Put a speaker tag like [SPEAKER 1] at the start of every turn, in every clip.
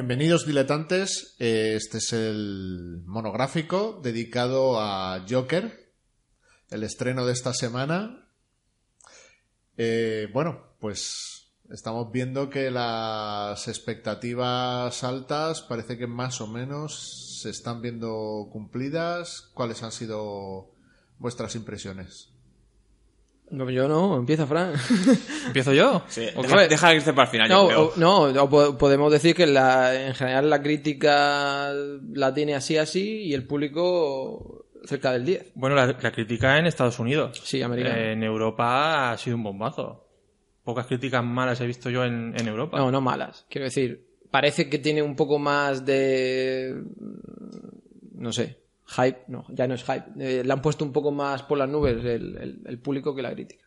[SPEAKER 1] Bienvenidos diletantes, eh, este es el monográfico dedicado a Joker, el estreno de esta semana. Eh, bueno, pues estamos viendo que las expectativas altas parece que más o menos se están viendo cumplidas. ¿Cuáles han sido vuestras impresiones?
[SPEAKER 2] No, yo no, empieza Fran.
[SPEAKER 1] ¿Empiezo yo? Sí, deja, irse para el final. No,
[SPEAKER 2] yo no podemos decir que en general la crítica la tiene así, así y el público cerca del 10.
[SPEAKER 3] Bueno, la, crítica en Estados Unidos. Sí, América. en Europa ha sido un bombazo. Pocas críticas malas he visto yo en, en Europa. No, no malas. Quiero decir,
[SPEAKER 2] parece que tiene un poco más de. No sé, hype, no, ya no es hype. Eh, le han puesto un poco más por las nubes el, público que la crítica.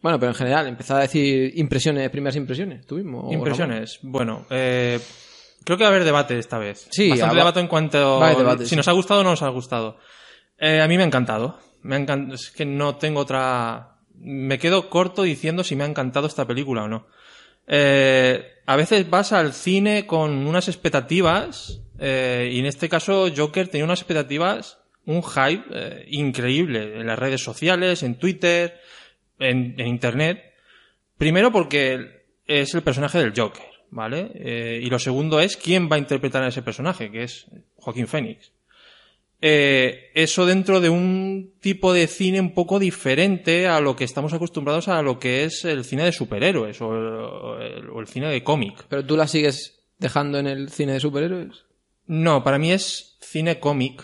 [SPEAKER 2] Bueno, pero en general, empezaba a decir impresiones, primeras impresiones, Tuvimos Impresiones, bueno,
[SPEAKER 3] eh, creo que va a haber debate esta vez. Sí, bastante debate en cuanto si nos ha gustado o no nos ha gustado. Eh, a mí me ha encantado. Me Es que no tengo otra. Me quedo corto diciendo si me ha encantado esta película o no. a veces vas al cine con unas expectativas eh, y en este caso, Joker tenía unas expectativas, un hype eh, increíble en las redes sociales, en Twitter, en, Internet. Primero porque es el personaje del Joker, ¿vale? Eh, y lo segundo es quién va a interpretar a ese personaje, que es Joaquín Phoenix. eso dentro de un tipo de cine un poco diferente a lo que estamos acostumbrados a lo que es el cine de superhéroes o el cine de cómic. Pero tú la sigues dejando en el cine de superhéroes. No, para mí es cine cómic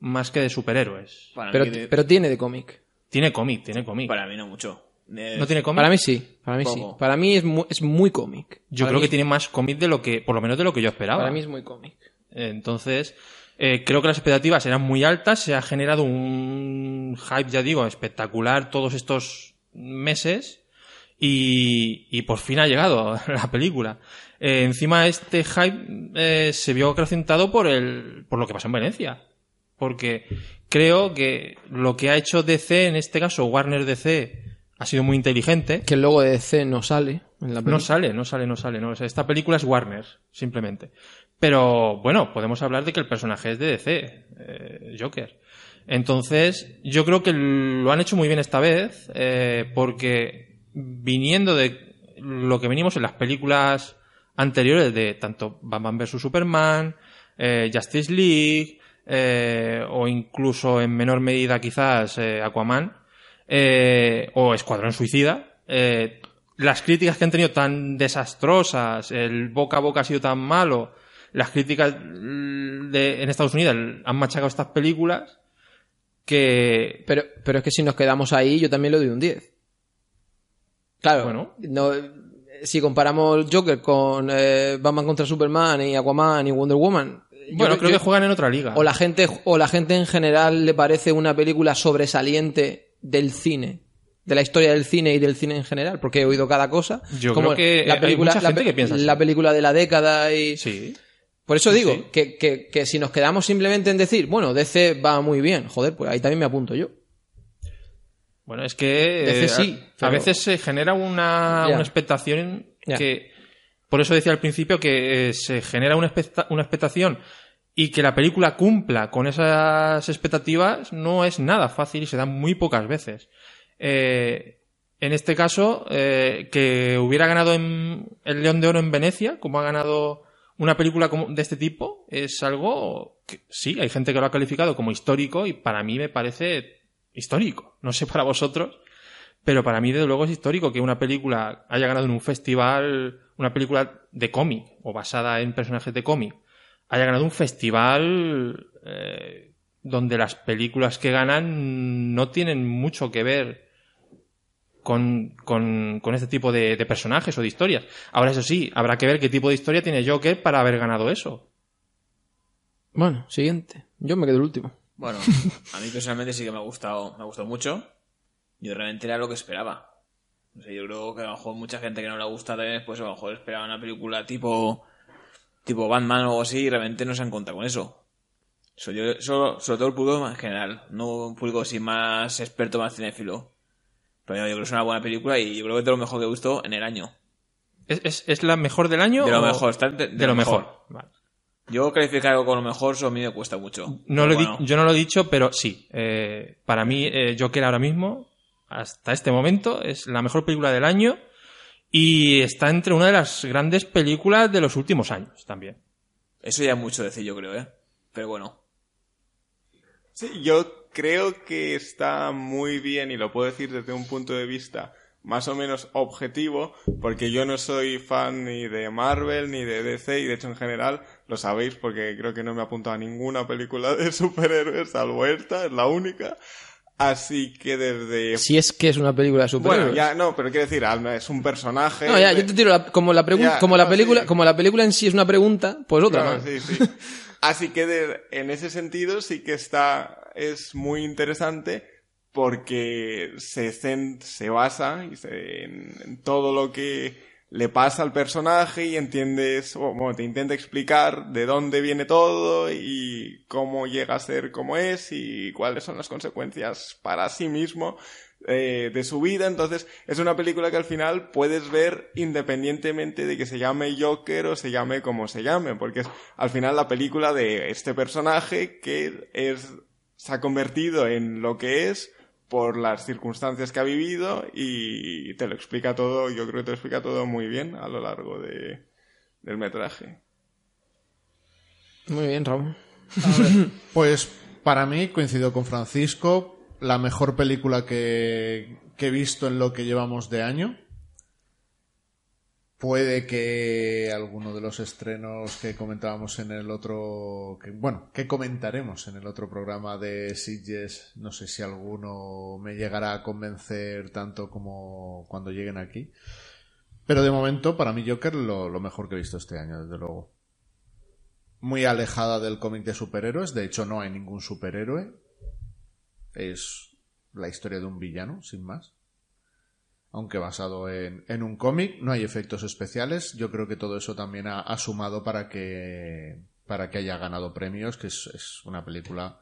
[SPEAKER 3] más que de superhéroes. pero, tiene de cómic. Tiene cómic, tiene cómic. Para mí no mucho. ¿No tiene cómic? Para mí sí, para mí sí.
[SPEAKER 2] Para mí es muy, es muy cómic. Yo creo que tiene
[SPEAKER 3] más cómic de lo que, por lo menos de lo que yo esperaba. Para mí es muy cómic. Entonces, eh, creo que las expectativas eran muy altas, se ha generado un hype, ya digo, espectacular todos estos meses y, y por fin ha llegado la película. Eh, encima este hype eh, se vio acrecentado por el, por lo que pasó en Valencia Porque creo que lo que ha hecho DC, en este caso Warner DC, ha sido muy inteligente. Que el logo de DC no sale No sale, no sale, no sale. esta película es Warner, simplemente. Pero bueno, podemos hablar de que el personaje es de DC, eh, Joker. Entonces, yo creo que lo han hecho muy bien esta vez, porque viniendo de lo que venimos en las películas anteriores de tanto Batman vs. Superman, eh, Justice League, eh, o incluso en menor medida quizás eh, Aquaman, o Escuadrón Suicida, las críticas que han tenido tan desastrosas, el boca a boca ha sido tan malo, las críticas de, en Estados Unidos han machacado estas películas que...
[SPEAKER 2] Pero, pero es que si nos quedamos ahí, yo también le doy un 10. Claro, bueno. no, si comparamos Joker con eh, Batman contra Superman y Aquaman y Wonder Woman. Bueno, creo que juegan en otra liga. O la gente, o la gente en general le parece una película sobresaliente del cine. De la historia del cine y del cine en general, porque he oído cada cosa. Yo creo que la película, película de la década y. Sí. Por eso digo, que, que, que si nos quedamos simplemente en decir, bueno, DC va muy bien, joder,
[SPEAKER 3] pues ahí también me apunto yo. Bueno, es que sí, eh, a, veces se genera una, expectación que... Por eso decía al principio que eh, se genera una, expectación y que la película cumpla con esas expectativas no es nada fácil y se dan muy pocas veces. Eh, en este caso, que hubiera ganado el León de Oro en Venecia, como ha ganado una película de este tipo, es algo que sí, hay gente que lo ha calificado como histórico y para mí me parece histórico. No sé para vosotros, pero para mí desde luego es histórico que una película haya ganado en un festival, una película de cómic o basada en personajes de cómic, haya ganado un festival eh, donde las películas que ganan no tienen mucho que ver con, con, este tipo de, de, personajes o de historias. Ahora, eso sí, habrá que ver qué tipo de historia tiene Joker para haber ganado eso.
[SPEAKER 2] Bueno, siguiente. Yo me quedo el último.
[SPEAKER 4] Bueno, a mí personalmente sí que me ha gustado, me ha gustado mucho. Yo realmente era lo que esperaba. yo creo que a lo mejor mucha gente que no le gusta también, pues a lo mejor esperaba una película tipo, tipo Batman o algo así y realmente no se han contado con eso. yo, sobre todo el público en general, no un público así más experto, más cinéfilo. Pero yo, creo que es una buena película y yo creo que es de lo mejor que he visto en el año.
[SPEAKER 3] ¿Es, es, es la mejor del año? De lo mejor, de, lo, mejor.
[SPEAKER 4] mejor. Vale. Yo calificar algo con lo mejor, eso a mí me cuesta mucho.
[SPEAKER 3] No Yo no lo he dicho, pero sí. Eh, para mí, eh, yo Joker ahora mismo, hasta este momento, es la mejor película del año y está entre una de las grandes películas de los últimos años también.
[SPEAKER 5] Eso ya es mucho decir, yo creo, ¿eh? Pero bueno. Sí, yo creo que está muy bien y lo puedo decir desde un punto de vista más o menos objetivo, porque yo no soy fan ni de Marvel ni de DC y de hecho en general lo sabéis porque creo que no me ha apuntado a ninguna película de superhéroes, salvo esta, es la única. Así que desde...
[SPEAKER 2] Si es que es una película de superhéroes. Bueno, ya,
[SPEAKER 5] no, pero quiero decir, es un personaje... No, ya, yo te
[SPEAKER 2] tiro como la como la película, como la película en sí es una pregunta, pues otra
[SPEAKER 5] Así que en ese sentido sí que está, es muy interesante porque se, se basa en todo lo que le pasa al personaje y entiendes, bueno, te intenta explicar de dónde viene todo y cómo llega a ser como es y cuáles son las consecuencias para sí mismo eh, de su vida. Entonces, es una película que al final puedes ver independientemente de que se llame Joker o se llame como se llame, porque es al final la película de este personaje que es, se ha convertido en lo que es, por las circunstancias que ha vivido y te lo explica todo, yo creo que te lo explica todo muy bien a lo largo del metraje.
[SPEAKER 1] Muy bien, Raúl. pues para mí, coincido con Francisco, la mejor película que, que he visto en lo que llevamos de año. Puede que alguno de los estrenos que comentábamos en el otro, bueno, que comentaremos en el otro programa de Sitges, no sé si alguno me llegará a convencer tanto como cuando lleguen aquí. Pero de momento, para mí Joker lo, lo mejor que he visto este año, desde luego. Muy alejada del cómic de superhéroes, de hecho no hay ningún superhéroe. Es la historia de un villano, sin más aunque basado en, un cómic, no hay efectos especiales. Yo creo que todo eso también ha, sumado para que, para que haya ganado premios, que es, una película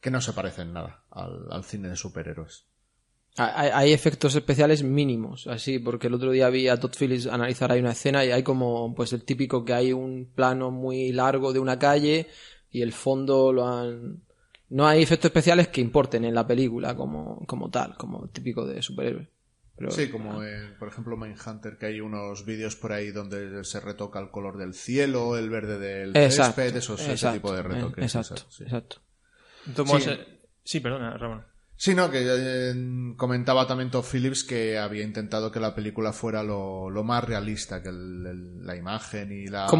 [SPEAKER 1] que no se parece en nada al, cine de superhéroes. Hay, efectos especiales mínimos, así,
[SPEAKER 2] porque el otro día vi a Todd Phillips analizar ahí una escena y hay como, pues el típico que hay un plano muy largo de una calle y el fondo lo han... No hay efectos especiales que importen en la película como, como tal, como típico de superhéroes sí, como
[SPEAKER 1] por ejemplo Hunter, que hay unos vídeos por ahí donde se retoca el color del cielo, el verde del césped, esos, ese tipo de retoques. Exacto,
[SPEAKER 3] exacto.
[SPEAKER 4] Eh,
[SPEAKER 3] sí.
[SPEAKER 1] perdona, Ramón. Sí, no, que eh, comentaba también Tom Phillips que había intentado que la película fuera lo, más realista, que la imagen y la, el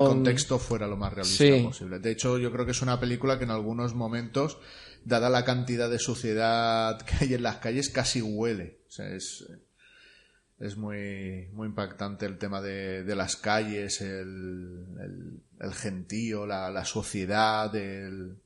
[SPEAKER 1] contexto fuera lo más realista posible. De hecho, yo creo que es una película que en algunos momentos, dada la cantidad de suciedad que hay en las calles, casi huele es, muy, impactante el tema de, las calles, el, gentío, la, sociedad, el,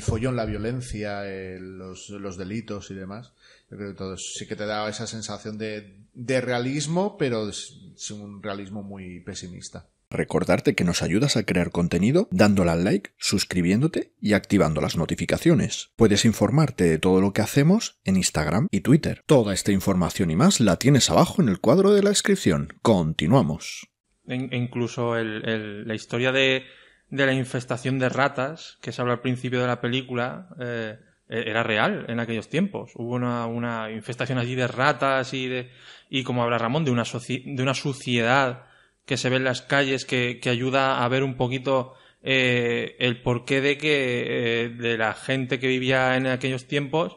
[SPEAKER 1] follón, la violencia, los, delitos y demás. Yo creo que todo sí que te da esa sensación de, realismo, pero es un realismo muy pesimista. Recordarte que nos ayudas a crear contenido dándole al like, suscribiéndote y activando las notificaciones. Puedes informarte de todo lo que hacemos en Instagram y Twitter. Toda esta información y más la tienes abajo en el cuadro de la descripción. Continuamos.
[SPEAKER 3] incluso la historia de, la infestación de ratas, que se habla al principio de la película, eh, e-, era real en aquellos tiempos. Hubo una, infestación allí de ratas y, de, y como habla Ramón, de una, de una suciedad que se ve en las calles, que, ayuda a ver un poquito eh, el porqué de que eh, de la gente que vivía en aquellos tiempos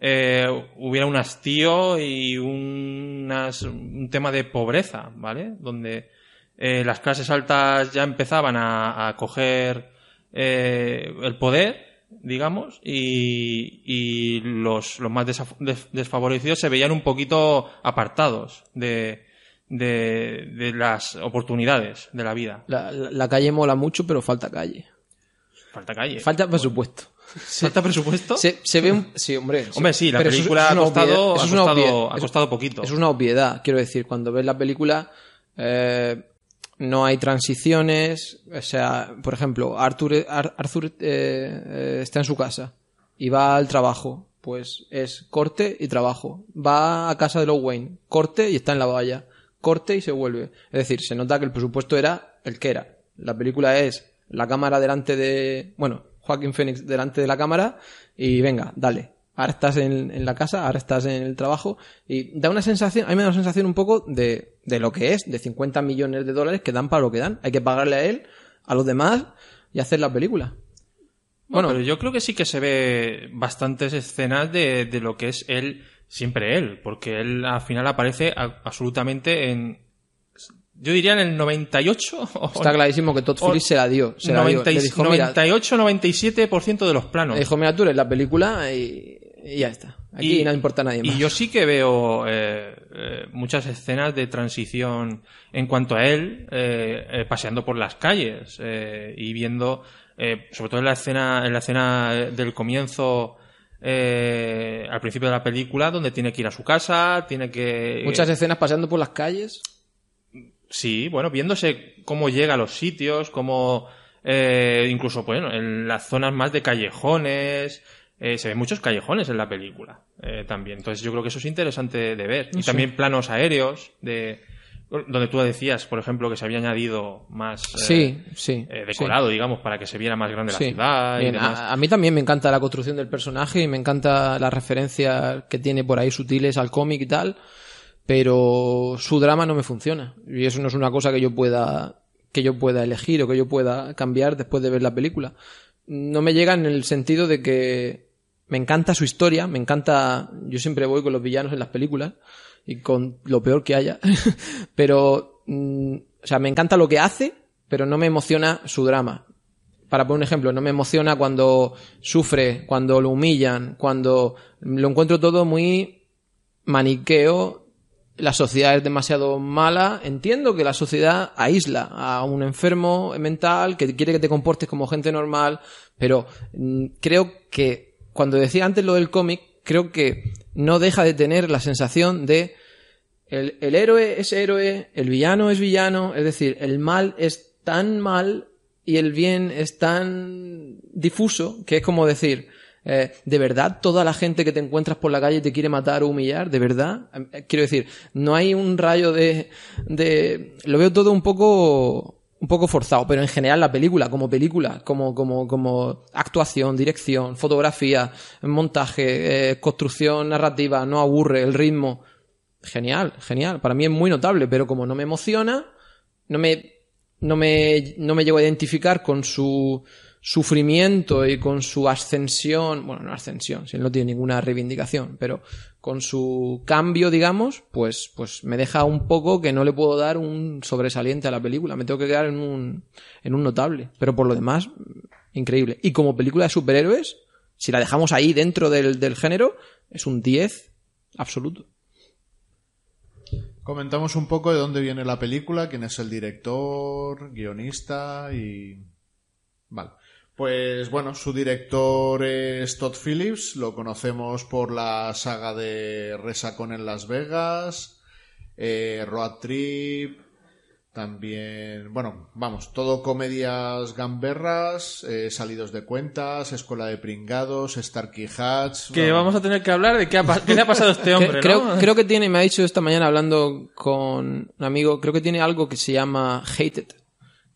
[SPEAKER 3] eh, hubiera un hastío y un tema de pobreza, ¿vale? Donde las clases altas ya empezaban a, coger el poder, digamos, y, y los, los más desfavorecidos se veían un poquito apartados de, de, las oportunidades de la vida.
[SPEAKER 2] La, calle mola mucho, pero falta calle.
[SPEAKER 3] Falta calle. Falta
[SPEAKER 2] presupuesto. ¿Falta presupuesto? Se, ve un... Sí, hombre. Hombre, sí, la película ha costado, ha, costado, poquito. Es una obviedad, quiero decir. Cuando ves la película, eh, no hay transiciones. O sea, por ejemplo, Arthur, Arthur eh, eh, está en su casa y va al trabajo. Pues es corte y trabajo. Va a casa de los Wayne, corte y está en la valla corte y se vuelve. Es decir, se nota que el presupuesto era el que era. La película es la cámara delante de. Bueno, Joaquín Phoenix delante de la cámara y venga, dale. Ahora estás en, la casa, ahora estás en el trabajo y da una sensación, a mí me da una sensación un poco de, lo que es, de 50 millones de dólares que dan para lo que dan. Hay que pagarle a él, a los demás y hacer la película.
[SPEAKER 3] Bueno, pero yo creo que sí que se ve bastantes escenas de, lo que es él. El siempre él, porque él al final aparece absolutamente en. Yo diría en el 98. Está clarísimo
[SPEAKER 2] que Todd Phillips se la
[SPEAKER 3] dio. Se la 98, 97% de los planos. dijo, mira, tú eres la película y, ya está. Aquí no importa nadie más. Y yo sí que veo eh, eh, muchas escenas de transición en cuanto a él eh, paseando por las calles y viendo, sobre todo en la escena, en la escena del comienzo eh, al principio de la película, donde tiene que ir a su casa, tiene que... Eh, Muchas escenas
[SPEAKER 2] pasando por las calles.
[SPEAKER 3] Sí, bueno, viéndose cómo llega a los sitios, cómo... Eh, incluso, bueno, en las zonas más de callejones, se ven muchos callejones en la película también. Entonces yo creo que eso es interesante de ver. y también planos aéreos de, donde tú decías, por ejemplo, que se había añadido más eh, eh, decorado, digamos, para que se viera más grande la ciudad. demás. A,
[SPEAKER 2] a, mí también me encanta la construcción del personaje y me encanta la referencia que tiene por ahí sutiles al cómic y tal, pero su drama no me funciona y eso no es una cosa que yo pueda que yo pueda elegir o que yo pueda cambiar después de ver la película. No me llega en el sentido de que me encanta su historia, me encanta, yo siempre voy con los villanos en las películas y con lo peor que haya. pero, mm, o sea, me encanta lo que hace, pero no me emociona su drama. Para poner un ejemplo, no me emociona cuando sufre, cuando lo humillan, cuando lo encuentro todo muy maniqueo. La sociedad es demasiado mala. Entiendo que la sociedad aísla a un enfermo mental que quiere que te comportes como gente normal, pero mm, creo que cuando decía antes lo del cómic, creo que no deja de tener la sensación de el, héroe es héroe, el villano es villano, es decir, el mal es tan mal y el bien es tan difuso que es como decir, eh, ¿de verdad toda la gente que te encuentras por la calle te quiere matar o humillar? ¿De verdad? Eh, quiero decir, no hay un rayo de... de... Lo veo todo un poco un poco forzado, pero en general la película, como película, como, como, como actuación, dirección, fotografía, montaje, eh, construcción narrativa, no aburre, el ritmo. Genial, genial. Para mí es muy notable, pero como no me emociona, no me, no me, no me llego a identificar con su sufrimiento y con su ascensión, bueno, no ascensión, si él no tiene ninguna reivindicación, pero con su cambio, digamos, pues, pues me deja un poco que no le puedo dar un sobresaliente a la película. Me tengo que quedar en un, en un notable. Pero por lo demás, increíble. Y como película de superhéroes, si la dejamos ahí dentro del, del género, es un 10 absoluto.
[SPEAKER 1] Comentamos un poco de dónde viene la película, quién es el director, guionista y... Vale. Pues bueno, su director es Todd Phillips, lo conocemos por la saga de Resacón en Las Vegas, eh, Road Trip, también, bueno, vamos, todo comedias gamberras, eh, salidos de cuentas, escuela de pringados, Starky Hatch. Que vamos.
[SPEAKER 3] a tener que hablar de qué, ha,
[SPEAKER 1] le ha pasado a este hombre. creo, creo
[SPEAKER 2] que tiene, me ha dicho esta mañana hablando con un amigo, creo que tiene algo que se llama Hated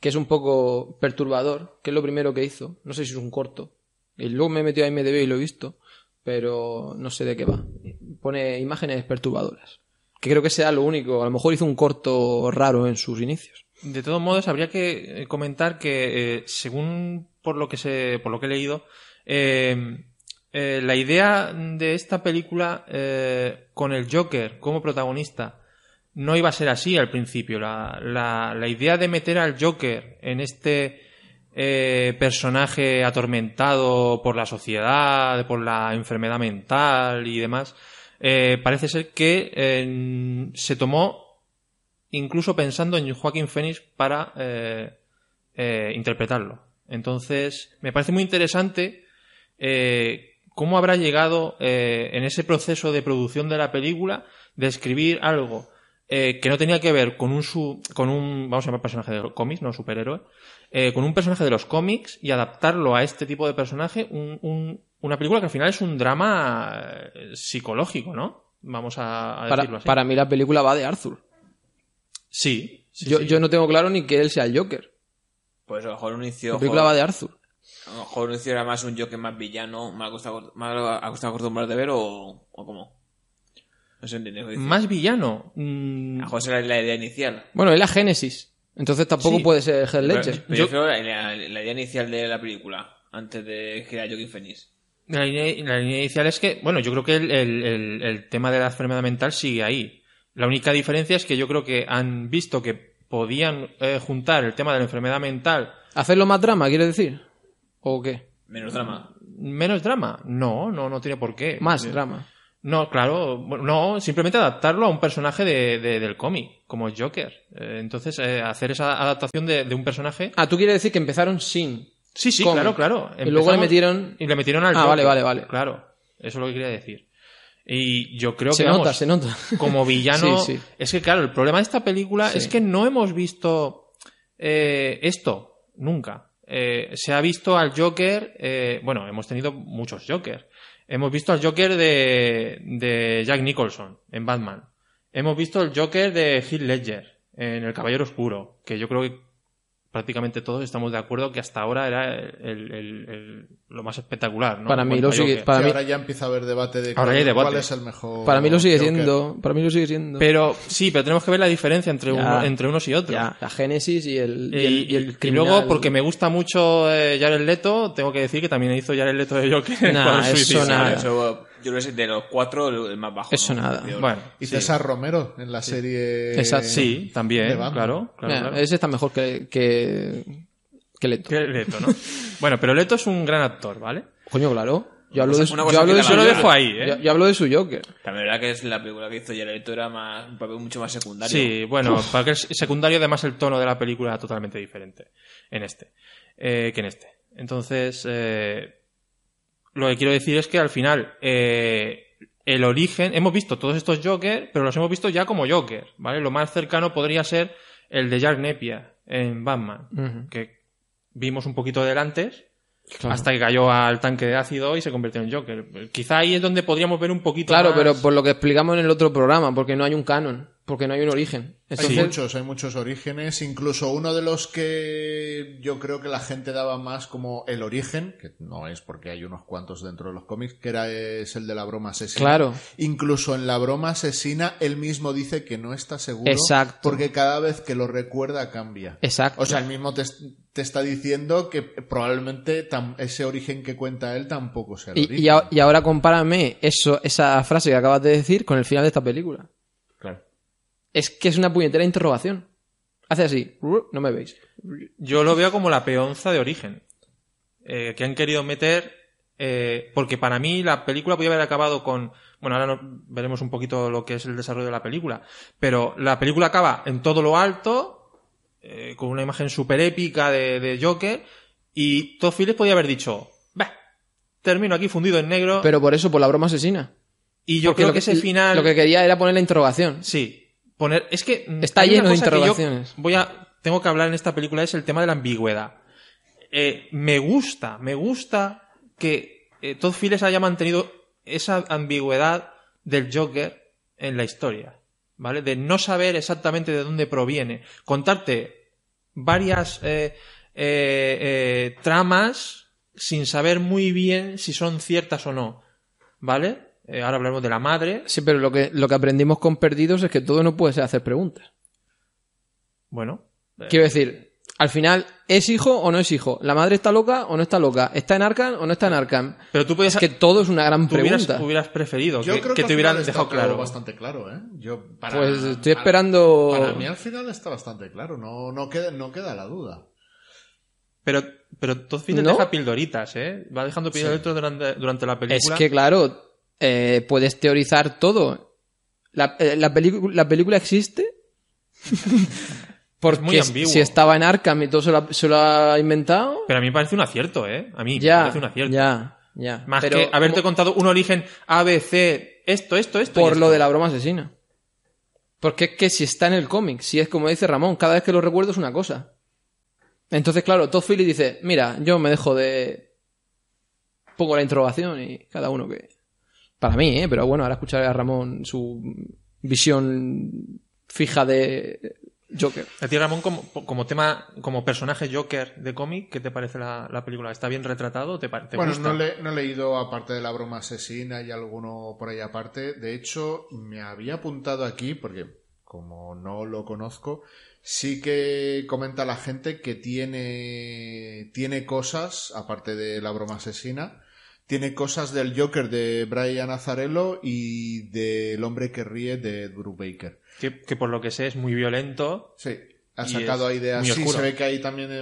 [SPEAKER 2] que es un poco perturbador, que es lo primero que hizo. No sé si es un corto. Y luego me he metido a MDB y lo he visto, pero no sé de qué va. Pone imágenes perturbadoras. Que creo que sea lo único. A lo mejor hizo un corto raro en sus inicios.
[SPEAKER 3] De todos modos, habría que eh, comentar que, eh, según por lo que, por lo que he leído, eh, la idea de esta película con el Joker como protagonista no iba a ser así al principio. La, idea de meter al Joker en este eh, personaje atormentado por la sociedad, por la enfermedad mental y demás, eh, parece ser que eh, se tomó incluso pensando en Joaquín Phoenix para interpretarlo. Entonces, me parece muy interesante cómo habrá llegado en ese proceso de producción de la película de escribir algo eh, que no tenía que ver con un, con un vamos a llamar personaje de cómics, no superhéroe, eh, con un personaje de los cómics y adaptarlo a este tipo de personaje, una película que al final es un drama eh, psicológico, ¿no? Vamos a, decirlo así. Para mí la película va de Arthur.
[SPEAKER 2] Sí. yo, no tengo claro ni que él sea el Joker.
[SPEAKER 4] Pues a lo mejor un inicio... La película va de Arthur. A lo mejor un inicio era más un Joker más villano, más acostumbrado de ver o, o cómo. Más
[SPEAKER 3] villano. Mm. A José
[SPEAKER 4] la idea inicial.
[SPEAKER 2] Bueno, es la génesis. Entonces tampoco puede ser el yo
[SPEAKER 4] creo la, la- idea inicial de la película, antes de que Joaquin Phoenix.
[SPEAKER 3] La la idea inicial es que, bueno, yo creo que el, tema de la enfermedad mental sigue ahí. La única diferencia es que yo creo que han visto que podían eh, juntar el tema de la enfermedad mental ¿Hacerlo más drama, quiere decir? ¿O qué? Menos drama. menos drama. No, no, no tiene por qué. Más eh, drama. No, claro, no, simplemente adaptarlo a un personaje de, del cómic, como Joker. Eh, entonces, eh, hacer esa adaptación de, un personaje. Ah, tú quieres decir que empezaron sin. Sí, sí, claro, claro. y luego le metieron. Y le metieron Ah, vale, vale, vale. Claro, eso es lo que quería decir. Y yo creo se que. Nota, se nota, Como villano. sí, sí. Es que, claro, el problema de esta película es que no hemos visto eh, esto nunca. se ha visto al Joker. bueno, hemos tenido muchos Jokers Hemos visto al Joker de, Jack Nicholson en Batman. Hemos visto el Joker de Heath Ledger en El Caballero Oscuro, que yo creo que prácticamente todos estamos de acuerdo que hasta ahora era el, el, el, lo más espectacular. ¿no? Para mí lo sigue. Para mí... Ahora ya empieza a haber
[SPEAKER 1] debate de cuál, es el mejor. Para mí lo sigue siendo. Para mí lo sigue siendo.
[SPEAKER 3] Pero sí, pero tenemos que ver la diferencia entre, uno, entre unos y otros. la génesis y el y, y, y el, y, luego porque me gusta mucho eh, Jared Leto, tengo que decir que también hizo Jared Leto de Joker.
[SPEAKER 4] Yo creo que es de los cuatro el más bajo. Eso nada. Bueno, y César
[SPEAKER 1] Romero en la serie. sí, también. Claro, claro, Ese
[SPEAKER 2] está mejor que, que, Leto. Que
[SPEAKER 3] Leto, ¿no? bueno, pero Leto es un gran actor, ¿vale? Coño, claro. Yo hablo, de, yo hablo yo lo dejo ahí, ¿eh? yo, hablo de su Joker.
[SPEAKER 4] La verdad que es la película que hizo Jared Leto era más, un papel mucho más secundario. Sí, bueno,
[SPEAKER 3] para que es secundario además el tono de la película era totalmente diferente en este, eh, que en este. Entonces, eh, lo que quiero decir es que al final eh, el origen, hemos visto todos estos Joker, pero los hemos visto ya como Joker, ¿vale? Lo más cercano podría ser el de Jack Nepia en Batman, que vimos un poquito del antes, Hasta que cayó al tanque de ácido y se convirtió en Joker. Quizá ahí es donde podríamos ver un poquito.
[SPEAKER 2] Claro, pero por lo que explicamos en el otro programa, porque no hay un canon porque no hay un origen.
[SPEAKER 1] Hay muchos, hay muchos orígenes. Incluso uno de los que yo creo que la gente daba más como el origen, que no es porque hay unos cuantos dentro de los cómics, que era, es el de la broma asesina. Claro. Incluso en la broma asesina, él mismo dice que no está seguro. Exacto. Porque cada vez que lo recuerda cambia. Exacto. O sea, él mismo te, está diciendo que probablemente ese origen que cuenta él tampoco sea el y,
[SPEAKER 2] origen. ahora compárame eso, esa frase que acabas de decir con el final de esta película es que es una puñetera interrogación. Hace así, uh. no me veis.
[SPEAKER 3] Yo lo veo como la peonza de origen. Eh, que han querido meter. Eh, porque para mí la película podía haber acabado con. Bueno, ahora veremos un poquito lo que es el desarrollo de la película. Pero la película acaba en todo lo alto, eh, con una imagen súper épica de, Joker. Y Todd Phillips podía haber dicho: Bah, termino aquí fundido en negro.
[SPEAKER 2] Pero por eso, por la broma asesina.
[SPEAKER 3] Y yo creo que, que, ese final. Lo que
[SPEAKER 2] quería era poner la interrogación. Sí,
[SPEAKER 3] es que. Mm, Está lleno de interrogaciones. voy a. Tengo que hablar en esta película es el tema de la ambigüedad. Eh, me gusta, me gusta que eh, Todd Phillips haya mantenido esa ambigüedad del Joker en la historia. ¿Vale? De no saber exactamente de dónde proviene. Contarte varias eh, tramas sin saber muy bien si son ciertas o no. ¿Vale? Eh, ahora hablamos de la madre.
[SPEAKER 2] Sí, pero lo que, lo que aprendimos con perdidos es que todo no puede ser hacer preguntas. Bueno. Eh, Quiero decir, al final, ¿es hijo o no es hijo? ¿La madre está loca o no está loca? ¿Está en Arkham o no está en Arkham? Pero tú puedes... Es que todo es una gran ¿tú hubieras, pregunta.
[SPEAKER 3] Hubieras, preferido Yo creo que, que te hubieran dejado claro. bastante
[SPEAKER 1] claro, ¿eh? Yo, pues estoy esperando... Para, mí al final está bastante claro, no, no, queda, no queda la duda.
[SPEAKER 3] Pero, pero todo deja pildoritas, ¿eh? Va dejando pildoritas durante, durante la película. Es que claro,
[SPEAKER 2] eh, puedes teorizar todo. La, eh, película existe. Porque si estaba en Arkham y todo se lo, ha, inventado.
[SPEAKER 3] Pero a mí me parece un acierto, ¿eh? A mí me parece un acierto. Ya, ya. Más que haberte contado un origen A, esto, esto, esto. Por lo de la broma asesina. Porque es que si está en
[SPEAKER 2] el cómic, si es como dice Ramón, cada vez que lo recuerdo es una cosa. Entonces, claro, Todd Philly dice, mira, yo me dejo de... Pongo la interrogación y cada uno que... Para mí, ¿eh? Pero bueno, ahora escucharé a Ramón su visión fija
[SPEAKER 3] de Joker. A ti, Ramón, como, tema, como personaje Joker de cómic, ¿qué te parece la, película? ¿Está bien retratado? ¿Te, bueno, No, le,
[SPEAKER 1] he leído, aparte de la broma asesina y alguno por ahí aparte. De hecho, me había apuntado aquí, porque como no lo conozco, sí que comenta la gente que tiene, tiene cosas, aparte de la broma asesina, tiene cosas del Joker de Brian Azarello y del hombre que ríe de Drew Baker.
[SPEAKER 3] Que, por lo que sé es muy violento. Sí. Ha sacado ideas. Sí, se ve
[SPEAKER 1] que ahí también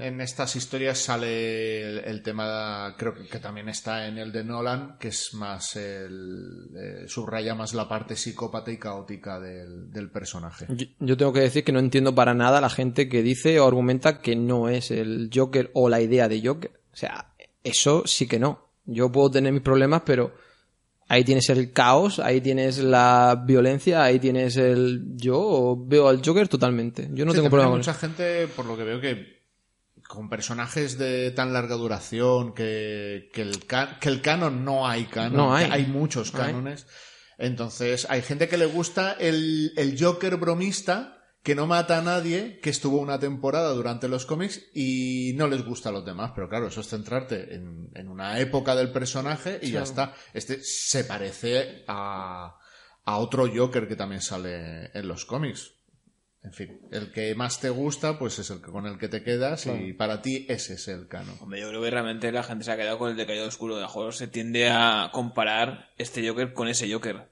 [SPEAKER 1] en, estas historias sale el, tema, creo que, también está en el de Nolan, que es más el. Eh, subraya más la parte psicópata y caótica del, personaje.
[SPEAKER 2] yo, tengo que decir que no entiendo para nada la gente que dice o argumenta que no es el Joker o la idea de Joker. O sea, eso sí que no. Yo puedo tener mis problemas, pero ahí tienes el caos, ahí tienes la violencia, ahí tienes el... Yo veo al Joker totalmente. Yo no tengo problema con mucha
[SPEAKER 1] gente, por lo que veo, que con personajes de tan larga duración, que, que, el, que el canon no hay canon, no hay. hay muchos canones. Entonces, hay gente que le gusta el, el Joker bromista, que no mata a nadie, que estuvo una temporada durante los cómics y no les gusta a los demás. Pero claro, eso es centrarte en, una época del personaje y ya está. Este se parece a, otro Joker que también sale en los cómics. En fin, el que más te gusta, pues es el con el que te quedas y para ti ese es el cano. Hombre,
[SPEAKER 4] yo creo que realmente la gente se ha quedado con el de Oscuro. De Joker. se tiende a comparar este Joker con ese Joker.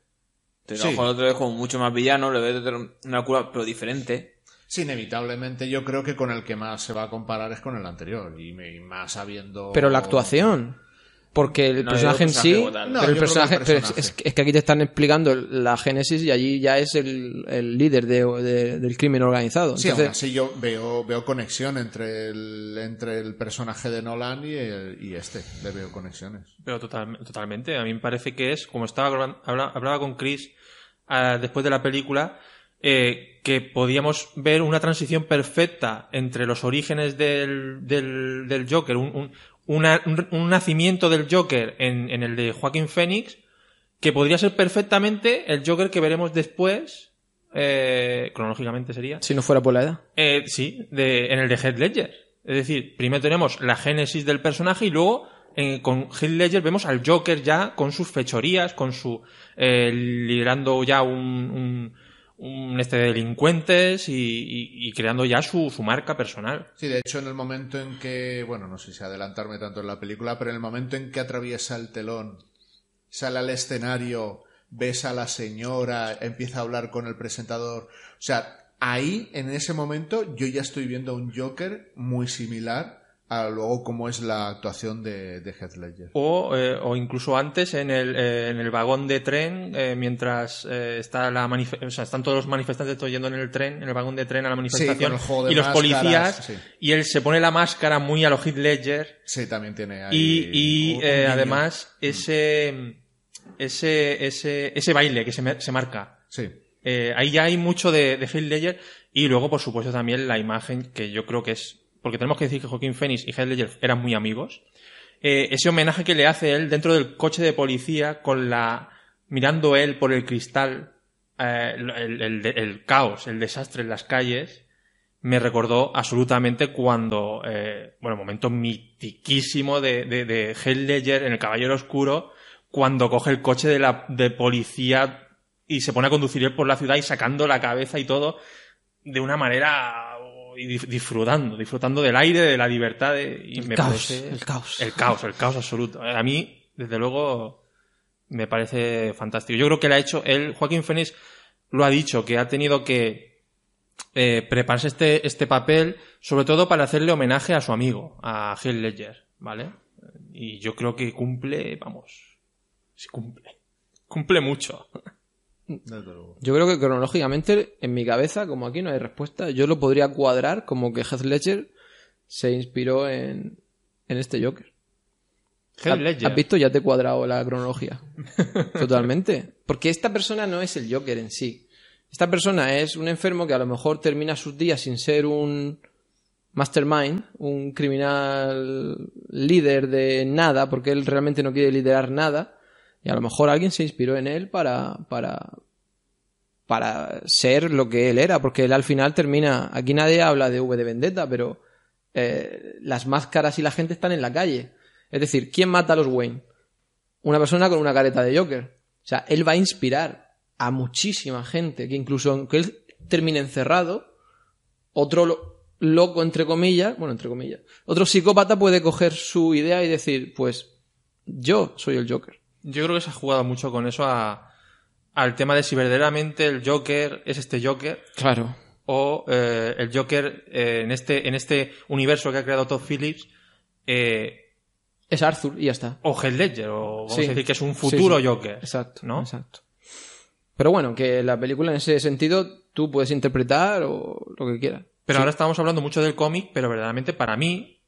[SPEAKER 4] Te el otro vez mucho más villano, le tener una cura, pero
[SPEAKER 1] diferente. Sí, inevitablemente yo creo que con el que más se va a comparar es con el anterior, y más sabiendo... Pero la actuación
[SPEAKER 2] porque el personaje en sí pero el personaje, es, que aquí te están explicando la génesis y allí ya es el, el líder de, del crimen organizado sí
[SPEAKER 1] yo veo veo conexión entre el entre el personaje de Nolan y, este le veo conexiones
[SPEAKER 3] pero totalmente a mí me parece que es como estaba hablaba, con Chris ah, después de la película eh, que podíamos ver una transición perfecta entre los orígenes del, del, Joker, un, un, nacimiento del Joker en, el de Joaquín Phoenix que podría ser perfectamente el Joker que veremos después, eh, cronológicamente sería.
[SPEAKER 2] Si no fuera por la edad.
[SPEAKER 3] Eh, sí, de, en el de Heath Ledger. Es decir, primero tenemos la génesis del personaje y luego con Heath Ledger vemos al Joker ya con sus fechorías, con su eh, liderando ya un un este de delincuentes y, creando ya su, marca personal.
[SPEAKER 1] Sí, de hecho, en el momento en que, bueno, no sé si adelantarme tanto en la película, pero en el momento en que atraviesa el telón, sale al escenario, ves a la señora, empieza a hablar con el presentador, o sea, ahí, en ese momento, yo ya estoy viendo un Joker muy similar luego cómo es la actuación de, de Heath Ledger.
[SPEAKER 3] O, eh, o incluso antes en el, eh, en el vagón de tren, eh, mientras está la o están todos los manifestantes yendo en el tren, en el vagón de tren a la manifestación, y los policías, y él se pone la máscara muy a los Heath Ledger.
[SPEAKER 1] Sí, también tiene ahí. Y, y además
[SPEAKER 3] mm. ese, ese, ese, baile que se, se marca. Sí. ahí ya hay mucho de, de Heath Ledger y luego, por supuesto, también la imagen que yo creo que es porque tenemos que decir que Joaquín Phoenix y Heath Ledger eran muy amigos, eh, ese homenaje que le hace él dentro del coche de policía con la mirando él por el cristal eh, el, caos, el desastre en las calles, me recordó absolutamente cuando, eh, bueno, momento mitiquísimo de, de, Heath Ledger en El Caballero Oscuro, cuando coge el coche de, la, de policía y se pone a conducir él por la ciudad y sacando la cabeza y todo de una manera disfrutando, disfrutando del aire, de la libertad. y el, me caos, parece, el caos. El caos, el caos absoluto. A mí, desde luego, me parece fantástico. Yo creo que lo ha hecho, él, Joaquín Fénix, lo ha dicho, que ha tenido que eh, prepararse este, este papel, sobre todo para hacerle homenaje a su amigo, a Gil Ledger, ¿vale? Y yo creo que cumple, vamos, Si cumple. Cumple mucho. Yo creo que cronológicamente, en mi cabeza,
[SPEAKER 2] como aquí no hay respuesta, yo lo podría cuadrar como que Heath Ledger se inspiró en, en este Joker. Heath Ledger. ¿Has visto? Ya te he cuadrado la cronología. Totalmente. Porque esta persona no es el Joker en sí. Esta persona es un enfermo que a lo mejor termina sus días sin ser un mastermind, un criminal líder de nada, porque él realmente no quiere liderar nada y a lo mejor alguien se inspiró en él para, para, para ser lo que él era, porque él al final termina, aquí nadie habla de V de Vendetta, pero eh, las máscaras y la gente están en la calle. Es decir, ¿quién mata a los Wayne? Una persona con una careta de Joker. O sea, él va a inspirar a muchísima gente, que incluso aunque él termine encerrado, otro loco, entre comillas, bueno, entre comillas, otro psicópata puede
[SPEAKER 3] coger su idea y decir, pues yo soy el Joker yo creo que se ha jugado mucho con eso al tema de si verdaderamente el Joker es este Joker. Claro. O eh, el Joker eh, en, este, en este universo que ha creado Todd Phillips. Eh,
[SPEAKER 2] es Arthur y ya está. O Heath Ledger, o vamos a decir que es un futuro Joker. Exacto, ¿no? Exacto. Pero bueno, que la película en ese sentido tú puedes interpretar o lo que quieras.
[SPEAKER 3] Pero ahora estamos hablando mucho del cómic, pero verdaderamente para mí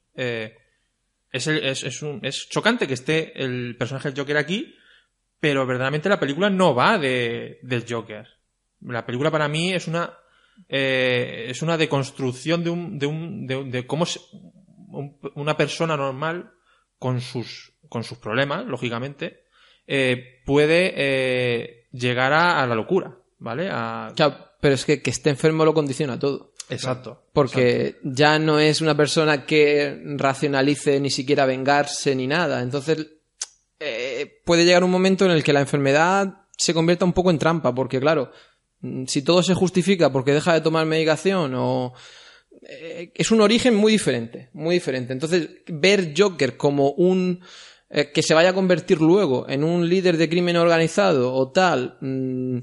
[SPEAKER 3] es, es, un, es chocante que esté el personaje del Joker aquí, pero verdaderamente la película no va de, del Joker. La película para mí es una eh, es una deconstrucción de un de un de, cómo una persona normal con sus con sus problemas lógicamente eh, puede eh, llegar a, la locura, ¿vale? pero es que que esté enfermo
[SPEAKER 2] lo condiciona todo. Exacto. Porque ya no es una persona que racionalice ni siquiera vengarse ni nada. Entonces, eh, puede llegar un momento en el que la enfermedad se convierta un poco en trampa, porque claro, mm, si todo se justifica porque deja de tomar medicación o... Eh, es un origen muy diferente, muy diferente. Entonces, ver Joker como un eh, que se vaya a convertir luego en un líder de crimen organizado o tal, mm,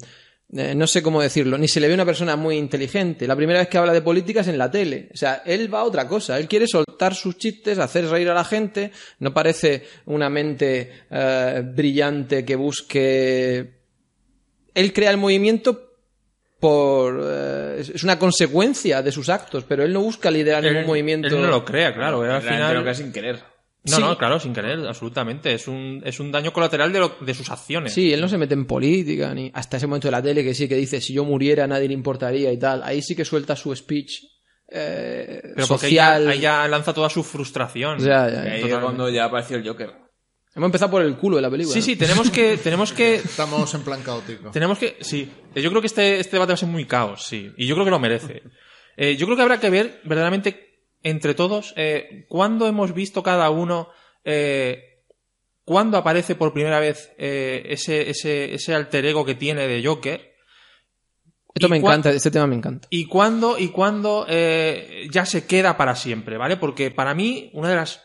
[SPEAKER 2] eh, no sé cómo decirlo, ni se le ve una persona muy inteligente. La primera vez que habla de política es en la tele. O sea, él va a otra cosa. Él quiere soltar sus chistes, hacer reír a la gente. No parece una mente eh, brillante que busque. Él crea el movimiento por eh, es una consecuencia de sus actos, pero él no busca liderar ningún movimiento. Él no lo crea, claro. al final lo sin
[SPEAKER 3] querer. No, no, claro, sin querer, absolutamente. Es un, es un daño colateral de, sus acciones. Sí, él no
[SPEAKER 2] se mete en política, ni hasta ese momento de la tele que sí que dice, si yo muriera nadie le importaría y tal. Ahí sí que suelta su speech eh, Pero social. Porque ahí
[SPEAKER 3] ya lanza toda su frustración. Ya, ya, ahí cuando ya
[SPEAKER 1] apareció el Joker.
[SPEAKER 3] Hemos empezado por el culo de la película. Sí, sí, tenemos
[SPEAKER 1] que... Tenemos que Estamos en plan caótico.
[SPEAKER 3] Tenemos que... Sí, yo creo que este, este debate va a ser muy caos, sí. Y yo creo que lo merece. Eh, yo creo que habrá que ver verdaderamente entre todos, eh, ¿cuándo hemos visto cada uno, eh, cuándo aparece por primera vez eh, ese, ese, alter ego que tiene de Joker?
[SPEAKER 2] Esto me encanta, este tema me encanta.
[SPEAKER 3] ¿Y cuándo, y ya se queda para siempre, ¿vale? Porque para mí, una de las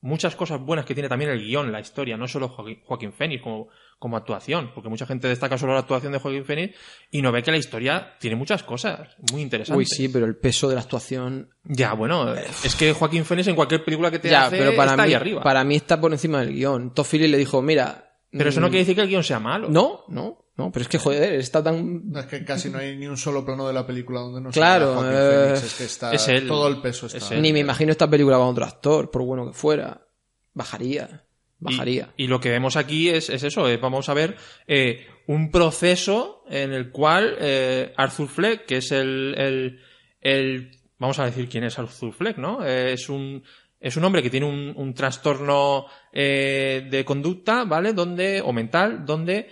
[SPEAKER 3] muchas cosas buenas que tiene también el guión, la historia, no solo Joaquín, Joaquín como, como actuación, porque mucha gente destaca solo la actuación de Joaquín Phoenix y no ve que la historia tiene muchas cosas muy interesantes. Uy,
[SPEAKER 2] sí, pero el peso de la actuación.
[SPEAKER 3] Ya, bueno, es que Joaquín Phoenix en cualquier película que te ya,
[SPEAKER 2] hace pero para está mí, ahí arriba. Para mí está por encima del guión. Toffoli le dijo, mira. Pero eso mm, no quiere decir que el guión sea malo. No, no.
[SPEAKER 1] No, pero es que, joder, está tan... es que casi no hay ni un solo plano de la película donde no claro, se vea Joaquín eh, Es que está... Todo el peso está. Ni me imagino
[SPEAKER 2] esta película con otro actor, por bueno que fuera. Bajaría
[SPEAKER 3] bajaría. Y, lo que vemos aquí es, es eso, vamos a ver eh, un proceso en el cual eh, Arthur Fleck, que es el, el, vamos a decir quién es Arthur Fleck, ¿no? Eh, es un es un hombre que tiene un, un trastorno eh, de conducta, ¿vale? Donde o mental, donde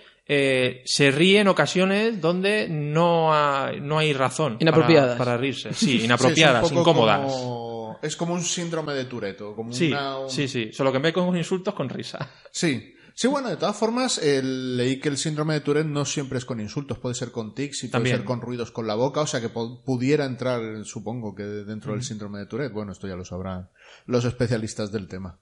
[SPEAKER 3] se ríe en ocasiones donde no, no hay razón inapropiadas. Para, rirse. Sí, inapropiadas, incómodas
[SPEAKER 1] es como un síndrome de Tureto. Como sí, sí,
[SPEAKER 3] sí. Solo que me con insultos con risa.
[SPEAKER 1] Sí. Sí, bueno, de todas formas, eh, leí que el síndrome de Tourette no siempre es con insultos, puede ser con tics y puede ser con ruidos con la boca, o sea que pudiera entrar, supongo, que dentro del síndrome de Tourette. Bueno, esto ya lo sabrán los especialistas del tema.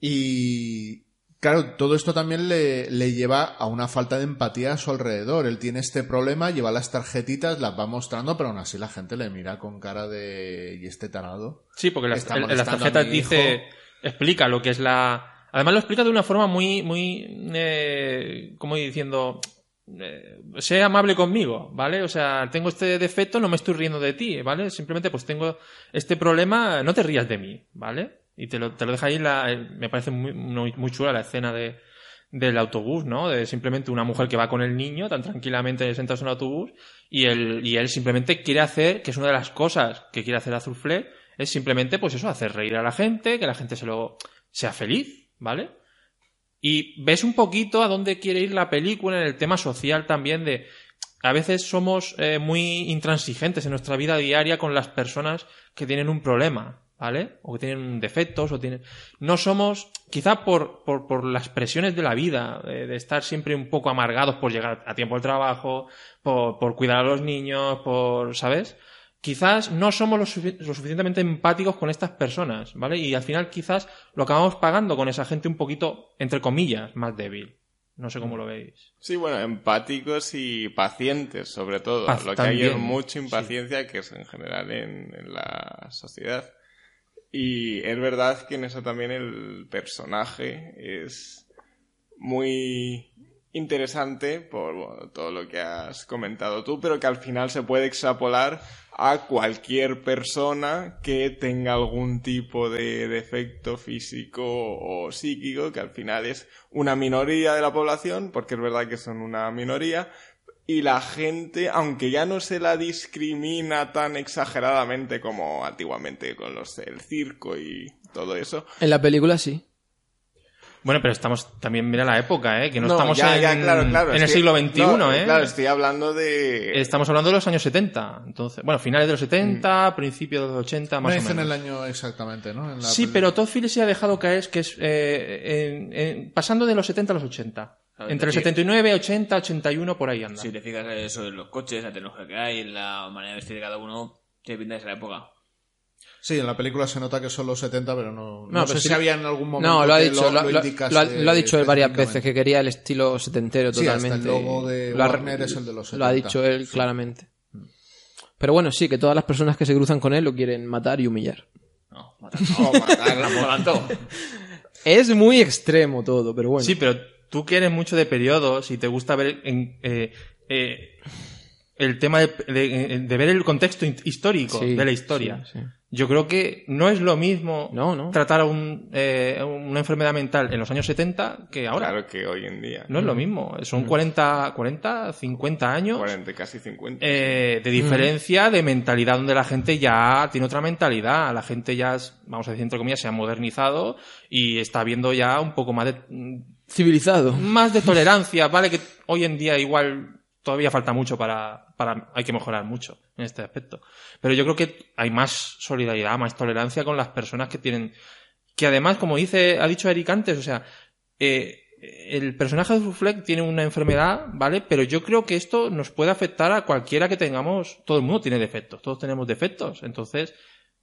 [SPEAKER 1] Y, Claro, todo esto también le, lleva a una falta de empatía a su alrededor. Él tiene este problema, lleva las tarjetitas, las va mostrando, pero aún así la gente le mira con cara de... ¿Y este tarado?
[SPEAKER 3] Sí, porque las, tarjetas dice... Explica lo que es la... Además lo explica de una forma muy... muy eh, como diciendo... Eh, sé amable conmigo, ¿vale? O sea, tengo este defecto, no me estoy riendo de ti, ¿vale? Simplemente pues tengo este problema, no te rías de mí, ¿vale? Y te lo, te deja ahí, eh, me parece muy, muy, chula la escena de, del autobús, ¿no? De simplemente una mujer que va con el niño tan tranquilamente sentados en el autobús y él, y él simplemente quiere hacer, que es una de las cosas que quiere hacer Azulfle es simplemente, pues eso, hacer reír a la gente, que la gente se lo, sea feliz, ¿vale? Y ves un poquito a dónde quiere ir la película en el tema social también de, a veces somos eh, muy intransigentes en nuestra vida diaria con las personas que tienen un problema. ¿vale? O que tienen defectos, o tienen... No somos, quizás por, por, por las presiones de la vida, de, estar siempre un poco amargados por llegar a tiempo al trabajo, por, por cuidar a los niños, por, ¿sabes? Quizás no somos lo, suficientemente empáticos con estas personas, ¿vale? Y al final quizás lo acabamos pagando con esa gente un poquito, entre comillas, más débil. No sé cómo lo
[SPEAKER 5] veis. Sí, bueno, empáticos y pacientes, sobre todo. lo que hay es mucha impaciencia que es en general en la sociedad. Y es verdad que en eso también el personaje es muy interesante por todo lo que has comentado tú, pero que al final se puede extrapolar a cualquier persona que tenga algún tipo de defecto físico o psíquico, que al final es una minoría de la población, porque es verdad que son una minoría, y la gente, aunque ya no se la discrimina tan exageradamente como antiguamente con los el circo y todo eso.
[SPEAKER 3] En la película sí. Bueno, pero estamos también mira la época, ¿eh? Que no, estamos en, el siglo XXI, ¿eh? Claro, estoy
[SPEAKER 1] hablando de
[SPEAKER 3] estamos hablando de los años 70, entonces, bueno, finales de los 70, mm. principios de los 80, más o menos. No el
[SPEAKER 1] año exactamente, ¿no?
[SPEAKER 3] sí, pero Todd se ha dejado caer que es eh, pasando de los 70 a los 80. Entre el 79,
[SPEAKER 1] 80, 81, por ahí anda.
[SPEAKER 3] Si te
[SPEAKER 4] fijas eh, eso de los coches, la tecnología que hay, la manera de vestir de cada uno, te pinta esa época.
[SPEAKER 1] Sí, en la película se nota que son los 70, pero no, no, pero sí. si había en algún momento. No, lo ha dicho, lo, ha, dicho él varias veces que quería el estilo setentero
[SPEAKER 2] sí, totalmente. el logo de Warner es el de los 70. Lo ha dicho él claramente. Pero bueno, sí, que todas las personas que se cruzan con él lo quieren matar y humillar. No, matar, no,
[SPEAKER 3] matar, Es muy extremo todo, pero bueno. Sí, pero tú quieres mucho de periodos y te gusta ver eh, eh, el tema de, ver el contexto histórico de la historia. Yo creo que no es lo mismo tratar un, eh, una enfermedad mental en los años 70 que ahora. Claro que hoy en día. No es lo mm. mismo. Son 40, 40 50 años. 40, casi 50. de diferencia de mentalidad donde la gente ya tiene otra mentalidad. La gente ya, vamos a decir entre comillas, se ha modernizado y está viendo ya un poco más de Civilizado. Más de tolerancia, ¿vale? Que hoy en día igual todavía falta mucho para, para, hay que mejorar mucho en este aspecto. Pero yo creo que hay más solidaridad, más tolerancia con las personas que tienen, que además, como dice, ha dicho Eric antes, o sea, eh, el personaje de Fleck tiene una enfermedad, ¿vale? Pero yo creo que esto nos puede afectar a cualquiera que tengamos, todo el mundo tiene defectos, todos tenemos defectos, entonces,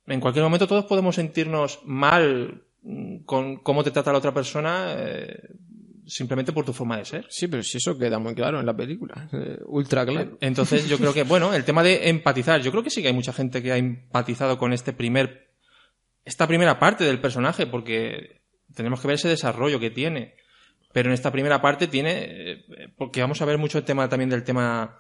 [SPEAKER 3] en cualquier momento todos podemos sentirnos mal mm, con cómo te trata la otra persona, eh, simplemente por tu forma de ser. Sí, pero si eso queda muy claro en la película, eh, ultra claro. Entonces yo creo que, bueno, el tema de empatizar, yo creo que sí que hay mucha gente que ha empatizado con este primer, esta primera parte del personaje, porque tenemos que ver ese desarrollo que tiene. Pero en esta primera parte tiene, eh, porque vamos a ver mucho el tema también del tema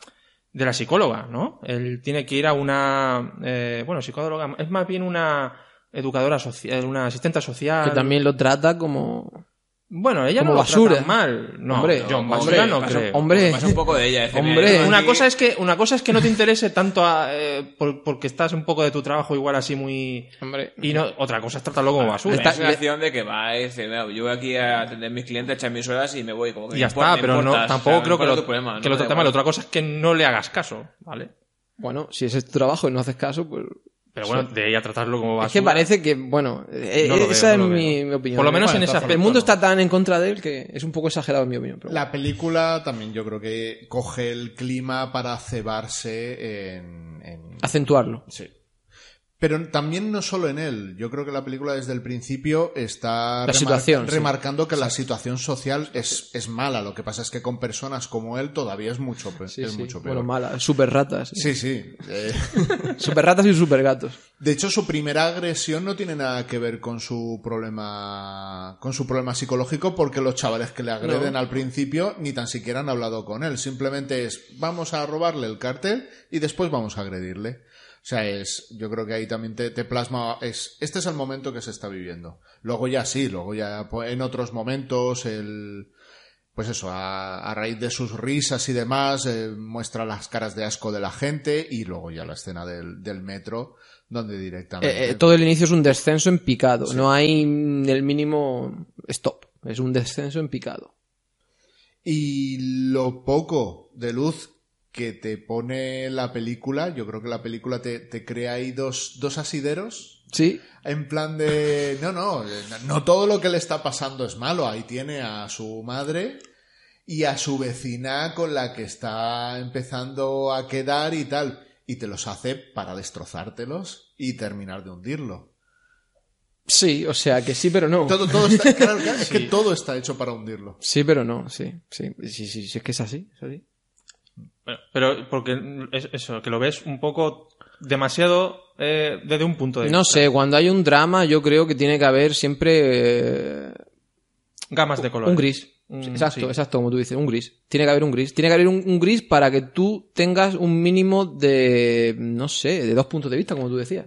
[SPEAKER 3] de la psicóloga, ¿no? Él tiene que ir a una, eh, bueno, psicóloga, es más bien una educadora social, una asistente social. Que también
[SPEAKER 2] lo trata como
[SPEAKER 3] bueno, ella no lo trata mal. No, hombre, John Basura no
[SPEAKER 4] creo. Hombre, un poco de ella. hombre, una cosa
[SPEAKER 3] es que una cosa es que no te interese tanto a, eh, por, porque estás un poco de tu trabajo igual así muy. Hombre, y no, otra cosa es tratarlo como ah, basura. Esta sensación
[SPEAKER 4] de que va eh, yo voy aquí a atender a mis clientes, echar mis horas y me voy. Como que ya está, pero no, tampoco creo que lo, que lo trate mal. Otra
[SPEAKER 3] cosa es que no le hagas caso, ¿vale? Bueno, si ese es tu trabajo
[SPEAKER 2] y no haces caso, pues
[SPEAKER 3] pero bueno, de ahí a tratarlo como Es que parece
[SPEAKER 2] que, bueno, eh, esa es mi, opinión. Por lo menos en esa El mundo está tan en contra de él que es un poco exagerado en mi opinión.
[SPEAKER 1] La película también yo creo que coge el clima para cebarse en... en... Acentuarlo. Sí. Pero también no solo en él. Yo creo que la película desde el principio está remarcando que la situación social es, es, mala. Lo que pasa es que con personas como él todavía es mucho, es mucho peor. Bueno, mala. Super ratas. Sí, sí. Eh. Súper super ratas y super gatos. De hecho, su primera agresión no tiene nada que ver con su problema, con su problema psicológico porque los chavales que le agreden al principio ni tan siquiera han hablado con él. Simplemente es, vamos a robarle el cartel y después vamos a agredirle. O sea, es, yo creo que ahí también te, plasma, es, este es el momento que se está viviendo. Luego ya sí, luego ya pues, en otros momentos, el, pues eso, a, raíz de sus risas y demás, eh, muestra las caras de asco de la gente y luego ya la escena del, metro, donde directamente. Eh, eh,
[SPEAKER 2] todo el inicio es un descenso en picado, no hay el
[SPEAKER 1] mínimo
[SPEAKER 2] stop, es un descenso en
[SPEAKER 1] picado. Y lo poco de luz que te pone la película. Yo creo que la película te, crea ahí dos, dos asideros. Sí. En plan de. No, no, no todo lo que le está pasando es malo. Ahí tiene a su madre y a su vecina con la que está empezando a quedar y tal. Y te los hace para destrozártelos y terminar de hundirlo. Sí, o sea que sí, pero no. claro, claro, es que todo está hecho para hundirlo.
[SPEAKER 2] Sí, pero no, sí, sí, sí, sí, sí es que es así, es así.
[SPEAKER 3] Pero, porque es eso, que lo ves un poco demasiado eh, desde un punto de vista. No sé,
[SPEAKER 2] cuando hay un drama yo creo que tiene que haber siempre... Eh, Gamas de color. Un gris. Mm, exacto, exacto, como tú dices, un gris. Tiene que haber un gris. Tiene que haber un, gris para que tú tengas un mínimo de, no sé, de dos puntos de vista, como tú decías.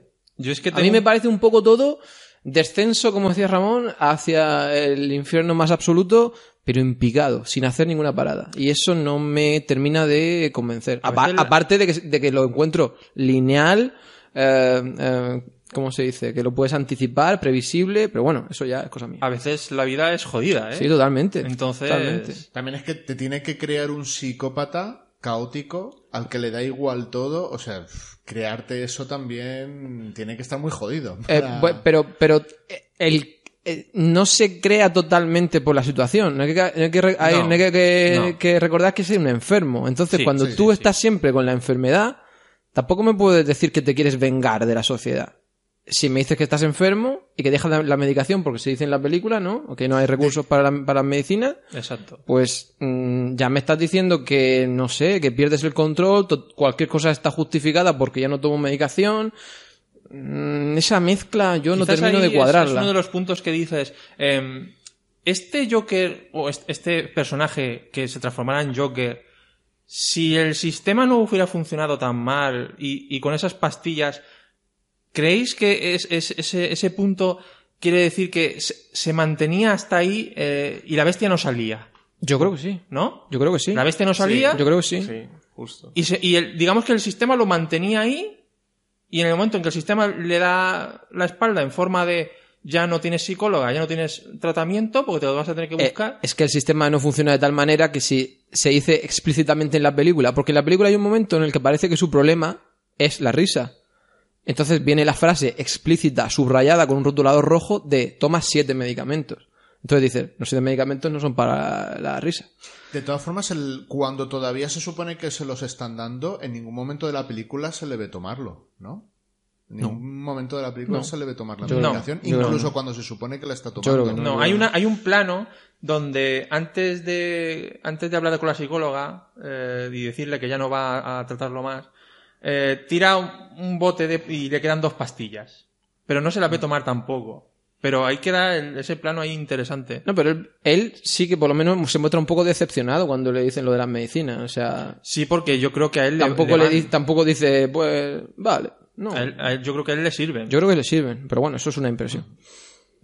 [SPEAKER 2] A mí me parece un poco todo descenso, como decía Ramón, hacia el infierno más absoluto, pero en sin hacer ninguna parada. Y eso no me termina de convencer. Aparte de que, lo encuentro lineal, eh, eh, ¿cómo se dice? Que lo puedes anticipar, previsible, pero bueno, eso ya
[SPEAKER 1] es cosa mía. A veces la vida es jodida, ¿eh? Sí, totalmente. Entonces, también es que te tiene que crear un psicópata caótico al que le da igual todo, o sea, crearte eso también tiene que estar muy jodido. Eh,
[SPEAKER 2] pero, pero el eh, no se crea totalmente por la situación. No hay que, recordar que soy un enfermo. Entonces, cuando tú estás siempre con la enfermedad, tampoco me puedes decir que te quieres vengar de la sociedad. Si me dices que estás enfermo y que dejas la, medicación, porque se dice en la película, ¿no? que no hay recursos para la, medicina. Exacto. Pues mm, ya me estás diciendo que, no sé, que pierdes el control, cualquier cosa está justificada porque ya no tomo medicación. Mm, esa mezcla yo no termino de cuadrarla. Es, uno
[SPEAKER 3] de los puntos que dices. Em, este Joker o este personaje que se transformará en Joker, si el sistema no hubiera funcionado tan mal y, con esas pastillas, ¿creéis que es, ese, punto quiere decir que se, mantenía hasta ahí eh, y la bestia no salía? Yo creo que sí. ¿No? Yo creo que sí. La bestia no salía. yo creo que sí. Sí, justo. Y, digamos que el sistema lo mantenía ahí y en el momento en que el sistema le da la espalda en forma de ya no tienes psicóloga, ya no tienes tratamiento, porque te lo vas a tener que eh, buscar.
[SPEAKER 2] es que el sistema no funciona de tal manera que si se dice explícitamente en la película, porque en la película hay un momento en el que parece que su problema es la risa. Entonces viene la frase explícita, subrayada con un rotulador rojo de toma siete medicamentos. Entonces dices, los medicamentos no son para la risa.
[SPEAKER 1] De todas formas, el, cuando todavía se supone que se los están dando, en ningún momento de la película se le ve tomarlo, ¿no? En ningún momento de la película se le ve tomar la medicación, incluso cuando se supone que la está tomando. no, hay,
[SPEAKER 3] un plano donde antes de, antes de hablar con la psicóloga eh, y decirle que ya no va a, tratarlo más, eh, tira un, bote y le quedan dos pastillas. Pero no se las ve mm. tomar tampoco. Pero ahí queda en ese plano ahí interesante. No,
[SPEAKER 2] pero él, sí que por lo menos se muestra un poco decepcionado cuando le dicen lo de las medicinas. O sea.
[SPEAKER 3] Sí, porque yo creo que a
[SPEAKER 2] él tampoco le, dice, tampoco dice, pues, vale.
[SPEAKER 3] No. yo creo que a él le sirven.
[SPEAKER 2] Yo creo que le sirven, pero bueno, eso es una impresión.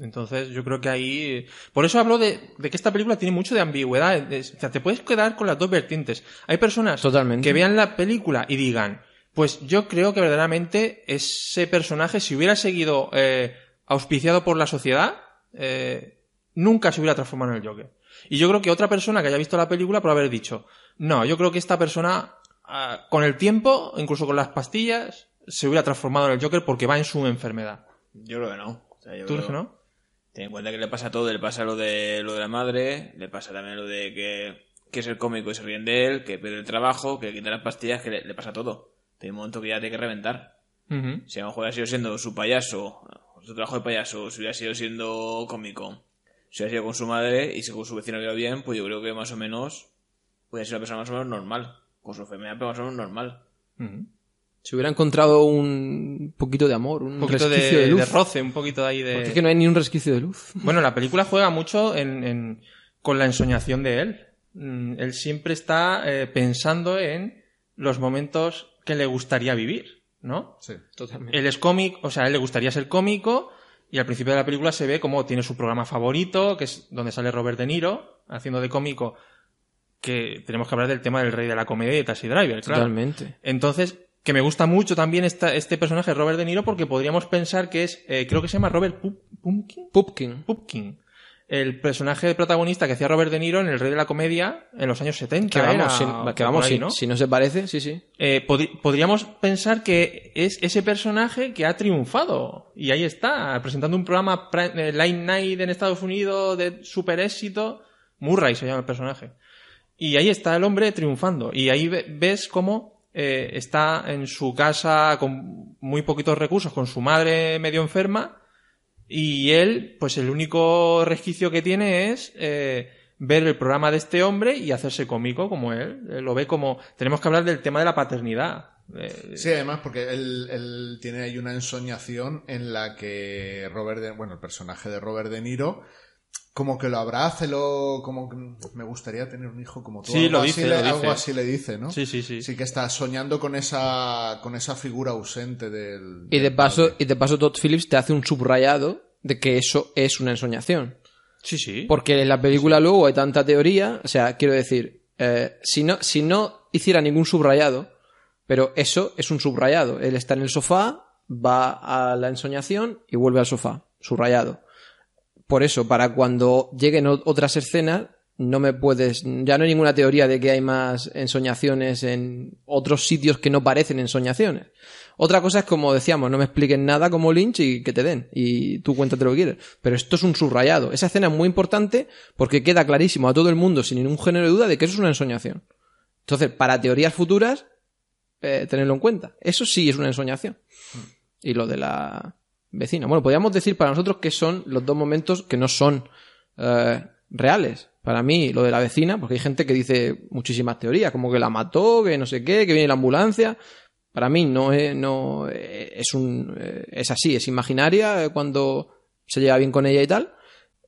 [SPEAKER 3] Entonces, yo creo que ahí. Por eso hablo de, que esta película tiene mucho de ambigüedad. o sea, te puedes quedar con las dos vertientes. Hay personas que vean la película y digan, pues yo creo que verdaderamente ese personaje, si hubiera seguido eh, auspiciado por la sociedad, eh, nunca se hubiera transformado en el Joker. Y yo creo que otra persona que haya visto la película por haber dicho, no, yo creo que esta persona, ah, con el tiempo, incluso con las pastillas, se hubiera transformado en el Joker porque va en su enfermedad.
[SPEAKER 4] Yo creo que no. ¿Tú crees que no? Ten en cuenta que le pasa todo, le pasa lo de lo de la madre, le pasa también lo de que, es el cómico y se ríen de él, que pierde el trabajo, que quita las pastillas, que le, pasa todo. Tiene un momento que ya tiene que reventar. Si a lo mejor ha sido siendo su payaso su pues trabajo de payaso, si hubiera sido siendo cómico, si hubiera sido con su madre y si con su vecino hubiera bien, pues yo creo que más o menos podría ser una persona más o menos normal. Con su enfermedad, pero más o menos normal.
[SPEAKER 2] Si hubiera encontrado un poquito de amor, un, poquito de, roce, un poquito de ahí de. que no hay ni un resquicio de luz.
[SPEAKER 3] Bueno, la película juega mucho en, con la ensoñación de él. Mm, él siempre está eh, pensando en los momentos que le gustaría vivir. ¿no? Sí, totalmente. Él es cómico, o sea, él le gustaría ser cómico y al principio de la película se ve como tiene su programa favorito, que es donde sale Robert De Niro, haciendo de cómico, que tenemos que hablar del tema del rey de la comedia y Taxi Driver, claro. Totalmente. Entonces, que me gusta mucho también esta, este personaje, Robert De Niro, porque podríamos pensar que es, eh, creo que se llama Robert Pumpkin. Pupkin el personaje protagonista que hacía Robert De Niro en El Rey de la Comedia en los años 70. Que vamos, si, que vamos si, ¿no? si, ¿no? se parece, sí, sí. Eh, podríamos pensar que es ese personaje que ha triunfado. Y ahí está, presentando un programa eh, Light Night en Estados Unidos de super éxito. Murray se llama el personaje. Y ahí está el hombre triunfando. Y ahí ves cómo eh, está en su casa con muy poquitos recursos, con su madre medio enferma y él, pues el único resquicio que tiene es eh, ver el programa de este hombre y hacerse cómico como él. Eh, lo ve como... Tenemos que hablar del tema de la paternidad. Eh, sí,
[SPEAKER 1] además, porque él, tiene ahí una ensoñación en la que Robert, bueno, el personaje de Robert De Niro como que lo abrace, como me gustaría tener un hijo como tú. lo dice, así, le, dice. Algo así le dice, ¿no? Sí, sí, sí. Sí que está soñando con esa, con esa figura ausente del... Y
[SPEAKER 2] de paso, y de paso Todd Phillips te hace un subrayado de que eso es una ensoñación. Sí, sí. Porque en la película luego hay tanta teoría, o sea, quiero decir, eh, si no, si no hiciera ningún subrayado, pero eso es un subrayado. Él está en el sofá, va a la ensoñación y vuelve al sofá, subrayado por eso, para cuando lleguen otras escenas, no me puedes. Ya no hay ninguna teoría de que hay más ensoñaciones en otros sitios que no parecen ensoñaciones. Otra cosa es como decíamos, no me expliquen nada como Lynch y que te den. Y tú cuéntate lo que quieres. Pero esto es un subrayado. Esa escena es muy importante porque queda clarísimo a todo el mundo, sin ningún género de duda, de que eso es una ensoñación. Entonces, para teorías futuras, eh, tenerlo en cuenta. Eso sí es una ensoñación. Y lo de la vecina. Bueno, podríamos decir para nosotros que son los dos momentos que no son eh, reales. Para mí, lo de la vecina, porque hay gente que dice muchísimas teorías, como que la mató, que no sé qué, que viene la ambulancia. Para mí no es, no, eh, es un, eh, es así, es imaginaria cuando se lleva bien con ella y tal.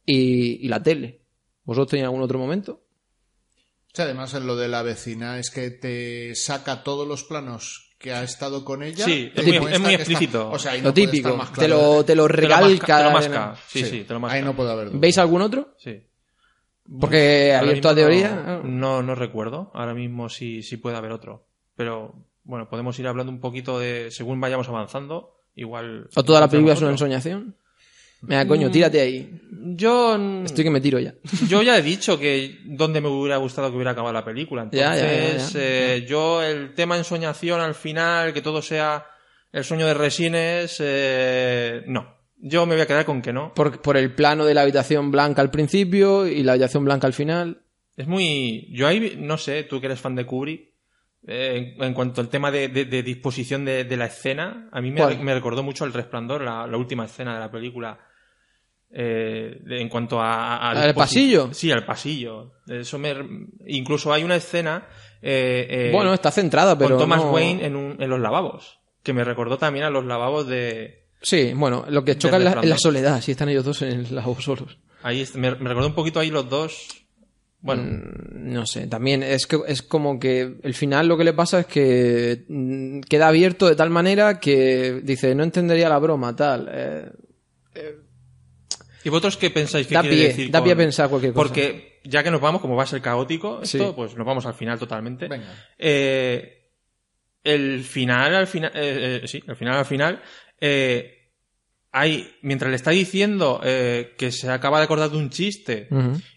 [SPEAKER 2] Y, la tele. ¿Vosotros tenéis algún otro momento?
[SPEAKER 1] Sí, además en lo de la vecina es que te saca todos los planos que ha estado con ella. Sí, es muy, explícito. o sea, lo típico, te, lo, te lo regalca Sí, sí, te lo Ahí no puede
[SPEAKER 3] haber ¿Veis algún otro? Sí.
[SPEAKER 2] Porque abierto a teoría.
[SPEAKER 3] No, no recuerdo ahora mismo si, si puede haber otro. Pero bueno, podemos ir hablando un poquito de según vayamos avanzando. Igual. ¿O toda la película es una
[SPEAKER 2] ensoñación? Mira, coño, tírate ahí. Yo. Estoy que me tiro ya.
[SPEAKER 3] Yo ya he dicho que donde me hubiera gustado que hubiera acabado la película. Entonces, eh, yo el tema ensoñación al final, que todo sea el sueño de Resines, eh, no. Yo me voy a quedar con que no.
[SPEAKER 2] Por, por el plano de la habitación blanca al principio y la habitación blanca al final.
[SPEAKER 3] Es muy. Yo ahí, no sé, tú que eres fan de Kubrick. Eh, en, cuanto al tema de, disposición de, la escena, a mí me, recordó mucho el resplandor, la, última escena de la película. Eh, en cuanto a, al, pasillo. Sí, al pasillo. Eso me, incluso hay una escena. Eh, eh, bueno, está centrada, pero. Con Thomas Wayne en, en, los lavabos. Que me recordó también a los lavabos de. Sí, bueno, lo que choca es la,
[SPEAKER 2] soledad, si están ellos dos en los lavabo solos.
[SPEAKER 3] Ahí me, me recordó un poquito ahí los dos. Bueno. Mm,
[SPEAKER 2] no sé, también es que es como que el final lo que le pasa es que mm, queda abierto de tal manera que dice, no entendería la broma, tal. Eh,
[SPEAKER 3] ¿Y vosotros qué pensáis que da pie, Da pie a pensar cualquier cosa. Porque ya que nos vamos, como va a ser caótico esto, pues nos vamos al final totalmente. Eh, el final al final, eh, eh, sí, el final al final, hay, mientras le está diciendo que se acaba de acordar de un chiste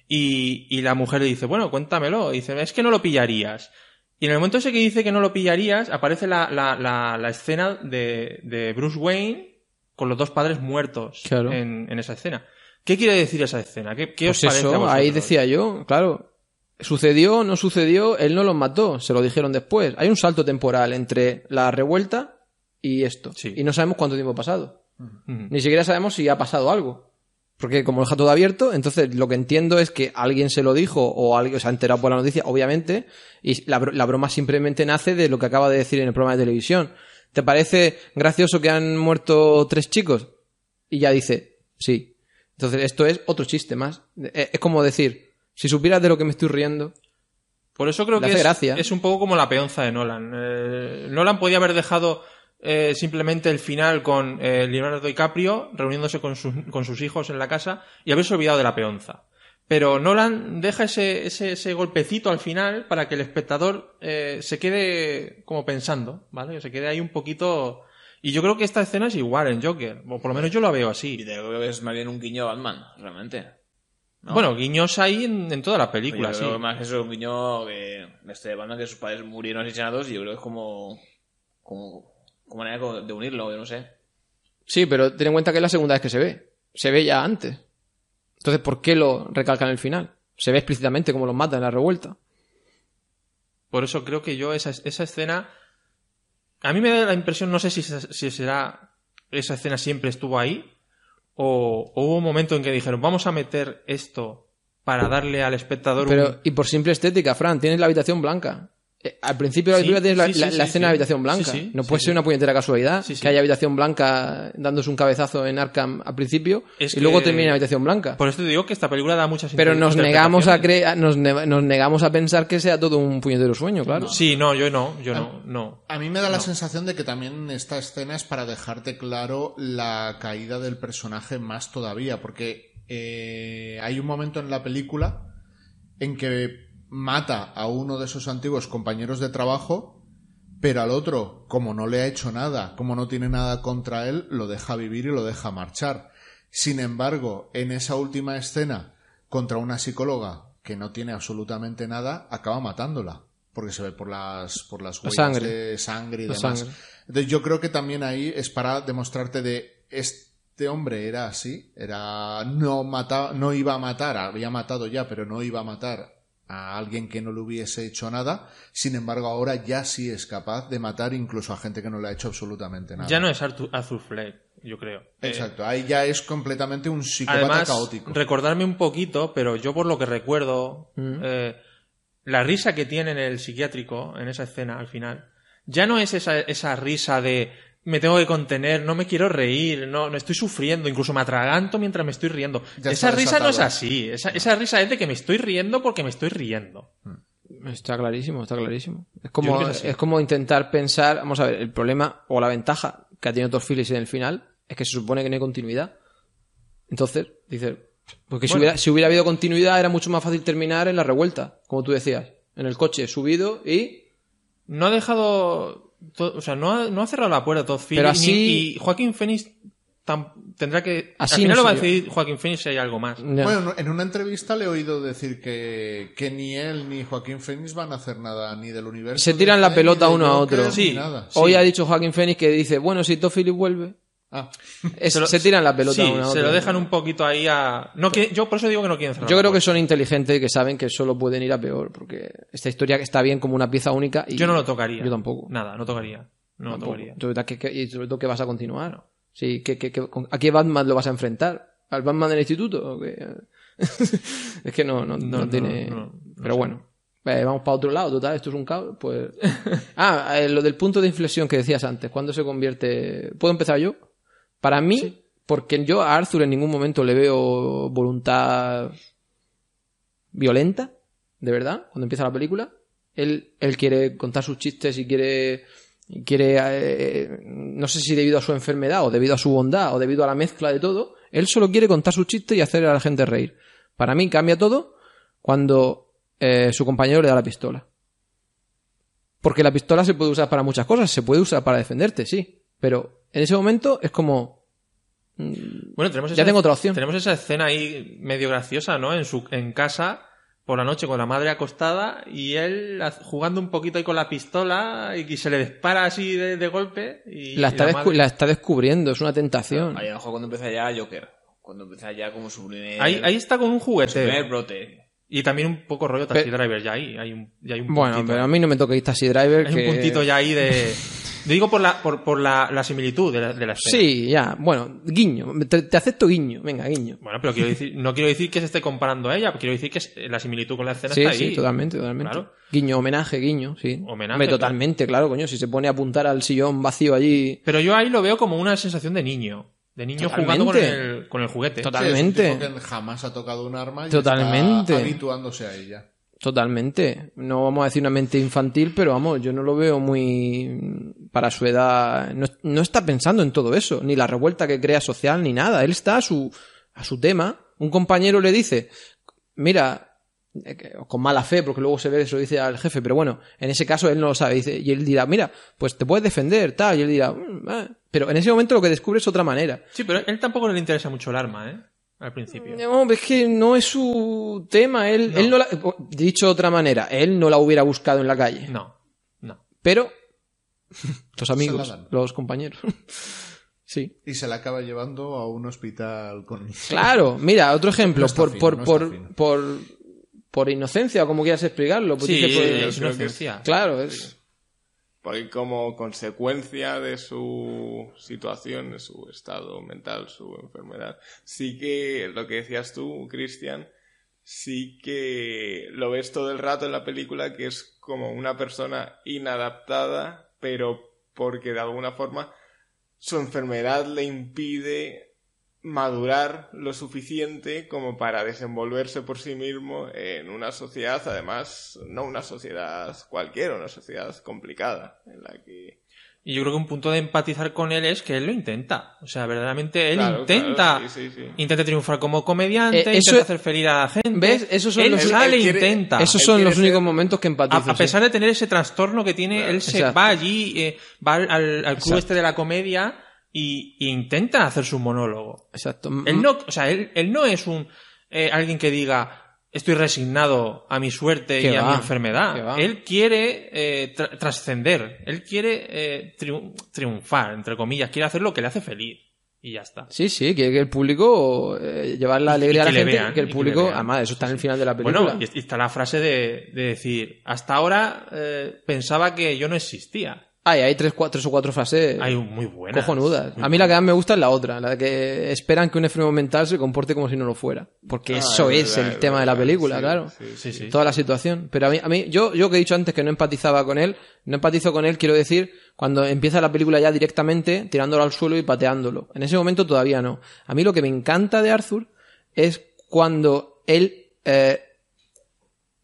[SPEAKER 3] y, la mujer le dice, bueno, cuéntamelo, dice, es que no lo pillarías. Y en el momento ese que dice que no lo pillarías, aparece la, la, escena de, Bruce Wayne con los dos padres muertos en, esa escena. ¿Qué quiere decir esa escena? ¿Qué, os pues parece? ahí decía
[SPEAKER 2] yo, claro. Sucedió, no sucedió, él no los mató, se lo dijeron después. Hay un salto temporal entre la revuelta y esto. Y no sabemos cuánto tiempo ha pasado. Ni siquiera sabemos si ha pasado algo. Porque como deja todo abierto, entonces lo que entiendo es que alguien se lo dijo o alguien se ha enterado por la noticia, obviamente, y la, la broma simplemente nace de lo que acaba de decir en el programa de televisión. ¿Te parece gracioso que han muerto tres chicos? Y ya dice, sí, entonces, esto es otro chiste más. Eh, es como decir, si supieras de lo que me estoy riendo. Por eso creo que es,
[SPEAKER 3] un poco como la peonza de Nolan. Eh, Nolan podía haber dejado eh, simplemente el final con Leonardo DiCaprio reuniéndose con, sus hijos en la casa y haberse olvidado de la peonza. Pero Nolan deja ese, golpecito al final para que el espectador se quede como pensando, ¿vale? se quede ahí un poquito y yo creo que esta escena es igual en Joker, o por lo menos yo la veo así. Y
[SPEAKER 4] te creo que es más bien un guiño a Batman, realmente.
[SPEAKER 3] Bueno, guiños hay en, en todas las películas, sí. Que
[SPEAKER 4] eso es un guiño de, este Batman, que sus padres murieron asesinados, y yo creo que es como, como, manera de unirlo, yo no sé.
[SPEAKER 2] Sí, pero ten en cuenta que es la segunda vez que se ve. Se ve ya antes. Entonces, ¿por qué lo recalcan en el final? Se ve explícitamente cómo los mata en la revuelta.
[SPEAKER 3] Por eso creo que yo esa, esa escena a mí me da la impresión, no sé si, si será esa escena siempre estuvo ahí o, hubo un momento en que dijeron vamos a meter esto para darle al espectador. Pero
[SPEAKER 2] y por simple estética, Fran, tienes la habitación blanca. Eh, al principio de la película tienes la, escena de habitación blanca. no puede ser una puñetera casualidad que haya habitación blanca dándose un cabezazo en Arkham al principio y luego termina habitación blanca.
[SPEAKER 3] Por eso te digo que esta película da muchas Pero nos negamos a
[SPEAKER 2] creer nos, negamos a pensar que sea todo un puñetero
[SPEAKER 3] sueño, claro. Sí, no, yo no, yo a, ah. no, no.
[SPEAKER 1] A mí me da la sensación de que también esta escena es para dejarte claro la caída del personaje más todavía, porque eh, hay un momento en la película en que mata a uno de sus antiguos compañeros de trabajo, pero al otro, como no le ha hecho nada, como no tiene nada contra él, lo deja vivir y lo deja marchar. Sin embargo, en esa última escena, contra una psicóloga que no tiene absolutamente nada, acaba matándola. Porque se ve por las, por las huellas de sangre y demás. Entonces, yo creo que también ahí es para demostrarte de este hombre era así, era, no mataba, no iba a matar, había matado ya, pero no iba a matar a alguien que no le hubiese hecho nada, sin embargo ahora ya sí es capaz de matar incluso a gente que no le ha hecho absolutamente nada. Ya
[SPEAKER 3] no es Arthur, Arthur yo creo. Eh, Exacto,
[SPEAKER 1] ahí ya es completamente un psicópata caótico. Recordarme
[SPEAKER 3] un poquito, pero yo por lo que recuerdo, mm. eh, la risa que tiene en el psiquiátrico, en esa escena al final, ya no es esa risa de me tengo que contener, no me quiero reír, no, no estoy sufriendo, incluso me atraganto mientras me estoy riendo. esa risa no es así, esa, risa es de que me estoy riendo porque me estoy riendo. Mm. Está clarísimo,
[SPEAKER 2] está clarísimo. Es como, es, como intentar pensar, vamos a ver, el problema o la ventaja que ha tenido Torfilis en el final es que se supone que no hay continuidad. Entonces, dices,
[SPEAKER 1] porque si, hubiera, si
[SPEAKER 2] hubiera habido continuidad era mucho más fácil terminar en la revuelta, como tú decías, en el coche, subido
[SPEAKER 3] y... No ha dejado o sea, no ha, no ha, cerrado la puerta Todd Phillips y Joaquín Phoenix tendrá que. Así al final no lo va a decir Joaquín Phoenix si hay algo más. Bueno,
[SPEAKER 1] en una entrevista le he oído decir que, que ni él ni Joaquín Phoenix van a hacer nada ni del universo. Se tiran la pelota uno a otro. Sí, Hoy ha dicho
[SPEAKER 2] Joaquín Phoenix que dice: Bueno, si Todd Phillips
[SPEAKER 3] vuelve. Ah. se, tiran la pelota sí, Se lo dejan un poquito ahí a. No, yo por eso digo que no quieren cerrar. Yo creo que
[SPEAKER 2] son inteligentes y que saben que solo pueden ir a peor, porque esta historia está bien como una pieza única. Y yo no lo tocaría. Yo tampoco. Nada, no tocaría. No lo tocaría. y sobre todo que vas a continuar. Sí, a qué Batman lo vas a enfrentar? ¿Al Batman del instituto? es que no, no, tiene. Pero bueno. Eh, vamos para otro lado, total, esto es un caos, pues... ah, eh, lo del punto de inflexión que decías antes, ¿cuándo se convierte...? ¿Puedo empezar yo? Para mí, porque yo a Arthur en ningún momento le veo voluntad violenta, de verdad, cuando empieza la película. Él, quiere contar sus chistes y quiere quiere, eh, no sé si debido a su enfermedad o debido a su bondad o debido a la mezcla de todo, él solo quiere contar sus chistes y hacer a la gente reír. Para mí cambia todo cuando eh, su compañero le da la pistola. Porque la pistola se puede usar para muchas cosas, se puede usar para defenderte, sí, pero en ese momento es como.
[SPEAKER 3] Mm, bueno, tenemos esa, ya tengo otra opción. Tenemos esa escena ahí medio graciosa, ¿no? En, su, en casa, por la noche, con la madre acostada y él jugando un poquito ahí con la pistola y, se le dispara así de, golpe. Y, la, está está
[SPEAKER 2] descubriendo, es una tentación. Ahí
[SPEAKER 3] abajo cuando empieza ya Joker. Cuando empieza ya como su primer... ahí, está con un juguete. brote. Y también un poco rollo Taxi Driver ya ahí. hay un bueno, pero
[SPEAKER 2] a mí no me toca ir Taxi Driver. Hay un puntito ya
[SPEAKER 3] ahí de. Digo por la, por, la, similitud de la, escena.
[SPEAKER 2] Sí, ya. Bueno, guiño. Te, acepto guiño. Venga, guiño.
[SPEAKER 3] Bueno, pero no quiero decir que se esté comparando a ella, quiero decir que la similitud con la escena sí, está ahí. Sí, totalmente, totalmente.
[SPEAKER 2] Guiño, homenaje, guiño, sí. Homenaje. totalmente, claro. coño. Si se pone a apuntar al sillón vacío allí. Pero yo ahí lo veo como una sensación de niño. De niño jugando
[SPEAKER 1] con el, juguete. Totalmente. jamás ha tocado un arma y Totalmente. Está habituándose a ella.
[SPEAKER 2] Totalmente. No vamos a decir una mente infantil, pero vamos, yo no lo veo muy. Para su edad. No, está pensando en todo eso, ni la revuelta que crea social, ni nada. Él está a su, a su tema. Un compañero le dice: Mira, eh, con mala fe, porque luego se ve eso, dice al jefe, pero bueno, en ese caso él no lo sabe. y él dirá: Mira, pues te puedes defender, tal. Y él dirá: mm, eh". Pero en ese momento lo que descubre es otra manera.
[SPEAKER 3] Sí, pero él tampoco le interesa mucho el arma, ¿eh? al principio.
[SPEAKER 2] No, mm, es que no es su tema. Él él dicho de otra manera, él no la hubiera buscado en la calle. No, no. Pero los amigos, los compañeros.
[SPEAKER 1] Sí. Y se la acaba llevando a un hospital con. Claro,
[SPEAKER 2] mira, otro ejemplo, por, por, por, por, por, inocencia, o como quieras explicarlo. Pues pues, inocencia. claro,
[SPEAKER 5] es como consecuencia de su situación, de su estado mental, su enfermedad, sí que lo que decías tú, Christian, sí que lo ves todo el rato en la película que es como una persona inadaptada, pero porque de alguna forma su enfermedad le impide madurar lo suficiente como para desenvolverse por sí mismo en una sociedad, además, no una sociedad cualquiera, una sociedad complicada en la que...
[SPEAKER 3] Y yo creo que un punto de empatizar con él es que él lo intenta. O sea, verdaderamente él intenta. Intenta triunfar como comediante, eh, intenta hacer feliz a la gente. ¿Ves? Esos son él los, sale, e intenta. Esos son los
[SPEAKER 2] únicos momentos que empatiza. A, pesar
[SPEAKER 3] de tener ese trastorno que tiene, él se va allí, eh, va al, al club este de la comedia y, intenta hacer su monólogo. Exacto. Él no, o sea, él, no es un eh, alguien que diga estoy resignado a mi suerte y a mi enfermedad. Él quiere eh, trascender, él quiere eh, triunfar, entre comillas, quiere hacer lo que le hace feliz. Y ya está.
[SPEAKER 2] Sí, sí, quiere que el público llevar la alegría a la gente, que el público, además, eso está en el final de la película. Bueno,
[SPEAKER 3] y está la frase de decir, hasta ahora pensaba que yo no existía hay tres, cuatro, o cuatro fases hay muy buenas, cojonudas. a mí
[SPEAKER 2] la que más me gusta es la otra, la de que esperan que un enfermo mental se comporte como si no lo fuera. Porque ah, eso es, el tema de la película, claro. Sí, sí, Toda la situación. Pero a mí, a mí yo, yo que he dicho antes que no empatizaba con él, no empatizo con él, quiero decir, cuando empieza la película ya directamente tirándolo al suelo y pateándolo. En ese momento todavía no. A mí lo que me encanta de Arthur es cuando él eh,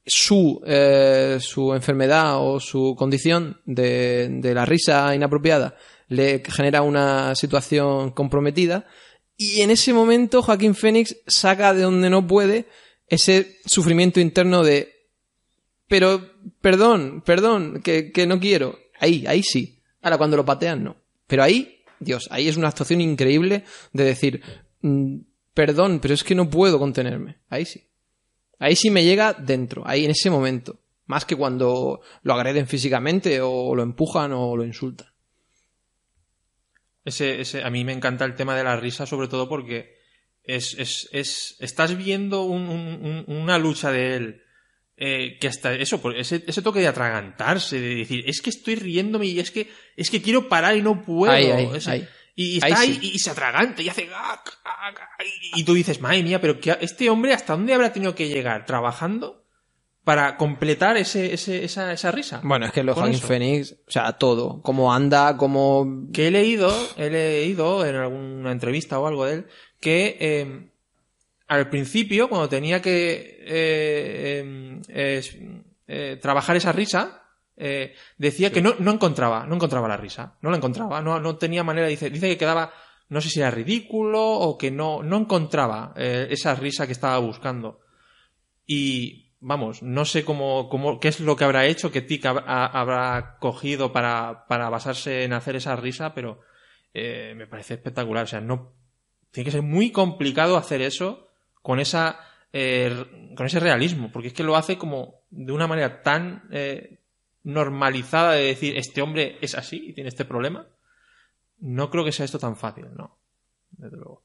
[SPEAKER 2] su, eh, su enfermedad o su condición de, de la risa inapropiada le genera una situación comprometida. Y en ese momento Joaquín Fénix saca de donde no puede ese sufrimiento interno de, pero, perdón, perdón, que, que no quiero. Ahí, ahí sí. Ahora, cuando lo patean, no. Pero ahí, Dios, ahí es una actuación increíble de decir, mm, perdón, pero es que no puedo contenerme. Ahí sí. Ahí sí me llega dentro, ahí en ese momento. Más que cuando lo agreden físicamente o lo empujan o lo insultan.
[SPEAKER 3] Ese, ese, a mí me encanta el tema de la risa, sobre todo porque es, es, es estás viendo una lucha de él eh, que hasta eso, ese, ese, toque de atragantarse, de decir, es que estoy riéndome y es que, es que quiero parar y no puedo. Y, está ahí, y, se atragante y hace... Ah, ah, ah, y tú dices, madre mía, pero que este hombre hasta dónde habrá tenido que llegar trabajando para completar ese, ese esa, esa, risa. Bueno, es que los Joaquín Phoenix, o sea, todo, cómo anda, cómo... Que he leído, he leído en alguna entrevista o algo de él, que em, al principio, cuando tenía que eh, em, eh, trabajar esa risa, eh, decía que no, encontraba, no encontraba la risa, no la encontraba, no, no tenía manera, dice, dice que quedaba, no sé si era ridículo o que no, no encontraba eh, esa risa que estaba buscando. Y vamos, no sé cómo, cómo qué es lo que habrá hecho, qué tic habrá cogido para, basarse en hacer esa risa, pero eh, me parece espectacular. O sea, no tiene que ser muy complicado hacer eso con esa con ese realismo, porque es que lo hace como de una manera tan normalizada de decir este hombre es así y tiene este problema, no creo que sea esto tan fácil, no. Desde luego.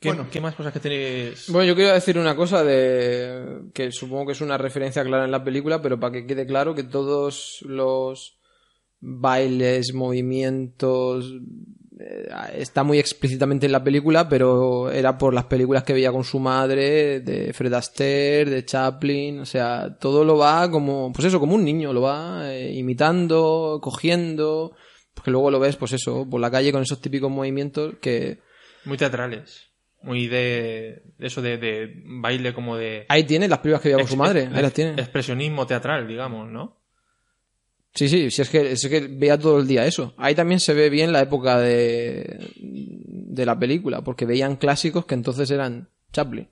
[SPEAKER 3] ¿Qué, bueno, ¿qué más cosas que tenéis?
[SPEAKER 2] Bueno, yo quería decir una cosa de que supongo que es una referencia clara en la película, pero para que quede claro que todos los bailes, movimientos, eh, está muy explícitamente en la película, pero era por las películas que veía con su madre, de Fred Astaire, de Chaplin, o sea, todo lo va como, pues eso, como un niño, lo va eh, imitando, cogiendo, porque luego lo ves, pues eso, por la calle con esos típicos movimientos que...
[SPEAKER 3] Muy teatrales. Muy de, eso de, de, baile como de... Ahí
[SPEAKER 2] tiene las películas que veía con su madre, ahí las tiene.
[SPEAKER 3] Expresionismo teatral, digamos, ¿no?
[SPEAKER 2] Sí, sí, si es que, que veía todo el día eso. Ahí también se ve bien la época de, de la película, porque veían clásicos que entonces eran Chaplin.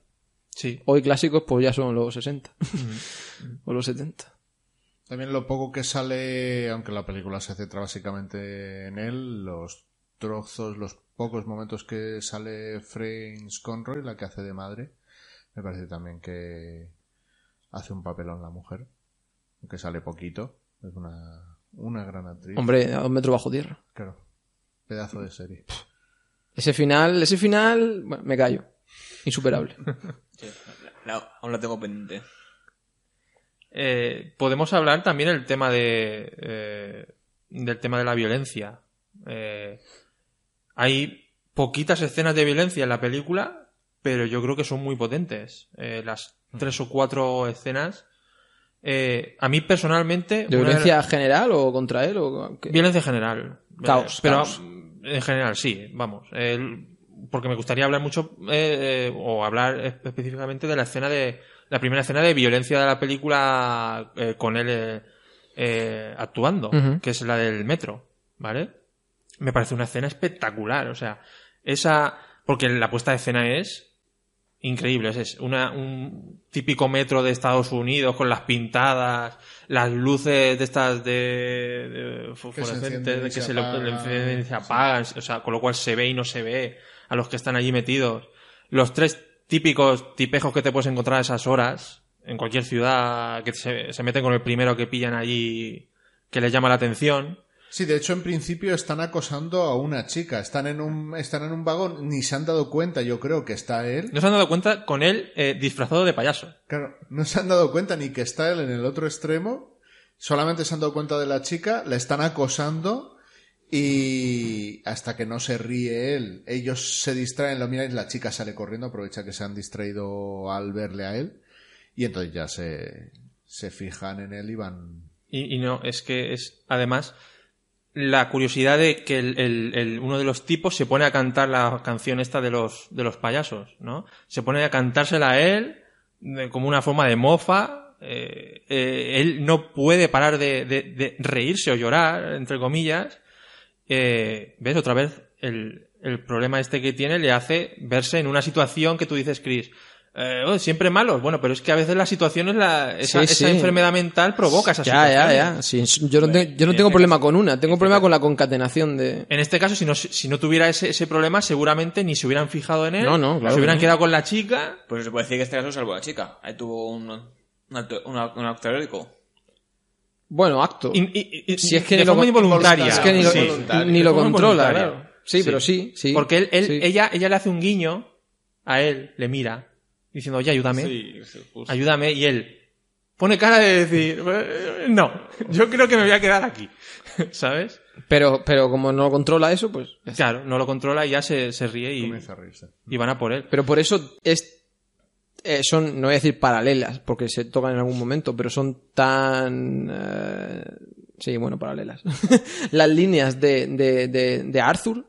[SPEAKER 2] Sí. Hoy clásicos pues ya son los 60 o los 70.
[SPEAKER 1] También lo poco que sale, aunque la película se centra básicamente en él, los trozos, los pocos momentos que sale Frames Conroy, la que hace de madre, me parece también que hace un papelón la mujer, aunque sale poquito. Es una, una gran actriz. Hombre, a un metro bajo tierra. Claro. Pedazo de serie.
[SPEAKER 2] Ese final, ese final, me callo. Insuperable.
[SPEAKER 4] aún la tengo pendiente.
[SPEAKER 3] Eh, podemos hablar también del tema de eh, del tema de la violencia. Eh, hay poquitas escenas de violencia en la película, pero yo creo que son muy potentes. las tres o cuatro escenas eh, a mí personalmente. ¿De violencia
[SPEAKER 2] general o contra él? O Violencia
[SPEAKER 3] general. Caos. pero en general, sí, vamos. porque me gustaría hablar mucho eh, o hablar específicamente de la escena de. La primera escena de violencia de la película eh, con él actuando, que es la del metro, ¿vale? Me parece una escena espectacular, o sea, esa. Porque la puesta de escena es increíbles. Es una, un típico metro de Estados Unidos con las pintadas, las luces de estas de, de que se, le, se apagan, o sea, con lo cual se ve y no se ve a los que están allí metidos. Los tres típicos tipejos que te puedes encontrar a esas horas, en cualquier ciudad, que se, se meten con el primero que pillan allí, que les llama la atención.
[SPEAKER 1] Sí, de hecho, en principio están acosando a una chica. Están en un, están en un vagón, ni se han dado cuenta, yo creo, que está él.
[SPEAKER 3] No se han dado cuenta con él eh, disfrazado de payaso.
[SPEAKER 1] Claro, no se han dado cuenta ni que está él en el otro extremo. Solamente se han dado cuenta de la chica, la están acosando y hasta que no se ríe él, ellos se distraen, lo miran y la chica sale corriendo, aprovecha que se han distraído al verle a él y entonces ya se, se fijan en él y van.
[SPEAKER 3] y no, es que es, además, la curiosidad de que el, el, uno de los tipos se pone a cantar la canción esta de los, de los payasos, ¿no? Se pone a cantársela a él como una forma de mofa. Eh, eh, él no puede parar de, reírse o llorar, entre comillas. Eh, ¿Ves? Otra vez el, problema este que tiene le hace verse en una situación que tú dices, Chris, eh, siempre malos, bueno, pero es que a veces las situaciones, la, esa, esa enfermedad mental provoca esa situación. Ya, ya,
[SPEAKER 2] ya. yo no, tengo este problema con una, tengo este problema con la concatenación de.
[SPEAKER 3] En este caso, si no, si no tuviera ese, problema, seguramente ni se hubieran fijado en él. No, no, Se hubieran quedado con la chica. Pues se puede decir que en este caso salvó a la chica. Ahí tuvo un, un,
[SPEAKER 4] acto, un,
[SPEAKER 2] Bueno, acto. es que Es que ni lo, controla,
[SPEAKER 3] Sí, pero sí, sí. Porque ella, ella le hace un guiño a él, le mira diciendo, oye, ayúdame. Sí, Ayúdame. Y él pone cara de decir, eh, no, yo creo que me voy a quedar aquí. ¿Sabes? Pero, pero como no controla eso, pues. Claro, no lo controla y ya se, ríe y. a Y van a por él.
[SPEAKER 2] Pero por eso es. Eh, son, no voy a decir paralelas, porque se tocan en algún momento, pero son tan. Eh, sí, bueno, paralelas. Las líneas de, de, de, Arthur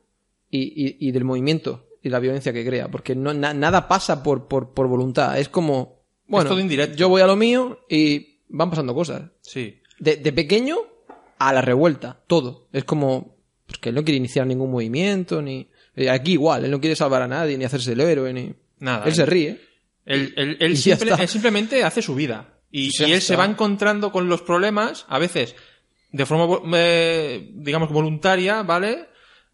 [SPEAKER 2] y, y del movimiento y la violencia que crea, porque no, nada pasa por, por, voluntad, es como, bueno, yo voy a lo mío y van pasando cosas. Sí. De, pequeño a la revuelta, todo. Es como, que él no quiere iniciar ningún movimiento, ni... Eh, aquí igual, él no quiere salvar a nadie, ni hacerse el héroe, ni...
[SPEAKER 3] Nada. Él se ríe. Él, simplemente hace su vida. Y, y él se va encontrando con los problemas, a veces de forma, eh, digamos, voluntaria, ¿vale?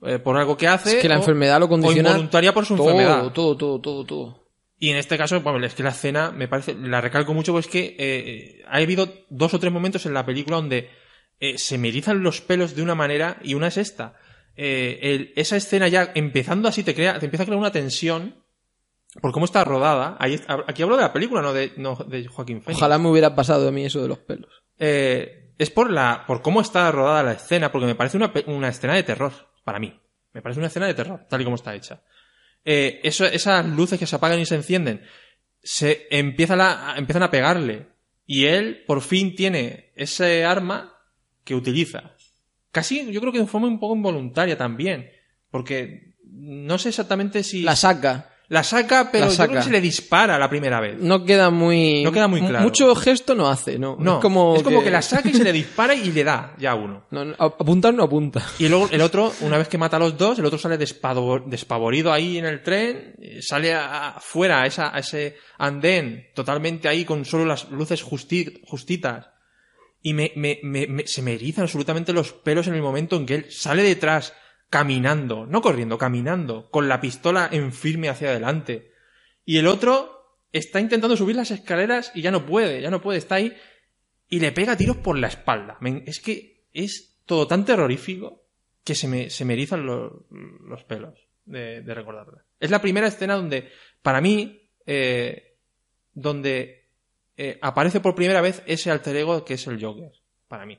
[SPEAKER 3] Eh, por algo que hace. Es que la enfermedad lo condiciona. por su enfermedad. Todo, todo, todo, todo. Y en este caso, es que la escena, me parece, la recalco mucho, pues es que eh, ha habido dos o tres momentos en la película donde eh, se me los pelos de una manera y una es esta. esa escena ya empezando así te crea, te empieza a crear una tensión por cómo está rodada. aquí hablo de la película, no de, Joaquín Phoenix. Ojalá me
[SPEAKER 2] hubiera pasado a mí eso de los pelos.
[SPEAKER 3] es por la por cómo está rodada la escena, porque me parece una, una escena de terror para mí. Me parece una escena de terror, tal y como está hecha. Eh, esas luces que se apagan y se encienden, se empiezan a, empiezan a pegarle. Y él por fin tiene ese arma que utiliza. Casi, yo creo que de forma un poco involuntaria también. Porque no sé exactamente si. La saca. La saca, pero se le dispara la primera vez.
[SPEAKER 2] No queda muy. No queda muy claro. Mucho gesto no hace, ¿no? no es como, como que... la saca y se
[SPEAKER 3] le dispara y le da ya uno. No, no, apuntar no apunta. Y luego el otro, una vez que mata a los dos, el otro sale despavorido ahí en el tren, eh, sale afuera a, ese andén, totalmente ahí con solo las luces justitas. Y me, me, me, se me erizan absolutamente los pelos en el momento en que él sale detrás caminando, no corriendo, caminando, con la pistola en firme hacia adelante. Y el otro está intentando subir las escaleras y ya no puede, ya no puede, está ahí y le pega tiros por la espalda. Es que es todo tan terrorífico que se me, se me erizan los, los pelos de, recordarla. Es la primera escena donde, para mí, eh, donde eh, aparece por primera vez ese alter ego que es el Joker, para mí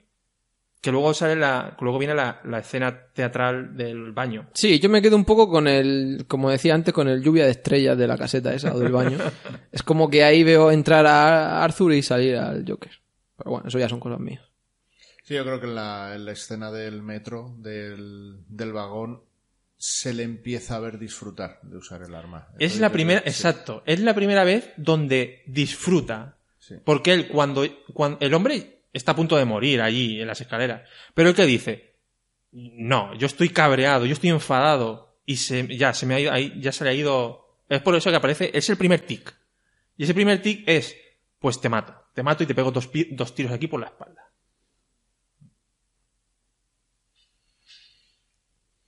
[SPEAKER 3] que luego sale la, luego viene la, escena teatral del baño.
[SPEAKER 2] Sí, yo me quedo un poco con el, como decía antes, con el lluvia de estrellas de la caseta esa o del baño. es como que ahí veo entrar a Arthur y salir al Joker. Pero bueno, eso ya son cosas mías.
[SPEAKER 1] Sí, yo creo que en la, escena del metro, del, vagón, se le empieza a ver disfrutar de usar el arma. es la primera, exacto,
[SPEAKER 3] es la primera vez donde disfruta. Porque él, cuando, el hombre está a punto de morir allí en las escaleras. Pero el que dice, no, yo estoy cabreado, yo estoy enfadado y se, ya se me ha ido, ya se le ha ido. Es por eso que aparece, es el primer tic. Y ese primer tic es, pues te mato, te mato y te pego dos, dos tiros aquí por la espalda.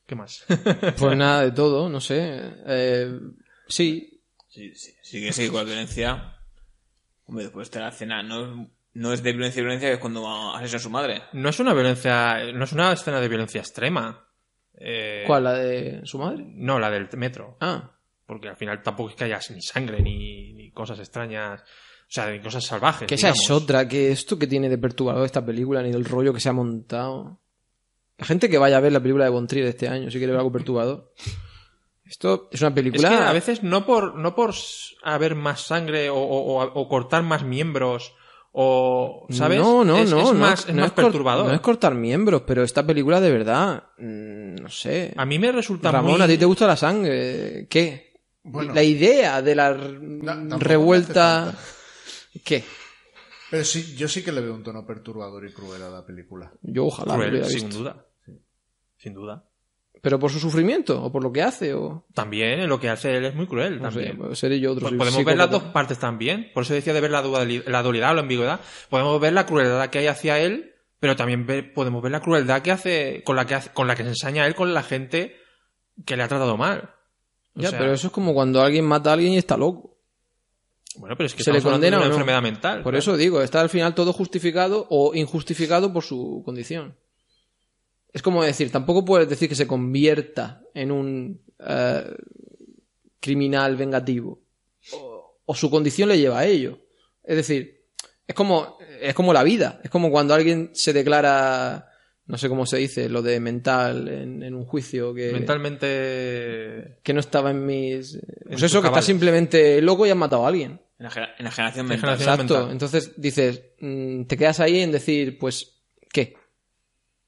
[SPEAKER 3] ¿Qué más? pues nada de todo, no sé. Eh,
[SPEAKER 4] sí. Sí, sí. Sigue sí, con violencia. Hombre, después de la cena no no es de violencia violencia, que es cuando asesina a su madre.
[SPEAKER 3] No es una violencia, no es una escena de violencia extrema.
[SPEAKER 4] Eh, ¿Cuál?
[SPEAKER 3] ¿La de su madre? No, la del metro. Ah. Porque al final tampoco es que haya ni sangre ni, cosas extrañas. O sea, ni cosas salvajes. Que esa es
[SPEAKER 2] otra, que esto que tiene de perturbador esta película, ni del rollo que se ha montado. La gente que vaya a ver la película de Bontrier de este año, si quiere ver algo perturbador. Esto es una película. a veces
[SPEAKER 3] no por, haber más sangre o cortar más miembros o, ¿sabes? No, no, no. más, no, es perturbador. no es
[SPEAKER 2] cortar miembros, pero esta película de verdad, mm, no sé.
[SPEAKER 3] A mí me resulta Ramón, a ti
[SPEAKER 2] te gusta la sangre. ¿Qué? la idea de la revuelta... ¿Qué?
[SPEAKER 1] Pero sí, yo sí que le veo un tono perturbador y cruel a la película. Yo ojalá. sin duda. Sin duda.
[SPEAKER 2] Pero por su sufrimiento, o por lo que hace, o...
[SPEAKER 3] También, lo que hace él es muy cruel, pues pues
[SPEAKER 2] Podemos ver las dos
[SPEAKER 3] partes también. Por eso decía de ver la, la dualidad, la ambigüedad. Podemos ver la crueldad que hay hacia él, pero también podemos ver la crueldad que hace, con la que, con la que se ensaña él con la gente que le ha tratado mal. ya, pero eso
[SPEAKER 2] es como cuando alguien mata a alguien y está loco.
[SPEAKER 3] Bueno, pero es que se le condena una enfermedad mental. Por eso digo, está
[SPEAKER 2] al final todo justificado o injustificado por su condición es como decir, tampoco puedes decir que se convierta en un eh, criminal vengativo. O, su condición le lleva a ello. Es decir, es como, es como la vida. Es como cuando alguien se declara, no sé cómo se dice, lo de mental en, un juicio. que Mentalmente. Que no estaba en mis. Pues eso, que está simplemente loco y has matado a alguien.
[SPEAKER 4] En la, generación mental. Exacto.
[SPEAKER 2] Entonces dices, mm, te quedas ahí en decir, pues, ¿qué?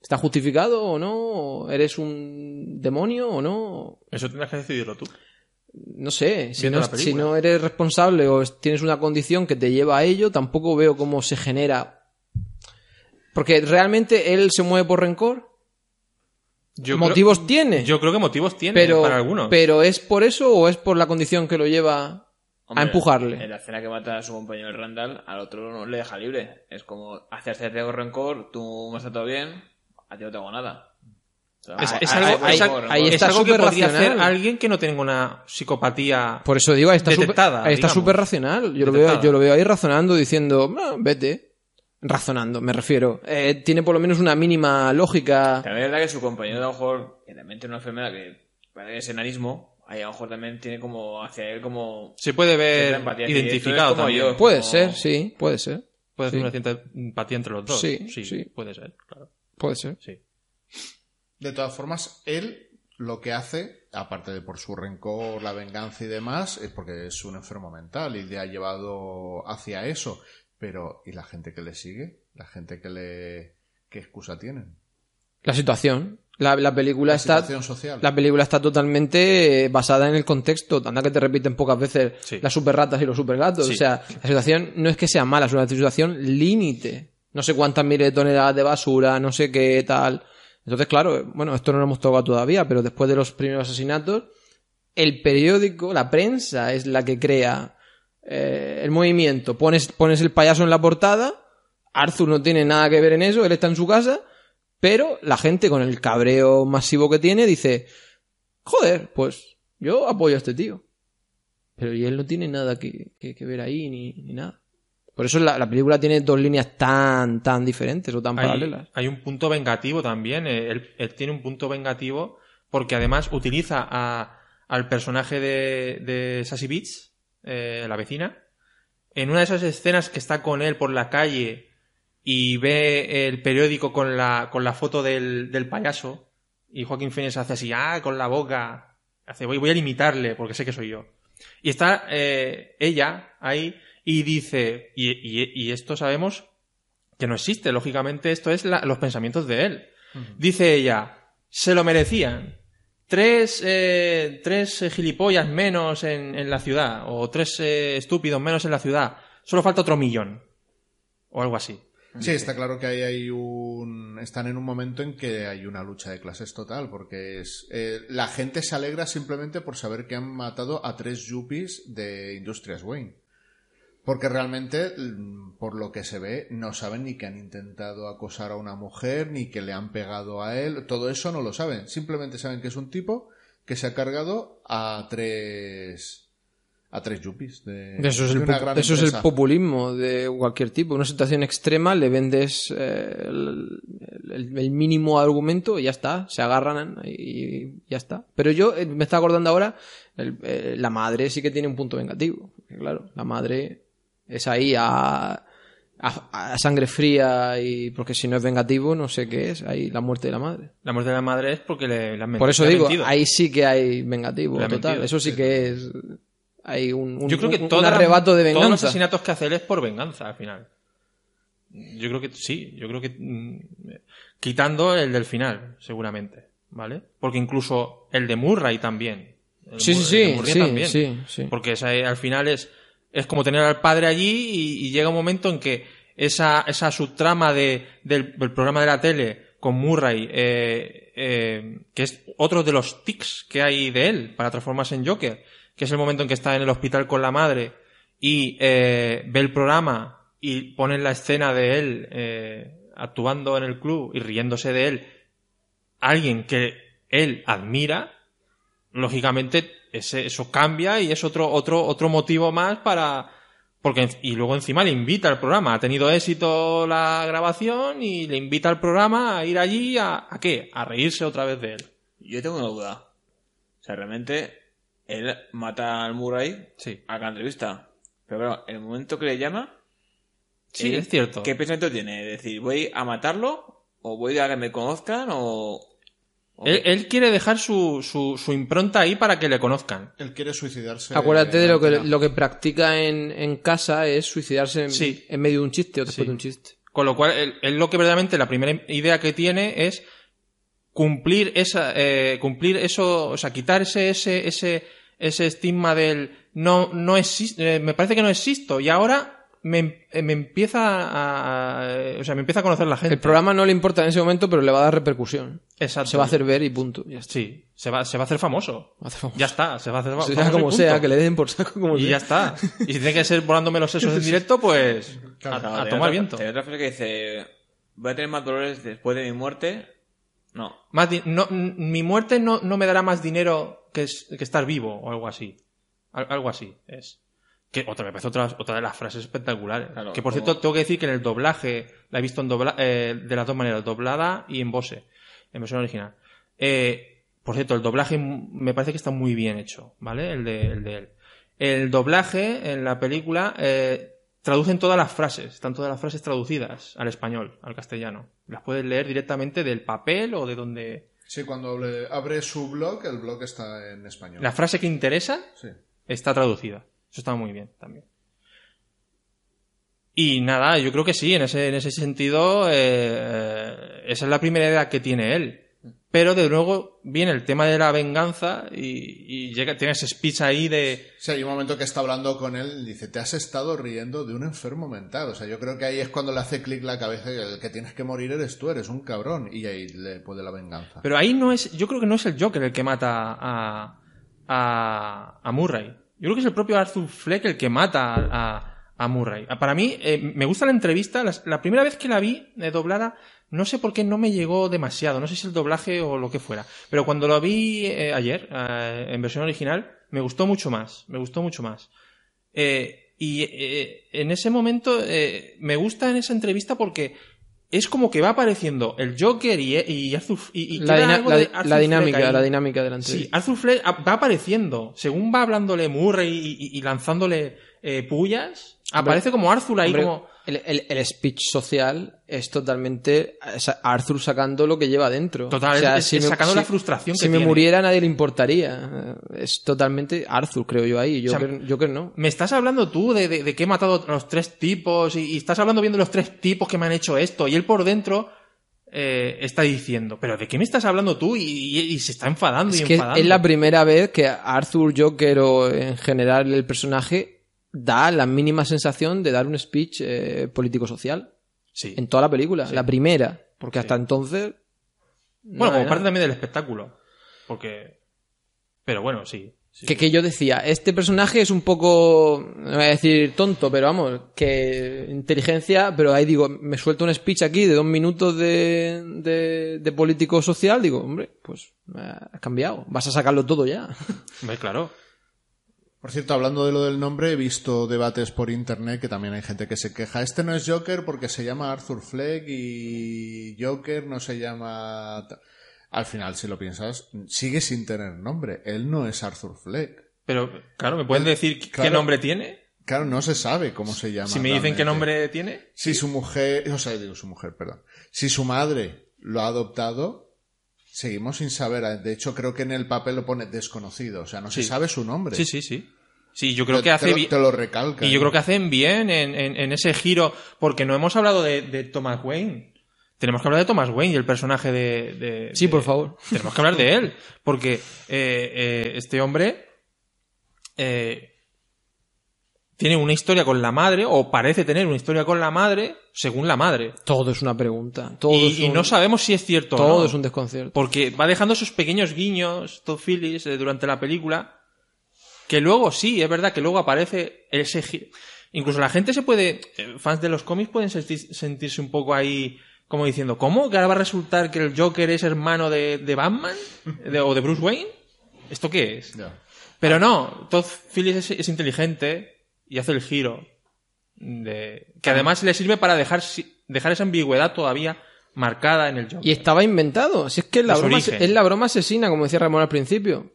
[SPEAKER 2] ¿Está justificado o no? ¿Eres un demonio o no?
[SPEAKER 3] Eso tendrás que decidirlo tú.
[SPEAKER 2] No sé, si no, eres responsable o tienes una condición que te lleva a ello, tampoco veo cómo se genera. Porque realmente él se mueve por rencor.
[SPEAKER 3] motivos tiene. Yo creo que motivos tiene pero, para algunos.
[SPEAKER 2] Pero ¿es por eso o es por la condición que lo lleva a empujarle?
[SPEAKER 4] En la escena que mata a su compañero Randall, al otro no le deja libre. Es como hacerse de rencor, tú me has tratado bien, a ti no te hago nada.
[SPEAKER 3] Es, algo, algo, que podría hacer alguien que no tenga una psicopatía.
[SPEAKER 2] Por eso digo, ahí está súper racional. Yo lo, veo, yo lo veo ahí razonando, diciendo, vete. Razonando, me refiero. Eh, tiene por lo menos una mínima lógica.
[SPEAKER 4] También es verdad que su compañero, a lo mejor, que también tiene una enfermedad que parece es enanismo, ahí a lo mejor también tiene como
[SPEAKER 3] hacia él como. Se puede ver identificado como también. Yo, puede ser, sí, puede ser. Puede sí. una cierta empatía entre los dos. Sí, sí, sí. puede ser, claro. Puede ser. Sí.
[SPEAKER 1] De todas formas, él lo que hace, aparte de por su rencor, la venganza y demás, es porque es un enfermo mental y le ha llevado hacia eso. Pero, ¿y la gente que le sigue? ¿La gente que le... qué excusa tienen?
[SPEAKER 2] La situación. La, película está. La película está totalmente eh, basada en el contexto. Anda que te repiten pocas veces las las ratas y los supergatos. O sea, la situación no es que sea mala, es una situación límite no sé cuántas miles de toneladas de basura, no sé qué tal. Entonces, claro, bueno, esto no lo hemos tocado todavía, pero después de los primeros asesinatos, el periódico, la prensa es la que crea eh, el movimiento. Pones, pones el payaso en la portada, Arthur no tiene nada que ver en eso, él está en su casa, pero la gente con el cabreo masivo que tiene dice, joder, pues yo apoyo a este tío. Pero y él no tiene nada que,
[SPEAKER 3] ver ahí ni nada.
[SPEAKER 2] Por eso la, película tiene dos líneas tan, tan diferentes o tan paralelas.
[SPEAKER 3] Hay un punto vengativo también. Eh, él, tiene un punto vengativo porque además utiliza al personaje de, de Sassy Beach, eh, la vecina, en una de esas escenas que está con él por la calle y ve el periódico con la, con la foto del, payaso y Joaquín Phoenix hace así, ah, con la boca. Hace, voy, voy a limitarle porque sé que soy yo. Y está eh, ella ahí y dice, y, esto sabemos que no existe, lógicamente esto es la, los pensamientos de él. Dice ella, se lo merecían. Tres, eh, tres eh, gilipollas menos en, en, la ciudad, o tres eh, estúpidos menos en la ciudad. Solo falta otro millón.
[SPEAKER 1] O algo así. Sí, está claro que ahí hay un. Están en un momento en que hay una lucha de clases total, porque es. la gente se alegra simplemente por saber que han matado a tres yuppies de Industrias Wayne. Porque realmente, mm, por lo que se ve, no saben ni que han intentado acosar a una mujer, ni que le han pegado a él. Todo eso no lo saben. Simplemente saben que es un tipo que se ha cargado a tres a tres yuppies de, eso es el,
[SPEAKER 2] populismo de cualquier tipo una situación extrema le vendes eh, el, mínimo argumento y ya está se agarran y, ya está pero yo eh, me está acordando ahora eh, la madre sí que tiene un punto vengativo claro la madre es ahí a, a, sangre fría y porque si no es vengativo, no sé qué es. Ahí la muerte de la madre.
[SPEAKER 3] La muerte de la madre es porque le, han Por eso digo,
[SPEAKER 2] ahí sí que hay vengativo, total. Eso sí que es. Hay un, Yo creo que un, arrebato de venganza. Todos los asesinatos
[SPEAKER 3] que hace es por venganza al final. Yo creo que sí, yo creo que mm, quitando el del final, seguramente, ¿vale? Porque incluso el de Murray también. sí, sí, sí, sí, Porque eh, al final es es como tener al padre allí y, llega un momento en que esa, esa subtrama de, del, programa de la tele con Murray, eh, eh, que es otro de los tics que hay de él para transformarse en Joker, que es el momento en que está en el hospital con la madre y eh, ve el programa y en la escena de él actuando en el club y riéndose de él, alguien que él admira, lógicamente eso cambia y es otro, otro, otro motivo más para, porque, y luego encima le invita al programa. Ha tenido éxito la grabación y le invita al programa a ir allí a, a qué? A reírse otra vez de él. Yo tengo una duda. O sea, realmente, él mata al
[SPEAKER 4] Murray sí. a la entrevista. Pero bueno, el momento que le llama.
[SPEAKER 3] Sí, es cierto. ¿Qué
[SPEAKER 4] pensamiento tiene? Es decir, ¿voy a matarlo? ¿O voy a que me conozcan? ¿O,
[SPEAKER 3] él, quiere dejar su, su, impronta ahí para que le conozcan.
[SPEAKER 1] Él quiere suicidarse. Acuérdate de lo que, lo
[SPEAKER 3] que practica en, casa es suicidarse en, medio de un chiste o después de un chiste. Con lo cual, él, lo que verdaderamente la primera idea que tiene es cumplir esa, eh, cumplir eso, o sea, quitar ese, ese, ese estigma del no, no existe, eh, me parece que no existo y ahora eh, me, empieza a, me empieza a conocer la gente. El programa no le importa en ese momento, pero le va a dar repercusión. Se va a hacer ver y punto. sí, se va, se va a hacer famoso. Ya está, se va a hacer famoso. Sea como sea, que le den por saco como Y ya está. Y si tiene que ser volándome los sesos en directo, pues. a, tomar viento.
[SPEAKER 4] Hay otra frase que dice: Voy a tener más dolores después de mi muerte. No.
[SPEAKER 3] mi muerte no, me dará más dinero que, estar vivo o algo así. algo así es. Que otra me parece otra, otra de las frases espectaculares. que por cierto, tengo que decir que en el doblaje la he visto en eh, de las dos maneras, doblada y en voce, en versión original. Eh, por cierto, el doblaje me parece que está muy bien hecho, ¿vale? El de, él. El doblaje en la película eh, traducen todas las frases, están todas las frases traducidas al español, al castellano. Las puedes leer directamente del papel o de donde.
[SPEAKER 1] Sí, cuando abre, su blog, el blog está en español. La frase
[SPEAKER 3] que interesa está traducida. Eso está muy bien también. Y nada, yo creo que sí, en ese, en ese sentido, eh, esa es la primera idea que tiene él. Pero de nuevo viene el tema de la venganza y, llega, tiene ese speech ahí de.
[SPEAKER 1] Sí, hay un momento que está hablando con él y dice: Te has estado riendo de un enfermo mental. O sea, yo creo que ahí es cuando le hace clic la cabeza y el que tienes que morir eres tú, eres un cabrón. Y ahí le puede la venganza.
[SPEAKER 3] Pero ahí no es. Yo creo que no es el Joker el que mata a. a Murray. Yo creo que es el propio Arthur Fleck el que mata a, a Murray. Para mí, eh, me gusta la entrevista. La, primera vez que la vi eh, doblada, no sé por qué no me llegó demasiado. No sé si el doblaje o lo que fuera. Pero cuando la vi eh, ayer, en versión original, me gustó mucho más. Me gustó mucho más. y en ese momento, me gusta en esa entrevista porque es como que va apareciendo el Joker y, y Arthur y, la, la, dinámica la sí Arthur va apareciendo según va hablándole Murray y, y lanzándole eh, pullas aparece como Arthur ahí como el, speech
[SPEAKER 2] social es totalmente Arthur sacando lo que lleva dentro. Totalmente, sacando la frustración si, Si me muriera nadie le importaría. Es totalmente Arthur, creo yo ahí. Yo, yo creo no.
[SPEAKER 3] Me estás hablando tú de, que he matado a los tres tipos y, estás hablando viendo los tres tipos que me han hecho esto y él por dentro... Eh, está diciendo, pero ¿de qué me estás hablando tú? Y, se está enfadando es que Es la
[SPEAKER 2] primera vez que Arthur yo o en general el personaje da la mínima sensación de dar un speech eh, político-social. Sí. En toda la película, la primera. Porque hasta entonces.
[SPEAKER 3] Bueno, como parte también del espectáculo. Porque. Pero bueno, sí.
[SPEAKER 2] Que, yo decía, este personaje es un poco. No voy a decir tonto, pero vamos, que inteligencia. Pero ahí digo, me suelto un speech aquí de dos minutos de, de, de político social. Digo, hombre,
[SPEAKER 1] pues eh, has cambiado. Vas a sacarlo todo ya.
[SPEAKER 3] Hombre, claro.
[SPEAKER 1] Por cierto, hablando de lo del nombre, he visto debates por internet que también hay gente que se queja. Este no es Joker porque se llama Arthur Fleck y Joker no se llama... Al final, si lo piensas, sigue sin tener nombre. Él no es Arthur Fleck.
[SPEAKER 3] Pero, claro, ¿me pueden decir qué nombre tiene?
[SPEAKER 1] Claro, no se sabe cómo se llama. Si me dicen qué nombre tiene. Si su mujer, o sea, digo su mujer, perdón. Si su madre lo ha adoptado, Seguimos sin saber. De hecho, creo que en el papel lo pone desconocido. O sea, no se sabe su nombre. Sí, sí, sí.
[SPEAKER 3] Sí, yo creo que hace bien. lo
[SPEAKER 1] recalca. Y yo ¿eh? creo que
[SPEAKER 3] hacen bien en, ese giro. Porque no hemos hablado de, Thomas Wayne. Tenemos que hablar de Thomas Wayne y el personaje de. sí, por favor. Tenemos que hablar de él. Porque eh, eh, este hombre tiene una historia con la madre o parece tener una historia con la madre según la madre. Todo es una pregunta. y, no sabemos si es cierto todo o no. Todo es un desconcierto. Porque va dejando esos pequeños guiños, Todd Phillips, eh, durante la película, que luego sí, es verdad que luego aparece ese... Incluso la gente se puede, eh, fans de los cómics pueden sentirse un poco ahí como diciendo, ¿cómo? ¿Que ahora va a resultar que el Joker es hermano de, Batman? ¿O de Bruce Wayne? ¿Esto qué es? Pero no, Todd Phillips es, es inteligente y hace el giro. De... Que además le sirve para dejar, dejar esa ambigüedad todavía marcada en el Joker. Y
[SPEAKER 2] estaba inventado. Si es que la, broma, es asesina, como decía Ramón al principio.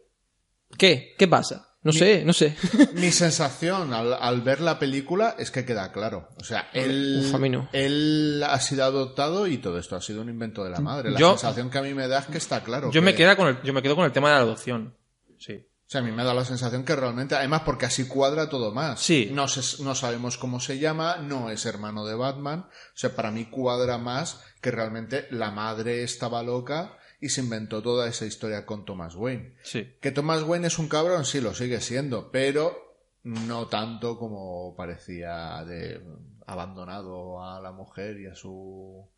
[SPEAKER 2] ¿Qué? ¿Qué pasa? No sé, no sé.
[SPEAKER 1] mi sensación al, ver la película es que queda claro. O sea, él, ha sido adoptado y todo esto ha sido un invento de la madre. La sensación que a mí me da es que está claro. Yo, Me, queda con yo me quedo con el tema de la adopción. Sí sea, a mí me da la sensación que realmente, además porque así cuadra todo más. Sí. No, sabemos cómo se llama, no es hermano de Batman. O sea, para mí cuadra más que realmente la madre estaba loca y se inventó toda esa historia con Thomas Wayne. Sí. Que Thomas Wayne es un cabrón, sí, lo sigue siendo, pero no tanto como parecía de abandonado a la mujer y a su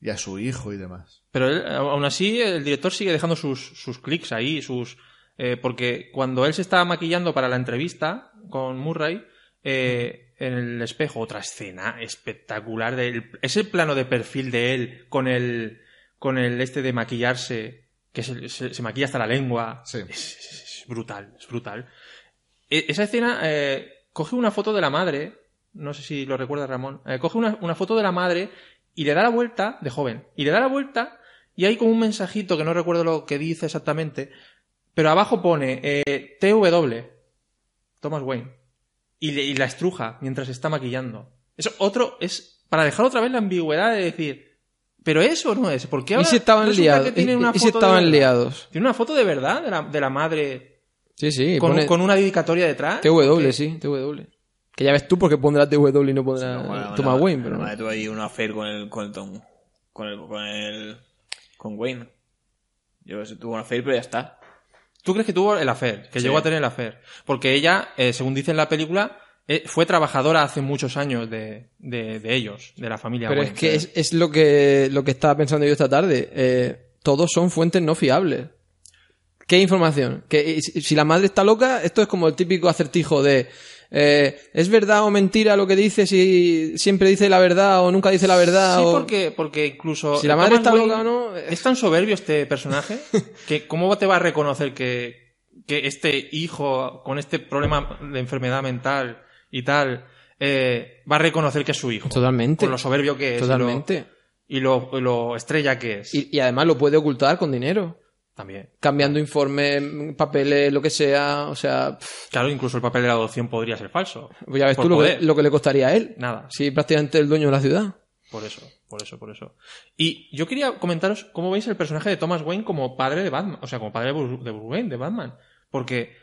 [SPEAKER 1] y a su hijo y demás.
[SPEAKER 3] Pero aún así el director sigue dejando sus, sus clics ahí, sus eh, porque cuando él se estaba maquillando para la entrevista con Murray, eh, en el espejo, otra escena espectacular de ese plano de perfil de él con el, con el este de maquillarse, que se, maquilla hasta la lengua. Es, brutal, es brutal. E, esa escena eh, coge una foto de la madre, no sé si lo recuerda Ramón, coge una, una foto de la madre y le da la vuelta, de joven, y le da la vuelta y hay como un mensajito que no recuerdo lo que dice exactamente, pero abajo pone eh, TW, Thomas Wayne, y, la estruja mientras está maquillando. Eso otro es para dejar otra vez la ambigüedad de decir, ¿pero eso no es? ¿Por qué ahora ¿Y estaban liados? una ¿Y, foto si estaban liados? Tiene una foto de verdad de la, de la madre.
[SPEAKER 2] Sí, sí. Con, con una
[SPEAKER 3] dedicatoria detrás. TW,
[SPEAKER 2] sí, TW. Que ya ves tú porque pondrá TW y no pondrá Thomas Wayne. Pero no.
[SPEAKER 4] tuve ahí una affair con el, con el Tom. Con el, con el, con Wayne. Yo
[SPEAKER 3] tuve una affair, pero ya está. ¿Tú crees que tuvo el afer? Que llegó a tener el afer. Porque ella, eh, según dice en la película, eh, fue trabajadora hace muchos años de, de, ellos, de la familia. Pero es que
[SPEAKER 2] es, lo que lo que estaba pensando yo esta tarde. Eh, todos son fuentes no fiables. ¿Qué información? Que si la madre está loca, esto es como el típico acertijo de eh, ¿es verdad o mentira lo que dice? Si siempre dice la verdad o nunca dice la verdad. Sí,
[SPEAKER 3] porque, porque incluso. Si la madre está loca no. Es tan soberbio este personaje que cómo te va a reconocer que, que este hijo con este problema de enfermedad mental y tal eh, va a reconocer que es su hijo. Totalmente. Con lo soberbio que es. Totalmente. Y lo, estrella que es. y además lo puede ocultar con dinero. También.
[SPEAKER 2] Cambiando informes, papeles, lo que sea, o sea...
[SPEAKER 3] Claro, incluso el papel de la adopción podría ser falso. Pues ya ves tú lo que,
[SPEAKER 2] le costaría a él. Nada. sí prácticamente el dueño de la ciudad.
[SPEAKER 3] Por eso, por eso, por eso. Y yo quería comentaros cómo veis el personaje de Thomas Wayne como padre de Batman, o sea, como padre de Bruce, Wayne, de Batman. Porque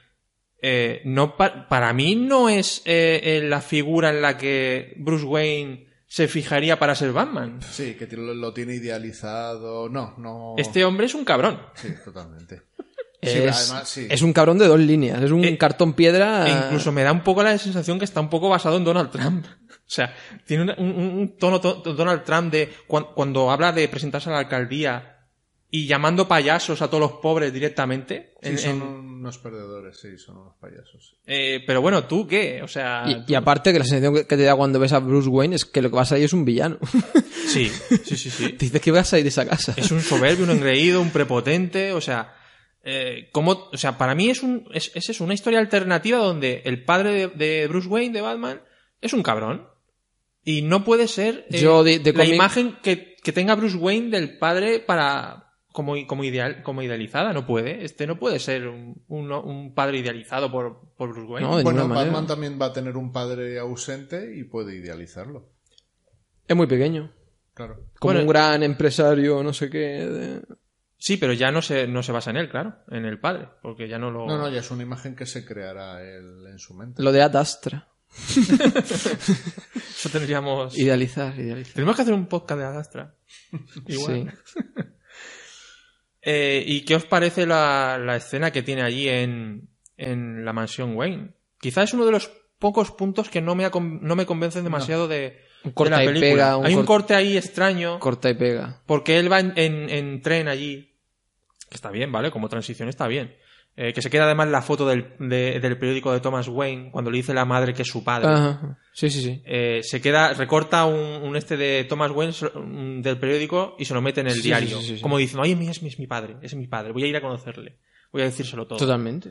[SPEAKER 3] eh, no para mí no es eh, eh, la figura en la que Bruce Wayne se fijaría para ser
[SPEAKER 1] Batman. Sí, que lo, tiene idealizado. No, no. Este hombre es un cabrón. Sí, totalmente. Es, un
[SPEAKER 3] cabrón de dos líneas, es un eh, cartón piedra. E incluso me da un poco la sensación que está un poco basado en Donald Trump. O sea, tiene un, tono Donald Trump de cuando habla de presentarse a la alcaldía y llamando payasos a todos los pobres directamente. Sí, son
[SPEAKER 1] unos perdedores, sí, son unos payasos. Eh, pero
[SPEAKER 3] bueno, ¿tú qué? O sea...
[SPEAKER 2] Y, aparte que la sensación que te da cuando ves a Bruce Wayne es que lo que vas a salir es un villano.
[SPEAKER 3] Sí, sí, sí, sí. te dices que vas a salir de esa casa. Es un soberbio, un engreído, un prepotente, o sea... Eh, como, o sea, para mí es, un, es, es una historia alternativa donde el padre de, Bruce Wayne, de Batman, es un cabrón. Y no puede ser eh, Yo de, la imagen que, que tenga Bruce Wayne del padre para, como, ideal, como idealizada, no puede. Este no puede ser un, padre idealizado por, por Bruce Wayne. bueno, Batman
[SPEAKER 1] también va a tener un padre ausente y puede idealizarlo. Es muy pequeño. Claro. Como un gran
[SPEAKER 3] empresario, no sé qué. Sí, pero ya no se, no se basa en él, claro, en el padre, porque ya no lo... No, no, ya
[SPEAKER 1] es una imagen que se creará él en su mente.
[SPEAKER 2] Lo de Adastra.
[SPEAKER 1] Eso tendríamos... Idealizar, idealizar.
[SPEAKER 3] Tenemos que hacer un podcast de Adastra. Igual. Sí. Eh, ¿Y qué os parece la, escena que tiene allí en, la mansión Wayne? Quizás es uno de los pocos puntos que no me, no me convencen demasiado de, la película. Hay un corte ahí extraño. Corta y pega. Porque él va en, tren allí. está bien, ¿vale? Como transición está bien. Eh, que se queda además la foto del, periódico de Thomas Wayne cuando le dice la madre que es su padre. Sí, sí, sí. Eh, se queda, recorta un, este de Thomas Wayne mm, del periódico y se lo mete en el diario. como diciendo, oye, es, mi padre, es mi padre, voy a ir a conocerle, voy a decírselo todo. Totalmente.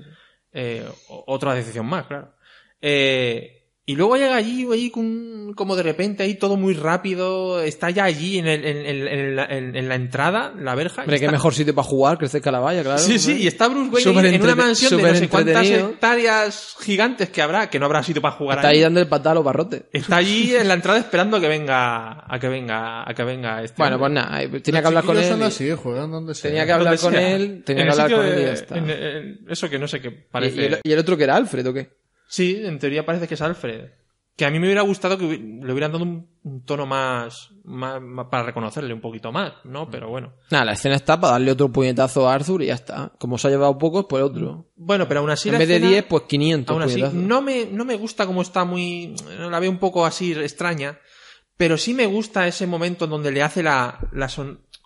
[SPEAKER 3] Eh, otra decisión más, claro. Eh, y luego llega allí, con como de repente, ahí todo muy rápido, está ya allí en, el, en, en, la, en la, entrada, la verja. Hombre, qué mejor
[SPEAKER 2] sitio para jugar, que ese Calabaya,
[SPEAKER 3] claro. Sí, sí, y está Bruce Wayne en una mansión de no sé hectáreas gigantes que habrá, que no habrá sitio para jugar Está ahí,
[SPEAKER 2] dando el patada a los
[SPEAKER 3] Está allí en la entrada esperando a que venga, a que venga, a que venga este. Bueno, pues nada,
[SPEAKER 2] eh, tenía que hablar con él.
[SPEAKER 3] Tenía que hablar con él, tenía que hablar con él y ya está. eso que no sé qué parece. ¿Y, el, y el otro que era Alfred o qué? Sí, en teoría parece que es Alfred. Que a mí me hubiera gustado que le hubieran dado un tono más, para reconocerle un poquito más, ¿no? Mm. Pero bueno.
[SPEAKER 2] Nada, la escena está para darle otro puñetazo a Arthur y ya está. Como se ha llevado poco, pues otro.
[SPEAKER 3] Bueno, pero aún así. En vez de 10,
[SPEAKER 2] pues 500. Aún así,
[SPEAKER 3] no me, no me gusta cómo está muy. La veo un poco así extraña. Pero sí me gusta ese momento en donde le hace la, la,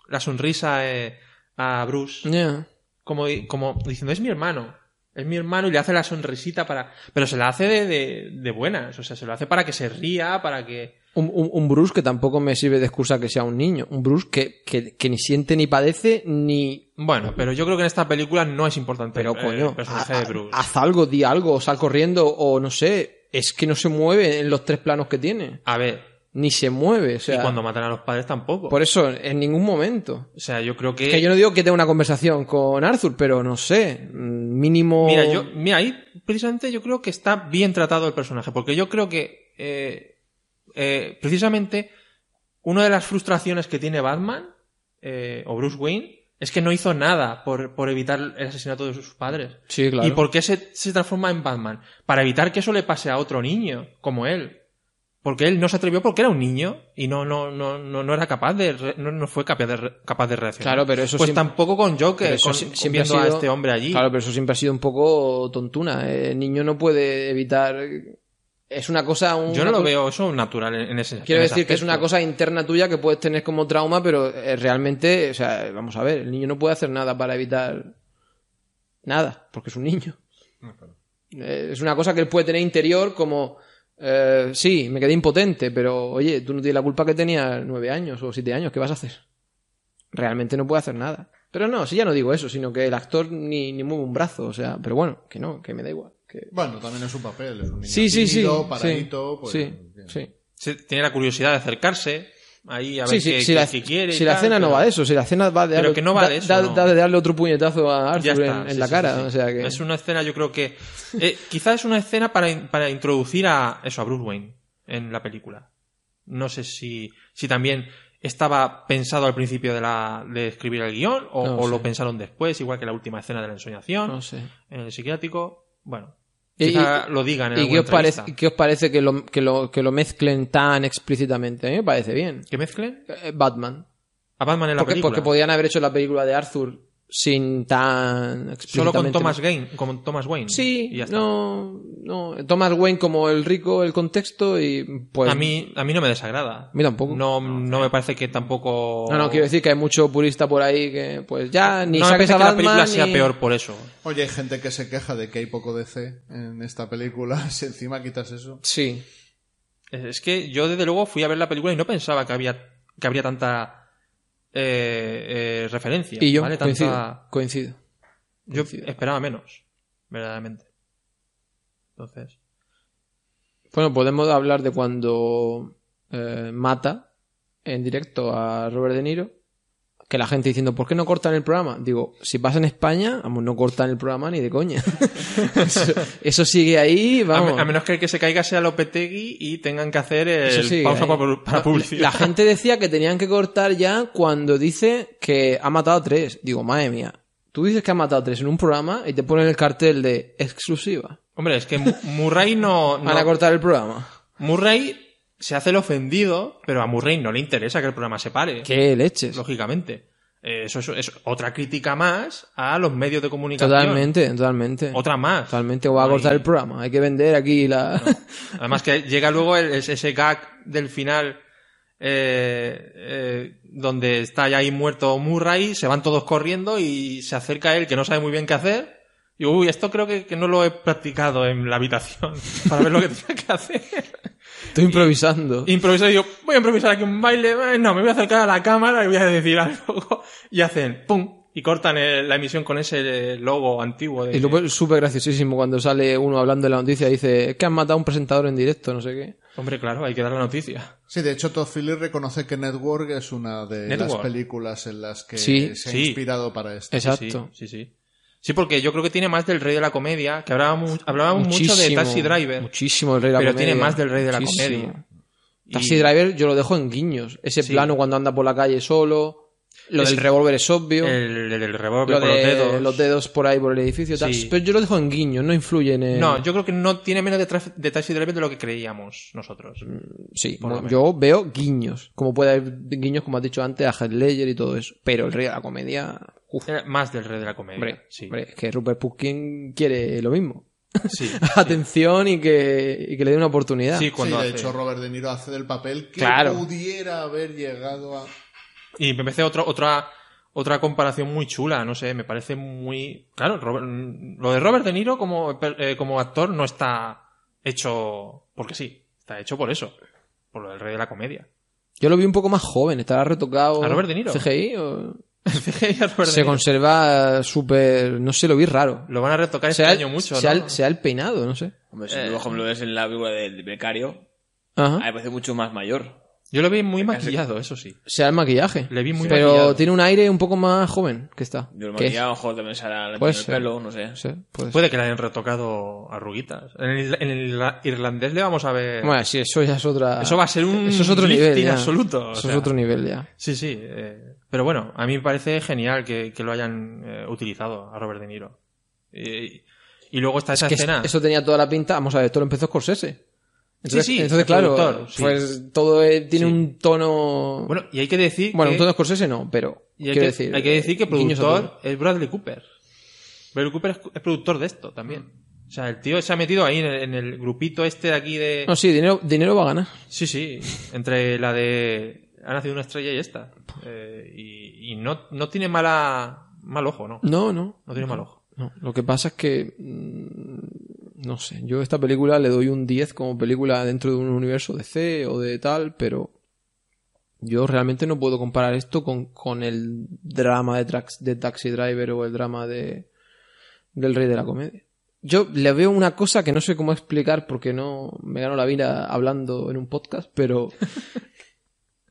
[SPEAKER 3] la sonrisa eh, a Bruce. Como, como diciendo, es mi hermano es mi hermano y le hace la sonrisita para. Pero se la hace de, de, buenas, o sea, se lo hace para que se ría, para que.
[SPEAKER 2] Un, un, Bruce que tampoco me sirve de excusa que sea un niño. Un Bruce que, que, que, ni siente ni padece ni. Bueno, pero yo creo que en esta película
[SPEAKER 3] no es importante. Pero el, coño, personaje de Bruce.
[SPEAKER 2] haz algo, di algo, sal corriendo o no sé. Es que no se mueve en los tres planos que tiene. A ver, ni se mueve. y cuando
[SPEAKER 3] matan a los padres tampoco. Por eso, en ningún momento. O sea, yo creo que. que yo no
[SPEAKER 2] digo que tenga una conversación con Arthur, pero no sé. Mínimo. Mira, yo.
[SPEAKER 3] Mira, ahí precisamente yo creo que está bien tratado el personaje. Porque yo creo que. Eh, eh, precisamente. Una de las frustraciones que tiene Batman. Eh, o Bruce Wayne. Es que no hizo nada por, por evitar el asesinato de sus padres. Sí, claro. ¿Y por qué se, se transforma en Batman? Para evitar que eso le pase a otro niño, como él porque él no se atrevió porque era un niño y no no no era capaz de no, fue capaz de capaz de reaccionar. Claro, pero eso pues tampoco con Joker, viendo a este hombre allí. Claro,
[SPEAKER 2] pero eso siempre ha sido un poco tontuna. ¿eh? El niño no puede evitar es una cosa yo no lo
[SPEAKER 3] veo eso natural en, ese quiero decir que es una
[SPEAKER 2] cosa interna tuya que puedes tener como trauma pero eh, realmente o sea vamos a ver el niño no puede hacer nada para evitar nada porque es un niño eh, es una cosa que él puede tener interior como eh, sí, me quedé impotente, pero oye, tú no tienes la culpa que tenía nueve años o siete años, ¿qué vas a hacer? Realmente no puedo hacer nada. Pero no, si ya no digo eso, sino que el actor ni, ni mueve un brazo, o sea, pero bueno, que no, que me da igual. Bueno, también
[SPEAKER 1] es un papel, es un niño
[SPEAKER 3] sí, pues, sí, sí. Tiene la curiosidad de acercarse, ahí a ver si la, Si la no va de
[SPEAKER 2] eso, si la cena va de, darle otro puñetazo
[SPEAKER 3] a Arthur en, la
[SPEAKER 2] cara. o sea que... Es
[SPEAKER 3] una escena, yo creo que. Eh, quizás es una escena para, introducir a eso, a Bruce Wayne en la película. No sé si, si también estaba pensado al principio de, la, de escribir el guión o, lo pensaron después, igual que la última escena de la ensoñación en el psiquiátrico. Bueno, y, lo digan en ¿Y qué os, parece,
[SPEAKER 2] qué os parece que lo, que, lo, mezclen tan explícitamente? A mí me parece bien. ¿Qué mezclen? Eh, Batman. ¿A Batman en la porque, película? Porque podían haber hecho la película de Arthur sin tan solo con Thomas Wayne
[SPEAKER 3] como Thomas Wayne sí no no
[SPEAKER 2] Thomas Wayne como el rico el contexto y pues a mí
[SPEAKER 3] a mí no me desagrada a
[SPEAKER 2] tampoco no, no,
[SPEAKER 3] me parece que tampoco no no quiero decir
[SPEAKER 2] que hay mucho purista por ahí que pues ya ni no que la película
[SPEAKER 1] sea peor por eso oye hay gente que se queja de que hay poco DC en esta película si encima quitas eso
[SPEAKER 3] sí es que yo desde luego fui a ver la película y no pensaba que había que habría tanta eh, eh, referencia. Y yo coincido, coincido, Yo esperaba menos, verdaderamente. Entonces.
[SPEAKER 2] Bueno, podemos hablar de cuando eh, mata en directo a Robert De Niro que la gente diciendo, ¿por qué no cortan el programa? Digo, si pasa en España, vamos, no cortan
[SPEAKER 3] el programa ni de coña.
[SPEAKER 2] eso, sigue ahí,
[SPEAKER 3] vamos. A, menos que el que se caiga sea Lopetegui y tengan que hacer el pausa para, publicidad. La, gente decía que
[SPEAKER 2] tenían que cortar ya cuando dice que ha matado a tres. Digo, madre mía, tú dices que ha matado a tres en un programa y te ponen el cartel de exclusiva.
[SPEAKER 3] Hombre, es que Murray no, no... Van a cortar el programa. Murray se hace el ofendido, pero a Murray no le interesa que el programa se pare. ¡Qué leches! Lógicamente. Eh, eso es, otra crítica más a los medios de comunicación. Totalmente,
[SPEAKER 2] totalmente. Otra más. Totalmente, o a cortar el programa. Hay que vender aquí la.
[SPEAKER 3] Además, que llega luego el, ese gag del final, eh, eh, donde está ya ahí muerto Murray, se van todos corriendo y se acerca él que no sabe muy bien qué hacer. Y uy, esto creo que, que no lo he practicado en la habitación para ver lo que tiene que hacer.
[SPEAKER 2] Estoy improvisando. Y,
[SPEAKER 3] y yo, voy a improvisar aquí un baile. Eh, no, me voy a acercar a la cámara y voy a decir algo. Y hacen, ¡pum! Y cortan eh, la emisión con
[SPEAKER 1] ese eh, logo antiguo. Y luego es
[SPEAKER 2] súper graciosísimo cuando sale uno hablando de la noticia y dice, es que han matado a un presentador en directo, no sé qué. Hombre, claro, hay que dar la noticia.
[SPEAKER 1] Sí, de hecho, Todd Phillips reconoce que Network es una de las películas en las que se ha inspirado para esto. Exacto. sí. sí. Sí, porque yo creo que tiene más del Rey de la Comedia,
[SPEAKER 3] que hablábamos mucho de Taxi Driver. Muchísimo el Rey de la Comedia. Pero tiene más del Rey de la Comedia. Taxi
[SPEAKER 2] Driver yo lo dejo en guiños. Ese plano cuando anda por la calle solo. Lo revólver es obvio. El,
[SPEAKER 3] del revólver con los dedos. Los dedos por ahí, por el edificio. Pero
[SPEAKER 2] yo lo dejo en guiños, no influye en. No,
[SPEAKER 3] yo creo que no tiene menos de, de Taxi Driver de lo que creíamos nosotros. Mm,
[SPEAKER 2] sí, yo veo guiños. Como puede haber guiños, como has dicho antes, a Head Ledger y todo eso. Pero el Rey de la Comedia.
[SPEAKER 3] Más del rey de la comedia. es
[SPEAKER 2] que Rupert Pupkin quiere lo mismo. Sí, Atención Y, que, le dé una oportunidad. Sí, cuando de hecho
[SPEAKER 1] Robert De Niro hace del papel que pudiera haber llegado a...
[SPEAKER 3] Y me parece otra, otra comparación muy chula, no sé, me parece muy... Claro, lo de Robert De Niro como, eh, como actor no está hecho porque sí, está hecho por eso, por lo del rey de la comedia.
[SPEAKER 2] Yo lo vi un poco más joven, estaba retocado. ¿A Robert De Niro? CGI o... se conserva súper. No sé, lo vi raro. Lo van a retocar este año mucho, se Ha, se el peinado, no sé.
[SPEAKER 4] Hombre, si eh. lo tú, ves en la película del becario, a Ajá. parece mucho más mayor. Yo lo vi muy maquillado, eso sí.
[SPEAKER 3] Se ha el maquillaje. Le vi muy Pero tiene
[SPEAKER 2] un aire un poco más joven que está. Yo lo maquillado,
[SPEAKER 3] es- también se el pelo, no sé. puede que le hayan retocado arruguitas. En el, irlandés le vamos a ver. Bueno, sí, eso ya es otra. eso va a ser un. Eso es otro nivel. absoluto. Eso es otro
[SPEAKER 2] nivel ya. Sí,
[SPEAKER 3] sí. eh, pero bueno, a mí me parece genial que, lo hayan eh, utilizado a Robert De Niro. Y, luego está esa escena. Eso
[SPEAKER 2] tenía toda la pinta. Vamos a ver, esto lo empezó Scorsese. Entonces, sí, sí, entonces claro, pues
[SPEAKER 3] todo eh, tiene un tono. Bueno,
[SPEAKER 2] y hay que decir. Bueno, un tono Scorsese no, pero. hay, que, eh, decir, que el productor
[SPEAKER 3] es Bradley Cooper. Bradley Cooper es, productor de esto también. Mm. O sea, el tío se ha metido ahí en el, grupito este de aquí de. No, sí, dinero,
[SPEAKER 2] dinero va a ganar.
[SPEAKER 3] Sí, sí. Entre la de ha nacido una estrella y esta. Eh, y, no, tiene mala, mal ojo, ¿no? No,
[SPEAKER 2] no. No tiene mal ojo. No, lo que pasa es que. Mm, no sé, yo a esta película le doy un 10 como película dentro de un universo de C o de tal, pero yo realmente no puedo comparar esto con, el drama de, de Taxi Driver o el drama de del Rey de la Comedia. Yo le veo una cosa que no sé cómo explicar porque no me gano la vida hablando en un podcast, pero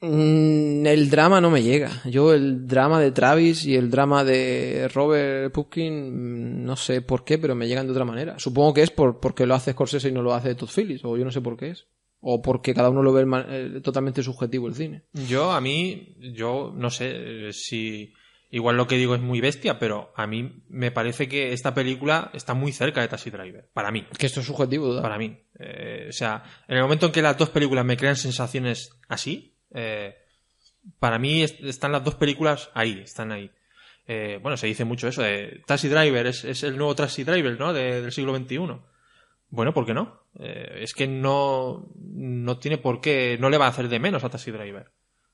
[SPEAKER 2] Mm, el drama no me llega. Yo el drama de Travis y el drama de Robert Pupkin, mm, no sé por qué, pero me llegan de otra manera. Supongo que es por, porque lo hace Scorsese y no lo hace Todd Phillips, o yo no sé por qué es. O porque cada uno lo ve eh, totalmente subjetivo el cine.
[SPEAKER 3] Yo, a mí, yo no sé eh, si... Igual lo que digo es muy bestia, pero a mí me parece que esta película está muy cerca de Taxi Driver, para mí. Que esto es subjetivo, Para mí. Eh, o sea, en el momento en que las dos películas me crean sensaciones así, eh, para mí están las dos películas ahí, están ahí. Eh, bueno, se dice mucho eso de Taxi Driver, es, el nuevo Taxi Driver, ¿no? del siglo XXI. Bueno, ¿por qué no? Eh, es que no, no tiene por qué, no le va a hacer de menos a Taxi Driver.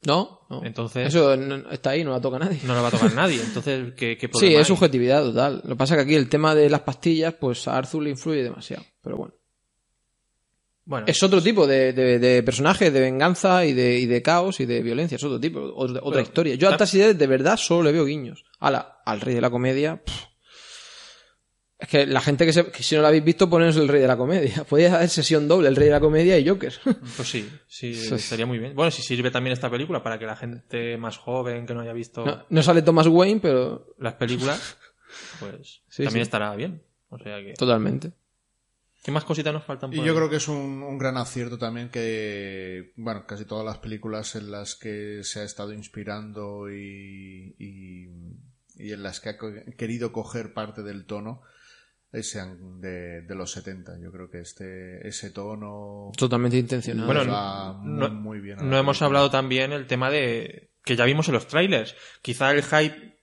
[SPEAKER 3] No, Entonces, eso
[SPEAKER 2] está ahí, no la toca nadie. No la va a tocar nadie. Entonces, ¿qué, Sí, es subjetividad total. Lo que pasa es que aquí el tema de las pastillas, pues a Arthur le influye demasiado. Pero bueno es otro tipo de, de, de personaje, de venganza y de, caos y de violencia. Es otro tipo, otra historia. Yo a ideas de verdad solo le veo guiños. A al rey de la comedia. Es que la gente que, se, si no lo habéis visto, poneros el rey de la comedia. Podéis haber sesión doble, el rey de la comedia y Joker.
[SPEAKER 3] Pues sí, sí, estaría muy bien. Bueno, si sirve también esta película para que la gente más joven que no haya visto.
[SPEAKER 2] No, sale Thomas Wayne, pero.
[SPEAKER 3] Las películas, pues sí, también estará bien. Totalmente. ¿Qué más cositas nos faltan? y yo creo que es
[SPEAKER 1] un, gran acierto también que, bueno, casi todas las películas en las que se ha estado inspirando y, en las que ha querido coger parte del tono, eh, sean de, los 70. Yo creo que este ese tono. Totalmente intencional. Bueno, no, muy, bien no hemos hablado
[SPEAKER 3] también el tema de. que ya vimos en los trailers. Quizá el hype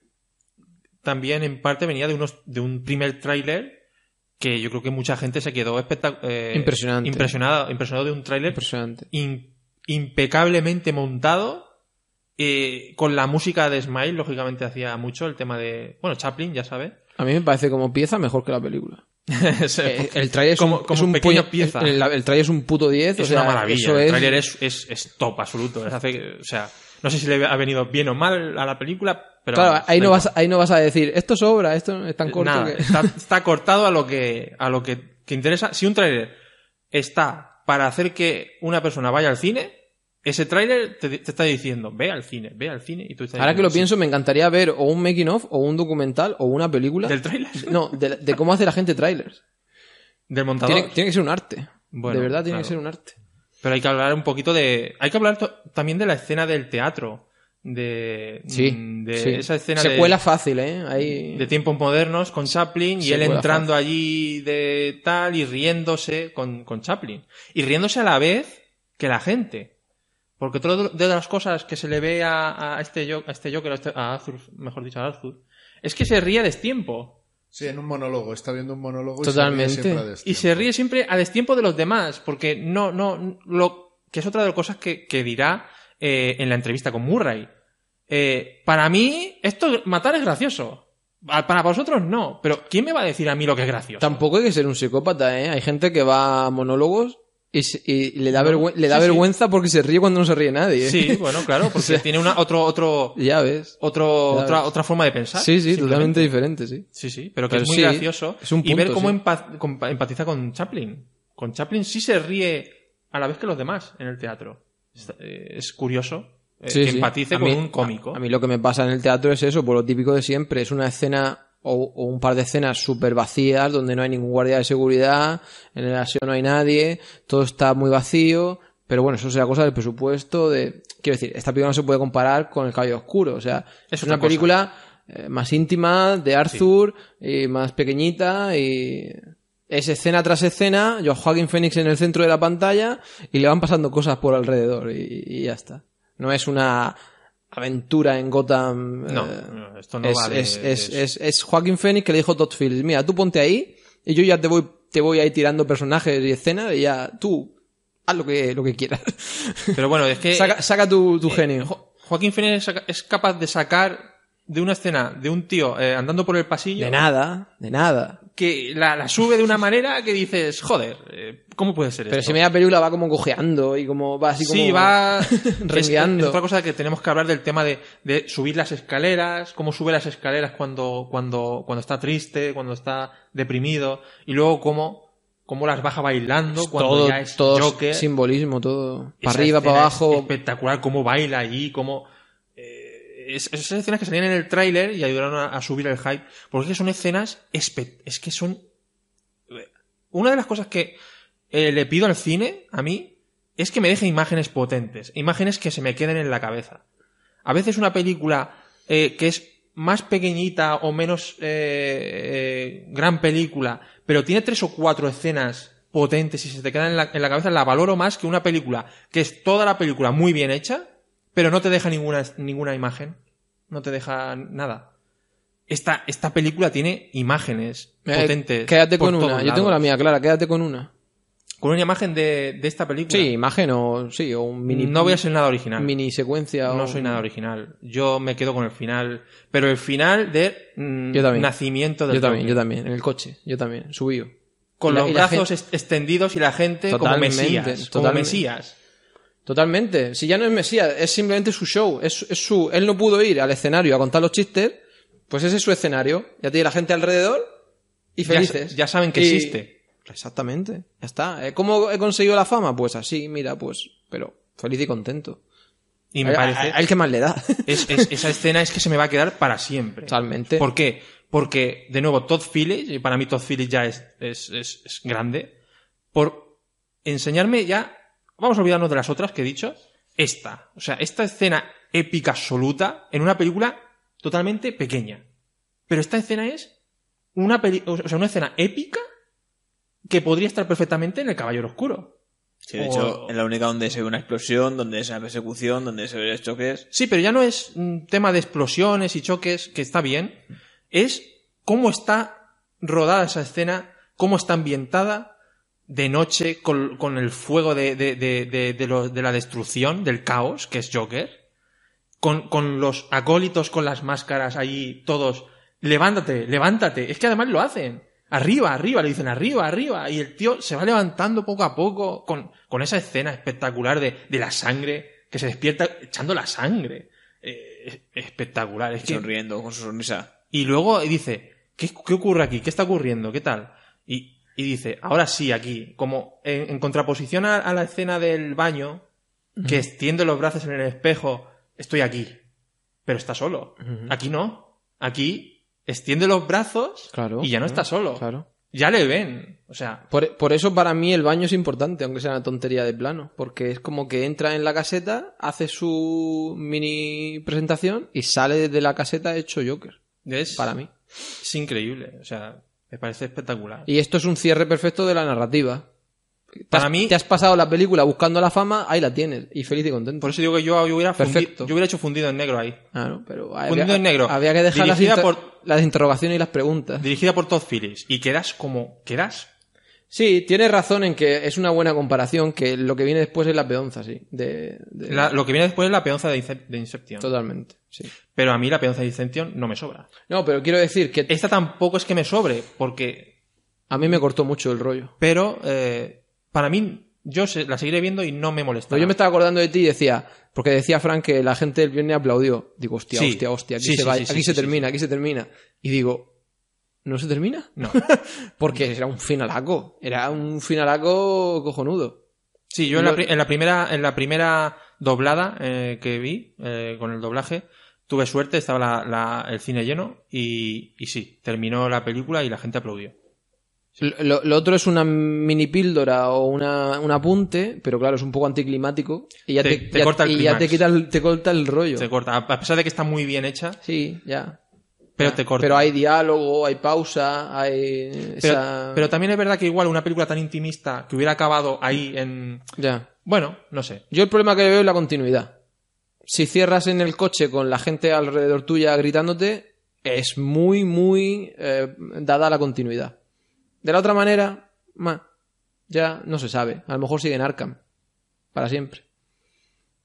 [SPEAKER 3] también en parte venía de, unos, de un primer trailer que yo creo que mucha gente se quedó eh, impresionada, impresionado de un tráiler impresionante. impecablemente montado eh, con la música de Smile, lógicamente hacía mucho el tema de, bueno, Chaplin, ya sabes. A
[SPEAKER 2] mí me parece como pieza mejor que la película.
[SPEAKER 3] Eh, el trailer es, un, pequeño pieza. El,
[SPEAKER 2] es un puto 10. Es una maravilla. el tráiler
[SPEAKER 3] es... Es, top absoluto. Hace, o sea, no sé si le ha venido bien o mal a la película, pero claro, ahí no, vas,
[SPEAKER 2] ahí no vas a decir, esto sobra, esto es tan corto.
[SPEAKER 3] está, cortado a lo que, a lo que, interesa. Si un tráiler está para hacer que una persona vaya al cine, ese tráiler te, está diciendo, ve al cine, ve al cine. Y tú estás Ahora que lo pienso,
[SPEAKER 2] me encantaría ver o un making of, o un documental, o una película. ¿Del tráiler? No, de, cómo hace la gente trailers.
[SPEAKER 3] Del montador. Tiene, que ser un arte. de verdad tiene que ser un arte. Pero hay que hablar un poquito de. Hay que hablar también de la escena del teatro. De, sí, mm, de esa escena secuela de, fácil, ¿eh? De tiempos modernos con Chaplin y él entrando allí de tal y riéndose con, Chaplin. Y riéndose a la vez que la gente. Porque otra de las cosas que se le ve a, este, a este Joker, a, este, mejor dicho, a Azur, es que se ríe a destiempo.
[SPEAKER 1] Sí, en un monólogo, está viendo un monólogo y se ríe siempre a destiempo. Y se ríe siempre a destiempo de los demás,
[SPEAKER 3] porque no, no, lo, que es otra de las cosas que, que dirá eh, en la entrevista con Murray. Eh, para mí, esto, matar es gracioso. Para vosotros no, pero ¿quién me va a decir a mí lo que es gracioso?
[SPEAKER 2] Tampoco hay que ser un psicópata, ¿eh? Hay gente que va a monólogos y, le da, le da vergüenza porque se ríe cuando no se ríe nadie. Sí, bueno,
[SPEAKER 3] claro, porque tiene una, otro, otro, ya ves, otro, otra, otra forma de pensar. Sí, sí, totalmente
[SPEAKER 2] diferente, sí. Sí, sí,
[SPEAKER 3] pero que es muy gracioso. y ver cómo empatiza con Chaplin. Con Chaplin sí se ríe a la vez que los demás en el teatro. Eh, es curioso eh, que empatice con un cómico.
[SPEAKER 2] a mí lo que me pasa en el teatro es eso, por lo típico de siempre. Es una escena o, un par de escenas súper vacías donde no hay ningún guardia de seguridad, en el aseo no hay nadie, todo está muy vacío, pero bueno, eso será cosa del presupuesto de... Quiero decir, esta película no se puede comparar con El Caballo Oscuro, o sea, es, una película eh, más íntima de Arthur y más pequeñita y es escena tras escena, yo Joaquín Phoenix en el centro de la pantalla y le van pasando cosas por alrededor y, y ya está. No es una aventura en Gotham. No, eh, esto no es, es, Joaquín Phoenix que le dijo Todd Fields, mira, tú ponte ahí y yo ya te voy, te voy ahí tirando personajes y escenas y ya
[SPEAKER 3] tú haz lo que, lo que quieras. Pero bueno, es que...
[SPEAKER 2] saca, tu, tu eh,
[SPEAKER 3] genio. Joaquín Phoenix es capaz de sacar de una escena de un tío eh, andando por el pasillo. De nada,
[SPEAKER 2] de nada
[SPEAKER 3] que la, la, sube de una manera que dices, joder, eh, ¿cómo puede ser Pero me si
[SPEAKER 2] media película va como cojeando y como va así como... Sí, va
[SPEAKER 3] rengueando. Es, otra cosa que tenemos que hablar del tema de, subir las escaleras, cómo sube las escaleras cuando, cuando, cuando está triste, cuando está deprimido, y luego cómo, cómo las baja bailando pues cuando ya es todo Joker.
[SPEAKER 2] simbolismo, todo. Para arriba, para abajo.
[SPEAKER 3] espectacular cómo baila allí, cómo esas escenas que salían en el tráiler y ayudaron a, subir el hype, porque son escenas, es que son... Eh, una de las cosas que eh, le pido al cine, a mí, es que me deje imágenes potentes, imágenes que se me queden en la cabeza. A veces una película eh, que es más pequeñita o menos gran película, pero tiene tres o cuatro escenas potentes y se te quedan en la cabeza, la valoro más que una película que es toda la película muy bien hecha pero no te deja ninguna, ninguna imagen, no te deja nada. Esta, esta película tiene imágenes eh, potentes. Quédate con una, yo tengo la
[SPEAKER 2] mía clara, quédate con una.
[SPEAKER 3] ¿Con una imagen de, esta película? Sí, imagen o, sí, o un mini. No voy a ser nada original. Mini secuencia. No soy nada original. Yo me quedo con el final. Pero el final de mm, yo también. nacimiento Yo también, yo también.
[SPEAKER 2] En el coche, yo también. Subido. Con los brazos
[SPEAKER 3] extendidos y la gente como
[SPEAKER 2] mesías. Como mesías. Totalmente. Si ya no es Mesías, es simplemente su show. Es, es, su, él no pudo ir al escenario a contar los chistes, pues ese es su escenario. Ya tiene la gente alrededor y felices. Ya, saben que existe. Exactamente. Ya está. Eh, ¿Cómo he conseguido la fama? Pues así, mira, pues, pero feliz y contento.
[SPEAKER 3] Y me parece. A, él que más le da. esa escena es que se me va a quedar para siempre. Totalmente. ¿Por qué? Porque, de nuevo, Todd Phillips, y para mí Todd Phillips ya es, es grande, por enseñarme ya Vamos a olvidarnos de las otras que he dicho. Esta. O sea, esta escena épica absoluta en una película totalmente pequeña. Pero esta escena es una, o sea, una escena épica que podría estar perfectamente en El Caballero Oscuro.
[SPEAKER 4] Sí, de hecho, es la única donde se ve una explosión, donde se ve persecución, donde se ve choques.
[SPEAKER 3] Sí, pero ya no es un tema de explosiones y choques, que está bien. Es cómo está rodada esa escena, cómo está ambientada, de noche con, con el fuego de, de, de, de, la destrucción, del caos, que es Joker, con, con los acólitos con las máscaras ahí todos, levántate, levántate, es que además lo hacen, arriba, arriba, le dicen arriba, arriba, y el tío se va levantando poco a poco con, con esa escena espectacular de, la sangre, que se despierta echando la sangre. Eh, espectacular, es Sonriendo con su sonrisa. Y luego dice, ¿qué, ¿qué ocurre aquí? ¿Qué está ocurriendo? ¿Qué tal? Y, y dice, ahora sí, aquí, como en, contraposición a, la escena del baño, que extiende los brazos en el espejo, estoy aquí, pero está solo. Aquí no, aquí extiende los brazos
[SPEAKER 2] y ya no está solo. Claro.
[SPEAKER 3] Ya le ven, o sea... Por, eso para mí el baño es importante, aunque
[SPEAKER 2] sea una tontería de plano, porque es como que entra en la caseta, hace su mini presentación y sale de la caseta hecho Joker.
[SPEAKER 3] es Para mí. Es increíble, o sea, me parece espectacular.
[SPEAKER 2] Y esto es un cierre perfecto de la narrativa. Para mí. Te has pasado la película buscando la fama, ahí la tienes. Y feliz y contento. Por
[SPEAKER 3] eso digo que yo, hubiera Perfecto. yo hubiera hecho fundido en negro ahí. Ah, pero. fundido en negro. Había que dejar las,
[SPEAKER 2] por, las interrogaciones y las preguntas.
[SPEAKER 3] Dirigida por Todd Phillips. Y quedas como. Quedas Sí, tienes razón en que es una buena
[SPEAKER 2] comparación, que lo que viene después es la peonza, sí. De,
[SPEAKER 3] lo que viene después es la peonza de, Inception. Totalmente, sí. Pero a mí la peonza de Inception no me sobra. No, pero quiero decir que... Esta tampoco es que me sobre, porque... A mí me cortó mucho el rollo. Pero, eh, para mí, yo la seguiré viendo y no me molesta. yo me
[SPEAKER 2] estaba acordando de ti y decía... Porque decía Frank que la gente del viernes aplaudió. Digo, hostia, hostia, hostia, aquí se, va, aquí se termina, aquí se termina. Y digo, ¿No se
[SPEAKER 3] termina? No.
[SPEAKER 2] Porque era un finalaco. Era un finalaco cojonudo.
[SPEAKER 3] Sí, yo en, la, primera, en la primera doblada eh, que vi, eh, con el doblaje, tuve suerte, estaba el cine lleno y, sí, terminó la película y la gente aplaudió.
[SPEAKER 2] Lo, otro es una mini píldora o una, un apunte, pero claro, es un poco anticlimático. Y ya te, corta el te,
[SPEAKER 3] quita el, te corta el rollo. Te corta, a pesar de que está muy bien hecha. Sí, ya. Pero te hay diálogo, hay pausa, hay. Pero, también es verdad que igual una película tan intimista que hubiera acabado ahí en. Ya. Bueno, no sé. Yo el problema que veo es la continuidad. Si cierras en el
[SPEAKER 2] coche con la gente alrededor tuya gritándote, es muy, muy eh, dada la continuidad. De la otra manera, ma, ya no se sabe. A lo mejor siguen Arkham. Para siempre.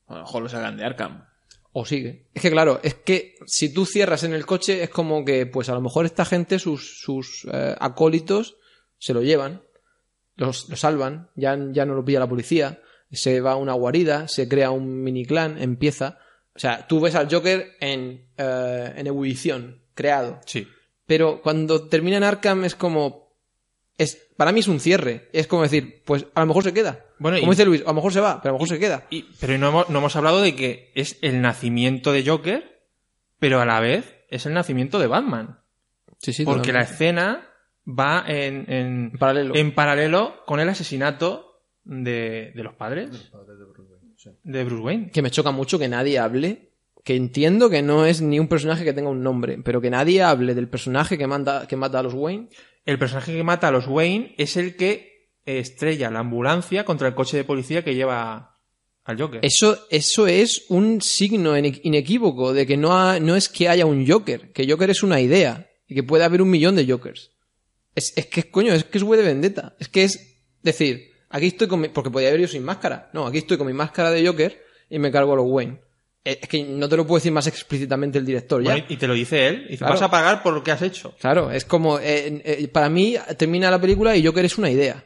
[SPEAKER 2] A lo mejor lo sacan de Arkham o sigue. Es que claro, es que si tú cierras en el coche es como que, pues a lo mejor esta gente, sus, sus eh, acólitos, se lo llevan, los, lo salvan, ya, ya no lo pilla la policía, se va a una guarida, se crea un mini clan, empieza. O sea, tú ves al Joker en, eh, en ebullición, creado. Sí. Pero cuando termina en Arkham es como, es, para mí es un cierre. Es como decir, pues a lo mejor se queda. Bueno, como dice Luis, a lo mejor se va, pero a lo mejor se queda.
[SPEAKER 3] Y, pero no hemos, hablado de que es el nacimiento de Joker, pero a la vez es el nacimiento de Batman. Sí, sí, porque la escena va en, paralelo. en paralelo con el asesinato de, de los padres. De, Bruce Wayne, de Bruce Wayne. Que me choca mucho que nadie hable. Que
[SPEAKER 2] entiendo que no es ni un personaje que tenga un nombre, pero que nadie hable del personaje que, manda, que mata a los
[SPEAKER 3] Wayne el personaje que mata a los Wayne es el que estrella la ambulancia contra el coche de policía que lleva al Joker. Eso,
[SPEAKER 2] eso es un signo inequívoco de que no, no es que haya un Joker, que Joker es una idea y que puede haber un millón de Jokers. Es, es que, coño, es que es de vendetta. Es que es decir, aquí estoy con mi... Porque podía haber yo sin máscara. No, aquí estoy con mi máscara de Joker y me cargo a los Wayne. Eh, es que no te lo puedo decir más explícitamente el director.
[SPEAKER 3] y te lo dice él. Y te vas a
[SPEAKER 2] pagar por lo que has hecho. Claro, es como. Eh, eh, para mí termina la película y Joker es una idea.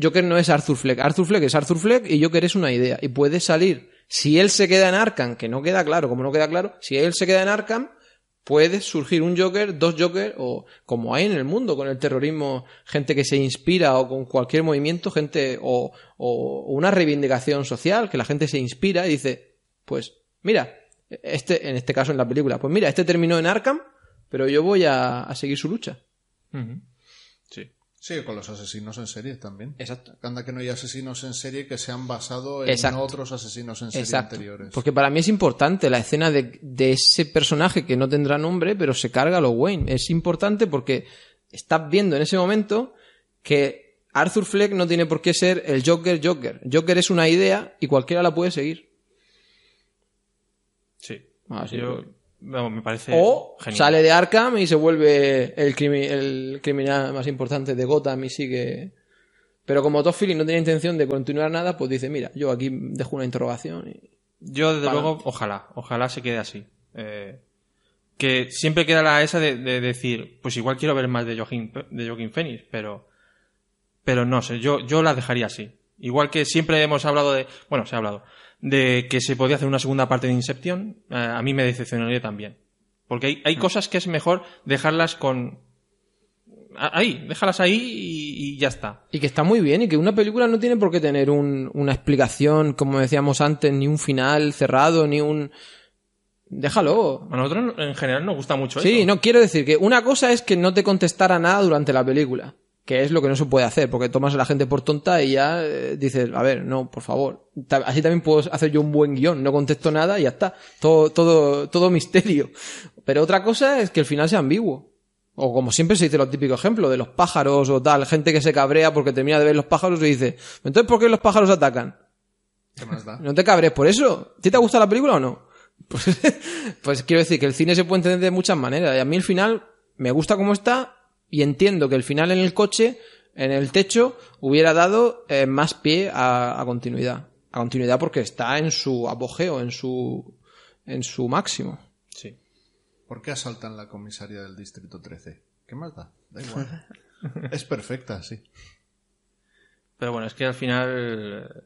[SPEAKER 2] Joker no es Arthur Fleck. Arthur Fleck es Arthur Fleck y Joker es una idea. Y puede salir. Si él se queda en Arkham, que no queda claro, como no queda claro, si él se queda en Arkham, puede surgir un Joker, dos Jokers, o como hay en el mundo con el terrorismo, gente que se inspira o con cualquier movimiento, gente o, o una reivindicación social, que la gente se inspira y dice, pues mira, este, en este caso en la película, pues mira, este terminó en Arkham, pero yo voy a, seguir su lucha.
[SPEAKER 1] Sí. Sí, con los asesinos en serie también. Exacto. Anda que no hay asesinos en serie que se han basado en otros asesinos en serie anteriores.
[SPEAKER 2] Porque para mí es importante la escena de, de, ese personaje que no tendrá nombre, pero se carga a los Wayne. Es importante porque estás viendo en ese momento que Arthur Fleck no tiene por qué ser el Joker Joker. Joker es una idea y cualquiera la puede seguir.
[SPEAKER 3] Ah, pues. me parece o sale
[SPEAKER 2] de Arkham y se vuelve el, criminal más importante de Gotham y sigue... Pero como Todd Phillips no tenía intención de continuar nada, pues dice, mira, yo aquí dejo una interrogación.
[SPEAKER 3] Yo, desde luego, ojalá, ojalá se quede así. Eh, que siempre queda la esa de, decir, pues igual quiero ver más de Joaquín, de Joaquín Phoenix, pero, pero no sé, yo, yo la dejaría así. Igual que siempre hemos hablado de, bueno, se ha hablado, de que se podía hacer una segunda parte de Inception, eh, a mí me decepcionaría también. Porque hay, hay mm. cosas que es mejor dejarlas con, ahí, déjalas ahí y, ya está.
[SPEAKER 2] Y que está muy bien y que una película no tiene por qué tener un, una explicación, como decíamos antes, ni un final cerrado, ni un... Déjalo.
[SPEAKER 3] A nosotros en general nos gusta mucho eso. Sí, no,
[SPEAKER 2] quiero decir que una cosa es que no te contestara nada durante la película que es lo que no se puede hacer, porque tomas a la gente por tonta y ya eh, dices, a ver, no, por favor. Así también puedo hacer yo un buen guión, no contesto nada y ya está. Todo, todo, todo misterio. Pero otra cosa es que el final sea ambiguo. O como siempre se dice los típico ejemplo, de los pájaros o tal, gente que se cabrea porque termina de ver los pájaros y dice, entonces ¿por qué los pájaros atacan? No te cabres por eso. ¿Te, te gusta la película o no? Pues, pues quiero decir que el cine se puede entender de muchas maneras y a mí el final me gusta como está y entiendo que el final en el coche, en el techo, hubiera dado eh, más pie a, continuidad. A continuidad porque está en su apogeo, en su, en su
[SPEAKER 3] máximo.
[SPEAKER 1] Sí. ¿Por qué asaltan la comisaría del Distrito 13? ¿Qué más da? Da igual. es perfecta, sí.
[SPEAKER 3] Pero bueno, es que al final.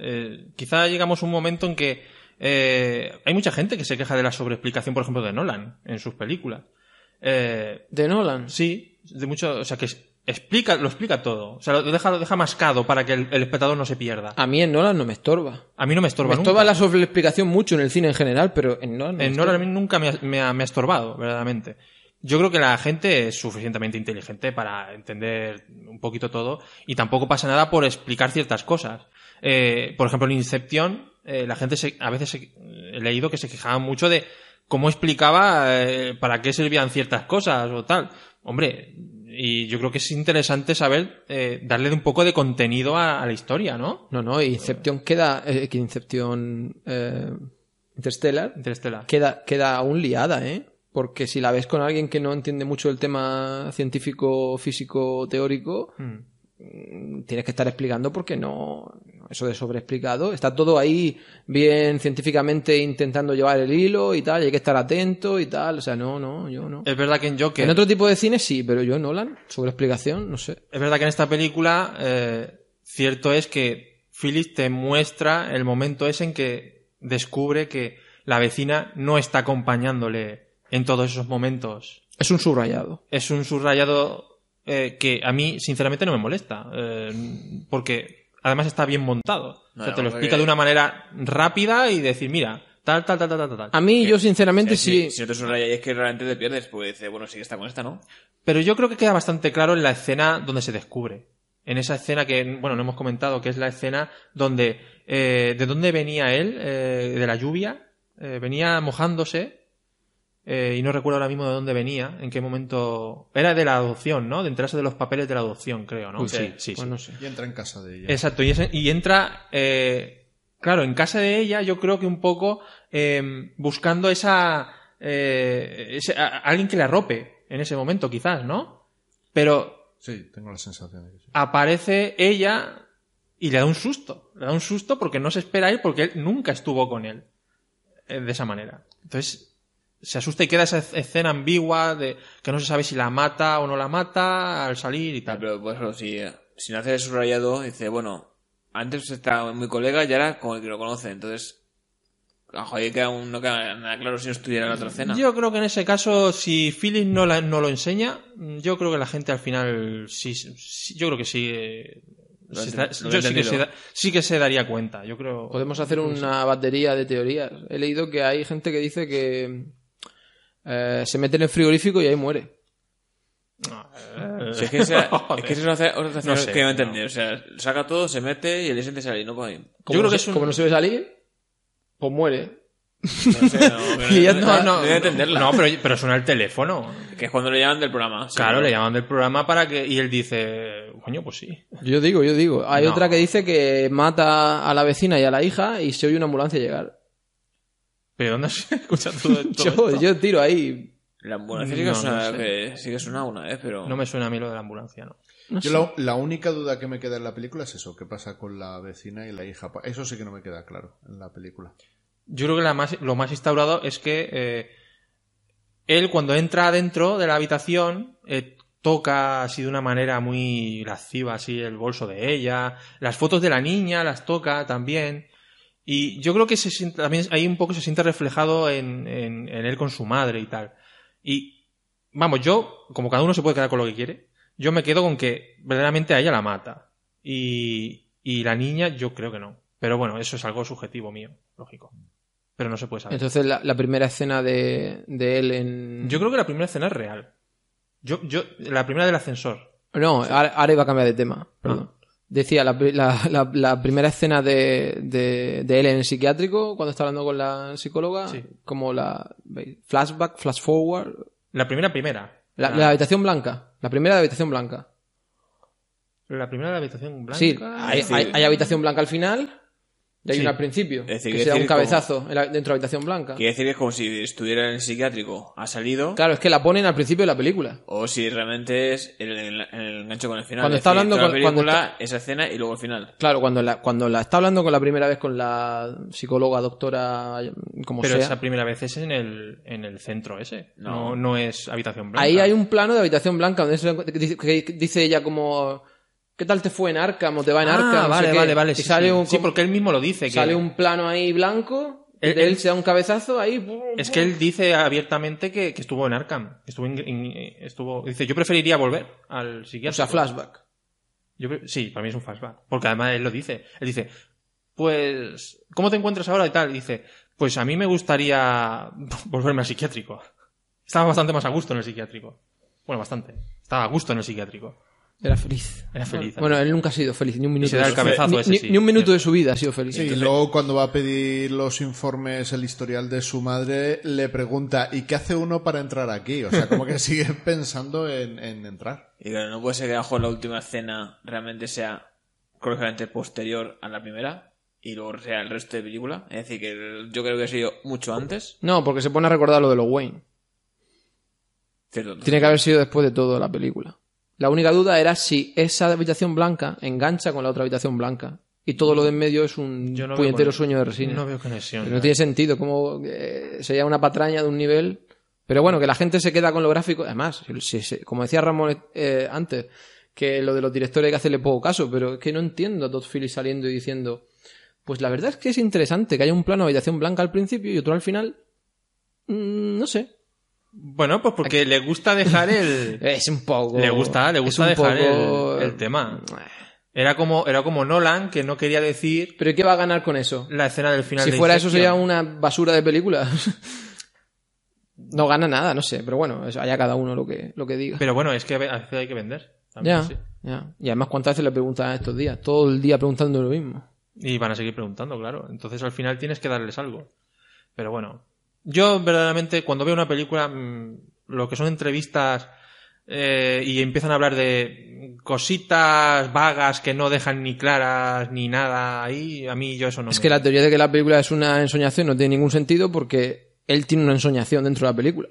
[SPEAKER 3] Eh, quizá llegamos a un momento en que eh, hay mucha gente que se queja de la sobreexplicación, por ejemplo, de Nolan en sus películas. ¿De Nolan? Sí mucho, o sea, que explica, lo explica todo. O sea, lo deja, lo deja mascado para que el, espectador no se pierda. A mí en Nolan no me estorba. A mí no me estorba. Me la sobreexplicación mucho en el cine en general, pero en Nolan. No en Nolan a mí nunca me ha, me, estorbado, verdaderamente. Yo creo que la gente es suficientemente inteligente para entender un poquito todo y tampoco pasa nada por explicar ciertas cosas. Eh, por ejemplo, en Inception, eh, la gente a veces he leído que se quejaba mucho de cómo explicaba eh, para qué servían ciertas cosas o tal. Hombre, y yo creo que es interesante saber eh, darle un poco de contenido a, la historia, ¿no? No, no,
[SPEAKER 2] Inception queda. Eh, Inception. Eh, Interstellar. Queda, queda aún liada, ¿eh? Porque si la ves con alguien que no entiende mucho el tema científico, físico, teórico. Mm. Mm, tienes que estar explicando porque no, eso de sobreexplicado. Está todo ahí bien científicamente intentando llevar el hilo y tal, y hay que estar atento y tal. O sea, no, no, yo no.
[SPEAKER 3] Es verdad que en Joker. En otro
[SPEAKER 2] tipo de cine sí, pero yo en Nolan, sobreexplicación, no sé.
[SPEAKER 3] Es verdad que en esta película, eh, cierto es que Phyllis te muestra el momento ese en que descubre que la vecina no está acompañándole en todos esos momentos. Es un subrayado. Es un subrayado eh, que a mí, sinceramente, no me molesta. Eh, porque además está bien montado. o sea, te lo explica de una manera rápida y decir, mira, tal, tal, tal, tal, tal.
[SPEAKER 4] A
[SPEAKER 2] mí, eh, yo
[SPEAKER 3] sinceramente, sí. Si, no te es que realmente te pierdes, pues dices, bueno, sigue está con esta, ¿no? Pero yo creo que queda bastante claro en la escena donde se descubre. En esa escena que, bueno, no hemos comentado, que es la escena donde, eh, ¿de dónde venía él? Eh, de la lluvia. venía mojándose eh, y no recuerdo ahora mismo de dónde venía, en qué momento. Era de la adopción, ¿no? De entrarse de los papeles de la adopción, creo, ¿no? sí, sí, pues sí, No sé.
[SPEAKER 1] Y entra en casa de ella.
[SPEAKER 3] Exacto, y, entra, eh, claro, en casa de ella, yo creo que un poco eh, buscando esa. alguien que la arrope en ese momento, quizás, ¿no? Pero.
[SPEAKER 1] Sí, tengo la sensación de que
[SPEAKER 3] sí. Aparece ella y le da un susto. Le da un susto porque no se espera ir porque él nunca estuvo con él de esa manera. Entonces, se asusta y queda esa escena ambigua de que no se sabe si la mata o no la mata al salir y tal. Pero, por si, si no hace el subrayado, dice, bueno, antes estaba
[SPEAKER 4] mi colega y ahora como el que lo conoce, entonces ahí queda un, no queda nada claro si no estuviera en la otra escena. Yo
[SPEAKER 3] creo que en ese caso, si Philip no, la, no lo enseña, yo creo que la gente al final sí, yo creo que sí. Eh, sí que, se se daría cuenta, yo creo. Podemos hacer una
[SPEAKER 2] batería de teorías. He leído que hay gente que dice que eh, se mete en el frigorífico y ahí muere.
[SPEAKER 4] es que, es que eso no sé, que no entendí. O sea, saca todo, se mete y el dice que sale. No
[SPEAKER 3] puede Yo creo que es
[SPEAKER 2] Como no se ve salir, pues muere.
[SPEAKER 4] No sé, no,
[SPEAKER 2] no, no, no, no, pero,
[SPEAKER 3] pero suena el teléfono. Que es cuando le llaman del programa. Claro, le llaman del programa para que. Y él dice, coño, pues sí.
[SPEAKER 2] Yo digo, yo digo. Hay otra que dice que mata a la vecina y a la hija y se oye una ambulancia llegar.
[SPEAKER 3] Pero no se escucha
[SPEAKER 4] todo, yo, yo
[SPEAKER 3] tiro ahí.
[SPEAKER 4] La ambulancia sí que,
[SPEAKER 1] una, ¿eh? Pero... No me
[SPEAKER 3] suena a mí lo de la ambulancia,
[SPEAKER 1] ¿no? yo la, única duda que me queda en la película es eso, qué pasa con la vecina y la hija. Eso sí que no me queda claro en la película.
[SPEAKER 3] Yo creo que más, lo más instaurado es que eh, él cuando entra adentro de la habitación eh, toca así de una manera muy lasciva así el bolso de ella, las fotos de la niña las toca también. Y yo creo que se, también ahí un poco se siente reflejado en, él con su madre y tal. Y vamos, yo, como cada uno se puede quedar con lo que quiere, yo me quedo con que verdaderamente a ella la mata. Y, la niña, yo creo que no. Pero bueno, eso es algo subjetivo mío, lógico pero no se puede saber. Entonces,
[SPEAKER 2] la, primera escena de, él en. Yo
[SPEAKER 3] creo que la primera escena es real. Yo, yo, la primera del ascensor.
[SPEAKER 2] No, ahora, iba a cambiar de tema, perdón. Ah. Decía, la, la, primera escena de, de, de, él en psiquiátrico, cuando está hablando con la psicóloga, como la... Flashback, flash forward.
[SPEAKER 3] La primera, primera.
[SPEAKER 2] La, habitación blanca. La primera de habitación blanca.
[SPEAKER 3] La primera de la habitación blanca. Sí, hay, hay habitación blanca al final.
[SPEAKER 2] De ahí al principio. que se da un cabezazo dentro de habitación blanca. Quiere
[SPEAKER 4] decir que es como si estuviera en el psiquiátrico. Ha salido.
[SPEAKER 2] Claro, es que la ponen al principio de la película.
[SPEAKER 4] O si realmente es el, el, con el final. Cuando está hablando con la película, esa escena y luego el final.
[SPEAKER 2] Claro, cuando la, cuando la está hablando con la primera vez con la psicóloga, doctora, como Pero esa
[SPEAKER 3] primera vez es en el, en el centro ese. No. no, es habitación blanca. Ahí hay
[SPEAKER 2] un plano de habitación blanca donde dice ella como ¿Qué tal te fue en Arkham o te va en ah, Arkham? Vale, vale, vale. Sí, sale Un,
[SPEAKER 3] porque él mismo lo dice. Sale un
[SPEAKER 2] plano ahí blanco,
[SPEAKER 3] eh, él, se da un cabezazo ahí. Es que él dice abiertamente que, estuvo en Arkham. Estuvo, estuvo Dice, yo preferiría volver al psiquiátrico. O sea, flashback. sí, para mí es un flashback. Porque además él lo dice. Él dice, pues, ¿cómo te encuentras ahora y tal? Dice, pues a mí me gustaría volverme al psiquiátrico. Estaba bastante más a gusto en el psiquiátrico. Bueno, bastante. Estaba a gusto en el psiquiátrico. Era feliz. Era ah. feliz.
[SPEAKER 1] Bueno, él nunca ha sido feliz, ni un minuto. ni, un minuto de su vida ha sido feliz. y luego cuando va a pedir los informes, el historial de su madre, le pregunta, ¿y qué hace uno para entrar aquí? O sea, como que sigue pensando en, entrar. Y
[SPEAKER 4] claro, no puede ser que bajo la última escena realmente sea posterior a la primera y luego sea el resto de película. Es decir, que yo creo que ha sido mucho antes.
[SPEAKER 2] No, porque se pone a recordar lo de los Wayne. Tiene que haber sido después de toda la película. La única duda era si esa habitación blanca engancha con la otra habitación blanca. Y todo lo de en medio es un Yo puñetero sueño de resina. No veo conexión. no tiene sentido. Como eh, sería una patraña de un nivel. Pero bueno, que la gente se queda con lo gráfico. Además, como decía Ramón eh, antes, que lo de los directores hay que hacerle poco caso. Pero es que no entiendo a Todd Phillips saliendo y diciendo. Pues la verdad es que es interesante que haya un plano de habitación blanca al principio y otro al final. Mm, no sé.
[SPEAKER 3] Bueno, pues porque le gusta dejar el. es un poco. Le gusta, le gusta dejar el, tema. Era como, era como Nolan, que no quería decir. ¿Pero qué va a ganar con eso? La escena del final. Si fuera eso, sería una
[SPEAKER 2] basura de película. no gana nada, no sé. Pero bueno, haya cada uno lo que, lo que
[SPEAKER 3] diga. Pero bueno, es que a veces hay que vender.
[SPEAKER 2] Y además, ¿cuántas veces le preguntan estos días? Todo el día preguntando lo mismo.
[SPEAKER 3] Y van a seguir preguntando, claro. Entonces al final tienes que darles algo. Pero bueno, yo verdaderamente cuando veo una película, mm, lo que son entrevistas eh, y empiezan a hablar de cositas vagas que no dejan ni claras ni nada ahí, a mí yo eso no. Es que la
[SPEAKER 2] teoría de que la película es una ensoñación no tiene ningún sentido porque él tiene una ensoñación dentro de la película.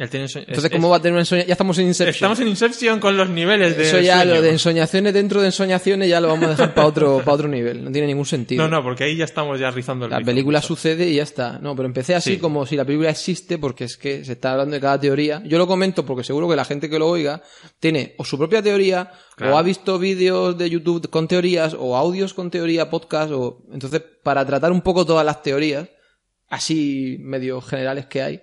[SPEAKER 2] Entonces, ¿cómo va a tener una ensoñación? Ya estamos en inserción. Estamos en
[SPEAKER 3] inserción con los niveles de. Eso ya, lo de
[SPEAKER 2] ensoñaciones dentro de ensoñaciones, ya lo vamos a dejar para otro, para otro nivel. No tiene ningún sentido. No,
[SPEAKER 3] no, porque ahí ya estamos ya rizando el La película
[SPEAKER 2] sucede y ya está. No, pero empecé así como si la película existe, porque es que se está hablando de cada teoría. Yo lo comento porque seguro que la gente que lo oiga tiene o su propia teoría, o ha visto vídeos de YouTube con teorías, o audios con teoría, podcast, o. Entonces, para tratar un poco todas las teorías, así medio generales que hay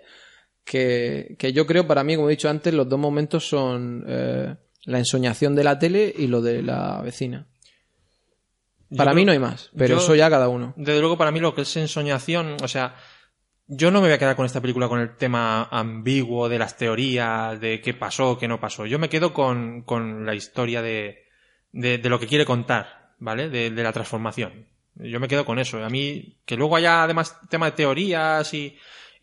[SPEAKER 2] que, yo creo, para mí, como he dicho antes, los dos momentos son eh, la ensoñación de la tele y lo de la vecina. Para mí no hay más, pero eso ya
[SPEAKER 3] cada uno. Desde luego, para mí lo que es ensoñación, o sea, yo no me voy a quedar con esta película con el tema ambiguo de las teorías, de qué pasó, qué no pasó. Yo me quedo con, con la historia de, de, lo que quiere contar, ¿vale? De, de la transformación. Yo me quedo con eso. A mí, que luego haya además tema de teorías y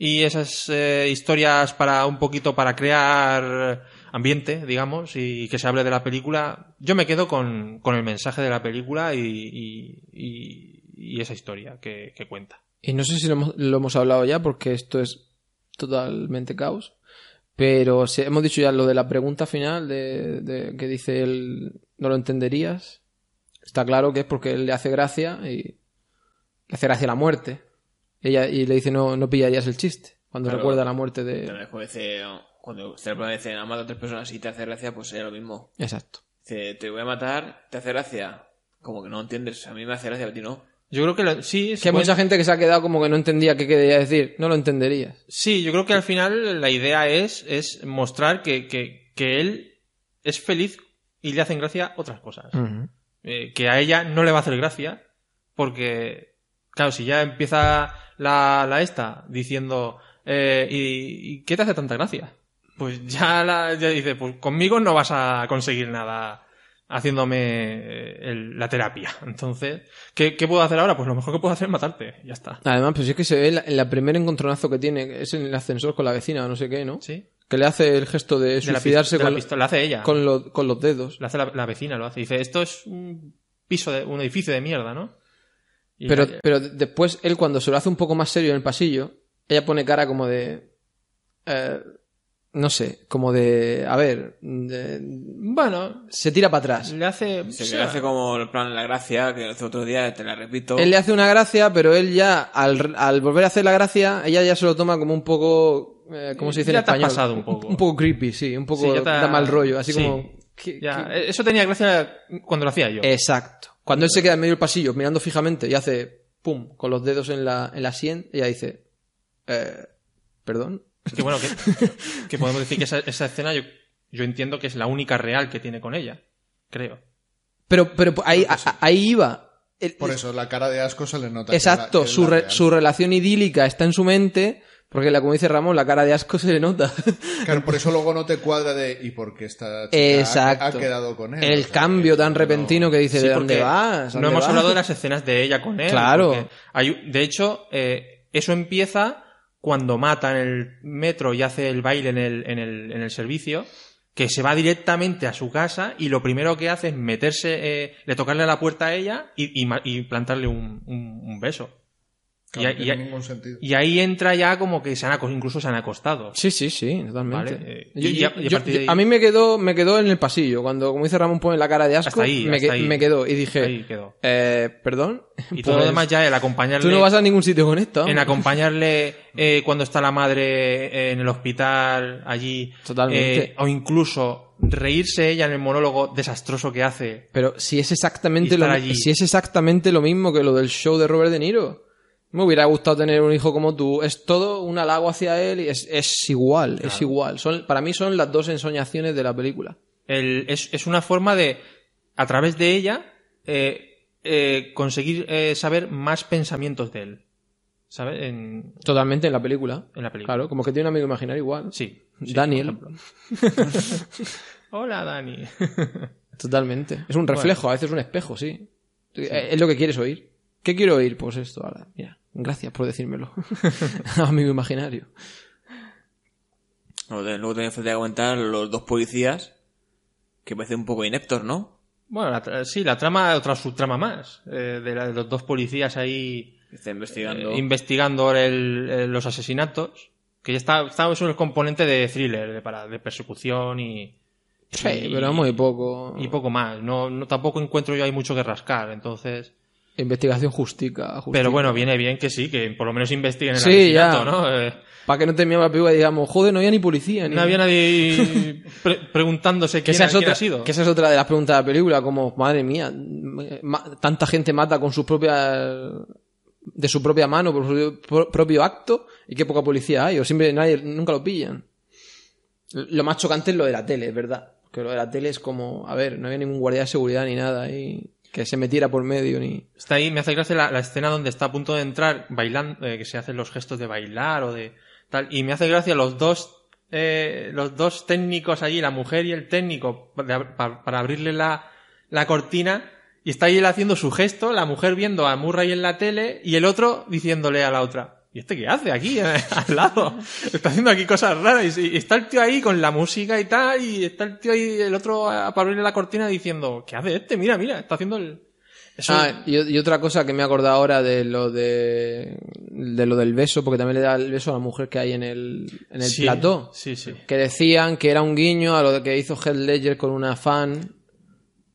[SPEAKER 3] y esas eh, historias para un poquito para crear ambiente, digamos, y que se hable de la película. Yo me quedo con, el mensaje de la película y, esa historia que, cuenta.
[SPEAKER 2] Y no sé si lo hemos, hablado ya, porque esto es totalmente caos, pero si hemos dicho ya lo de la pregunta final de, que dice él, no lo entenderías. Está claro que es porque él le hace gracia y le hace gracia la muerte ella, y le dice, no, no pillarías el chiste. Cuando recuerda la muerte de...
[SPEAKER 4] cuando usted le dice, ha matado a tres personas y te hace gracia, pues es lo mismo. Exacto. Dice, te voy a matar, te hace gracia. Como que no entiendes, a mí me hace gracia, a ti no.
[SPEAKER 2] Yo creo que sí. Que hay mucha gente que se ha quedado como que no entendía qué quería decir. No lo entendería.
[SPEAKER 3] Sí, yo creo que al final la idea es, es mostrar que, él es feliz y le hacen gracia otras cosas. Eh, que a ella no le va a hacer gracia porque, claro, si ya empieza la, la esta diciendo, eh, ¿y, qué te hace tanta gracia? Pues ya, la, ya dice, pues conmigo no vas a conseguir nada haciéndome eh, la terapia. Entonces, ¿qué, puedo hacer ahora? Pues lo mejor que puedo hacer es matarte, ya está.
[SPEAKER 2] Además, pues es que se ve el primer encontronazo que tiene, es en el ascensor
[SPEAKER 3] con la vecina o no sé qué, ¿no? Sí.
[SPEAKER 2] Que le hace el gesto de, suicidarse la con, la hace ella.
[SPEAKER 3] Con, los dedos. la hace la, la, vecina, lo hace. Dice, esto es un piso, de, un edificio de mierda, ¿no? Pero,
[SPEAKER 2] pero después él cuando se lo hace un poco más serio en el pasillo, ella pone cara como de... Eh, no sé, como de, a ver, bueno, se tira para atrás. hace, se le hace
[SPEAKER 4] como el plan de la gracia, que hace otro día, te la repito. Él le hace
[SPEAKER 2] una gracia, pero él ya, al, al volver a hacer la gracia, ella ya se lo toma como un poco, eh, ¿cómo se dice en español? un poco. Un, creepy, sí, un poco da mal rollo, así como... Eso tenía gracia cuando lo hacía yo. Exacto. Cuando él se queda en medio del pasillo mirando fijamente y hace pum, con los dedos en la, en la sien, ella dice,
[SPEAKER 3] eh, perdón. que bueno, que, podemos decir que esa, escena yo, yo, entiendo que es la única real que tiene con ella, creo.
[SPEAKER 2] Pero, pero ahí, ahí iba.
[SPEAKER 1] Por eso, la cara de asco se le nota. Exacto, su,
[SPEAKER 2] su relación idílica está en su mente porque la, como dice Ramón, la cara de asco se le nota.
[SPEAKER 1] Claro, por eso luego no te cuadra de ¿y por qué esta chica ha, quedado con él? El
[SPEAKER 2] cambio tan repentino que dice, ¿de dónde vas? no hemos hablado
[SPEAKER 1] de las escenas de ella con él.
[SPEAKER 3] Claro. Hay, de hecho, eh, eso empieza cuando mata en el metro y hace el baile en el, servicio que se va directamente a su casa y lo primero que hace es meterse, eh, le tocarle a la puerta a ella y, plantarle un beso y, ahí entra ya como que se han incluso se han acostado. Sí, sí, sí, totalmente. a, mí me quedó, me quedó en el pasillo. Cuando,
[SPEAKER 2] como dice Ramón, pone la cara de asco, me, quedó y dije, eh, perdón. Y todo lo pues, demás ya,
[SPEAKER 3] el acompañarle. Tú no vas a ningún sitio con esto. En acompañarle eh, cuando está la madre eh, en el hospital, allí. Totalmente. o incluso reírse ella en el monólogo
[SPEAKER 2] desastroso que hace. Pero si es exactamente lo si es exactamente lo mismo que lo del show de Robert De Niro me hubiera gustado tener un hijo como tú. Es todo un halago hacia él y es, es igual, es igual. Son, para mí son las dos ensoñaciones de la película.
[SPEAKER 3] El, es, es, una forma de, a través de ella, eh, eh, conseguir eh, saber más pensamientos de él. ¿Sabes? Totalmente en la película. En la película. Claro, como que tiene un amigo imaginario igual. Sí. Daniel. Hola, Dani.
[SPEAKER 2] Totalmente. Es un reflejo, a veces un espejo, sí. Es lo que quieres oír. ¿Qué quiero oír? Pues esto, ahora, mira. Gracias por decírmelo, amigo imaginario.
[SPEAKER 4] Luego también que aguantar los dos policías, que parece un poco inéctor ¿no?
[SPEAKER 3] Bueno, sí, la trama, otra subtrama más, eh, de, los dos policías ahí investigando, eh, investigando eh, los asesinatos, que ya está, en el el componente de thriller, de, persecución y... Sí, pero muy poco. Y poco más. No, tampoco encuentro yo Hay mucho que rascar, entonces... Investigación justica, Pero bueno, viene bien que sí, que por lo menos investiguen el asesinato, ya. ¿no? Eh,
[SPEAKER 2] Para que no te la película y digamos, joder, no había ni policía. Ni... No había
[SPEAKER 3] nadie preguntándose qué ha sido. Que esa es
[SPEAKER 2] otra de las preguntas de la película, como, madre mía, tanta gente mata con sus propias de su propia mano, por su propio acto, y qué poca policía hay, o siempre nadie, nunca lo pillan. Lo más chocante es lo de la tele, es verdad. Que lo de la tele es como, a ver, no había ningún guardia de seguridad ni nada, y que se metiera por medio ni.
[SPEAKER 3] Está ahí, me hace gracia la, escena donde está a punto de entrar bailando, eh, que se hacen los gestos de bailar o de tal. Y me hace gracia los dos, eh, los dos técnicos allí, la mujer y el técnico, para, abrirle la, la cortina. Y está ahí él haciendo su gesto, la mujer viendo a Murray en la tele y el otro diciéndole a la otra, ¿y este qué hace aquí eh, al lado? Está haciendo aquí cosas raras y, está el tío ahí con la música y tal y está el tío ahí, el otro para en la cortina diciendo, ¿qué hace este? Mira, mira, está haciendo el...
[SPEAKER 2] Ah, y, otra cosa que me he acordado ahora de lo de, lo del beso, porque también le da el beso a la mujer que hay en el, en plató. Sí, sí. Que decían que era un guiño a lo que hizo Heath Ledger con una fan.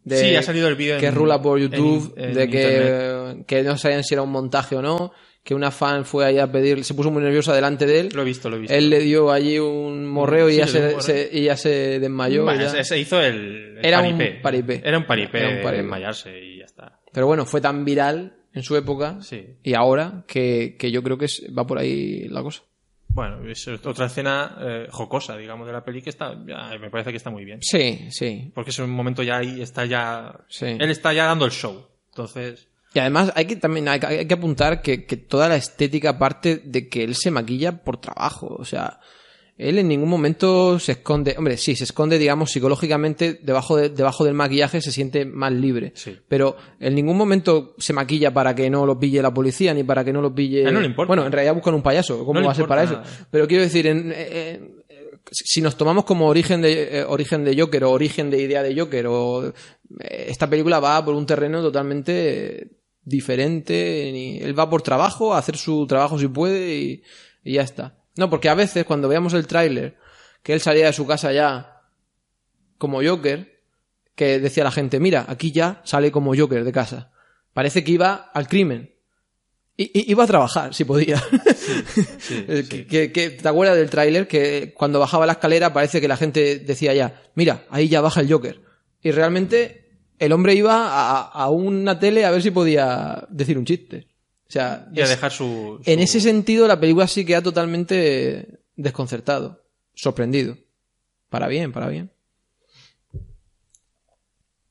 [SPEAKER 3] De, ha salido el Que rula por YouTube, de que,
[SPEAKER 2] que no sabían si era un montaje o no que una fan fue allá a pedir, se puso muy nerviosa delante de él. Lo he visto, lo he visto. Él le dio allí un morreo y, ya se, y ya se desmayó. se
[SPEAKER 3] hizo el, era Un paripé. Era un paripé. Era un paripé. desmayarse y ya
[SPEAKER 2] está. Pero bueno, fue tan viral en
[SPEAKER 3] su época sí.
[SPEAKER 2] y ahora que, que yo creo que va por ahí la cosa.
[SPEAKER 3] Bueno, es otra escena eh, jocosa, digamos, de la peli que está, me parece que está muy bien. Sí,
[SPEAKER 2] sí. Porque es un momento
[SPEAKER 3] ya ahí, está ya... Él está ya dando el show. Entonces...
[SPEAKER 2] Y además hay que también hay, que apuntar que, que, toda la estética parte de que él se maquilla por trabajo. O sea, él en ningún momento se esconde. Hombre, sí, se esconde, digamos, psicológicamente debajo, de, debajo del maquillaje, se siente más libre. Pero en ningún momento se maquilla para que no lo pille la policía ni para que no lo pille. Ah, bueno, en realidad buscan un payaso. ¿Cómo va a ser para eso? Pero quiero decir, eh, eh, si nos tomamos como origen de, eh, origen de Joker o origen de idea de Joker, o, esta película va por un terreno totalmente diferente, ni... él va por trabajo, a hacer su trabajo si puede y, ya está. No, porque a veces cuando veamos el tráiler, que él salía de su casa ya como Joker, que decía la gente, mira, aquí ya sale como Joker de casa. Parece que iba al crimen. y iba a trabajar, si podía. Eh, que, ¿Te acuerdas del tráiler? Que cuando bajaba la escalera parece que la gente decía ya, mira, ahí ya baja el Joker. Y realmente el hombre iba a, una tele a ver si podía decir un chiste. O sea, y a dejar
[SPEAKER 3] su, En
[SPEAKER 2] ese sentido, la película sí queda totalmente desconcertado, sorprendido. Para bien, para bien.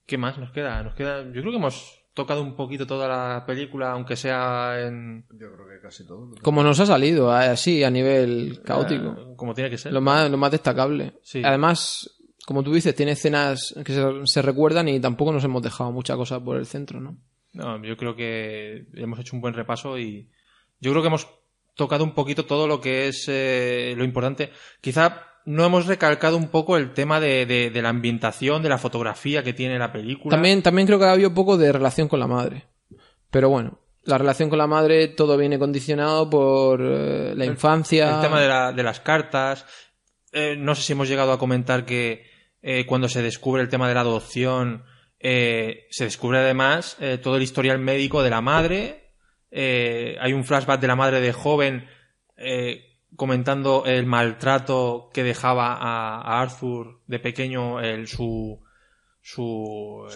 [SPEAKER 3] ¿Qué más nos queda? Nos queda. Yo creo que hemos tocado un poquito toda la película, aunque sea en. Yo creo que casi todo.
[SPEAKER 2] Como nos ha salido, eh, así, a nivel eh, caótico.
[SPEAKER 3] como tiene que ser. Lo
[SPEAKER 2] más, lo más destacable. Sí. Además, como tú dices, tiene escenas que se, recuerdan y tampoco nos hemos dejado muchas cosas por el centro, ¿no?
[SPEAKER 3] No, yo creo que hemos hecho un buen repaso y yo creo que hemos tocado un poquito todo lo que es eh, lo importante. Quizá no hemos recalcado un poco el tema de, la ambientación, de la fotografía que tiene la película. También,
[SPEAKER 2] creo que ha habido un poco de relación con la madre. Pero bueno, la relación con la madre todo viene condicionado por eh, la infancia. El, tema
[SPEAKER 3] de, las cartas. Eh, no sé si hemos llegado a comentar que eh, cuando se descubre el tema de la adopción, eh, se descubre además eh, todo el historial médico de la madre. hay un flashback de la madre de joven comentando el maltrato que dejaba a, Arthur de pequeño el, su, su,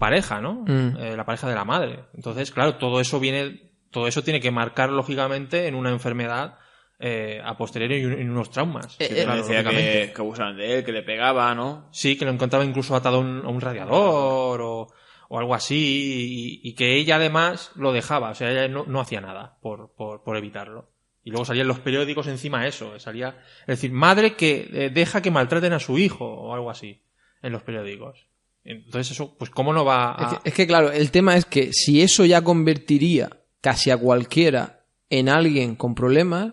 [SPEAKER 3] pareja, ¿no? Mm. la pareja de la madre. Entonces, claro, todo eso viene, todo eso tiene que marcar lógicamente en una enfermedad eh, a posteriori en unos traumas. Eh, eh, que, abusaban de él, que le pegaba, ¿no? Sí, que lo encontraba incluso atado a un, radiador o, algo así y, que ella además lo dejaba, o sea, ella no, hacía nada por, por, evitarlo. Y luego salían los periódicos encima eso. Salía, es decir, madre que eh, deja que maltraten a su hijo o algo así en los periódicos. Entonces eso, pues cómo no va es que claro, el
[SPEAKER 2] tema es que si eso ya convertiría casi a cualquiera en alguien con problemas,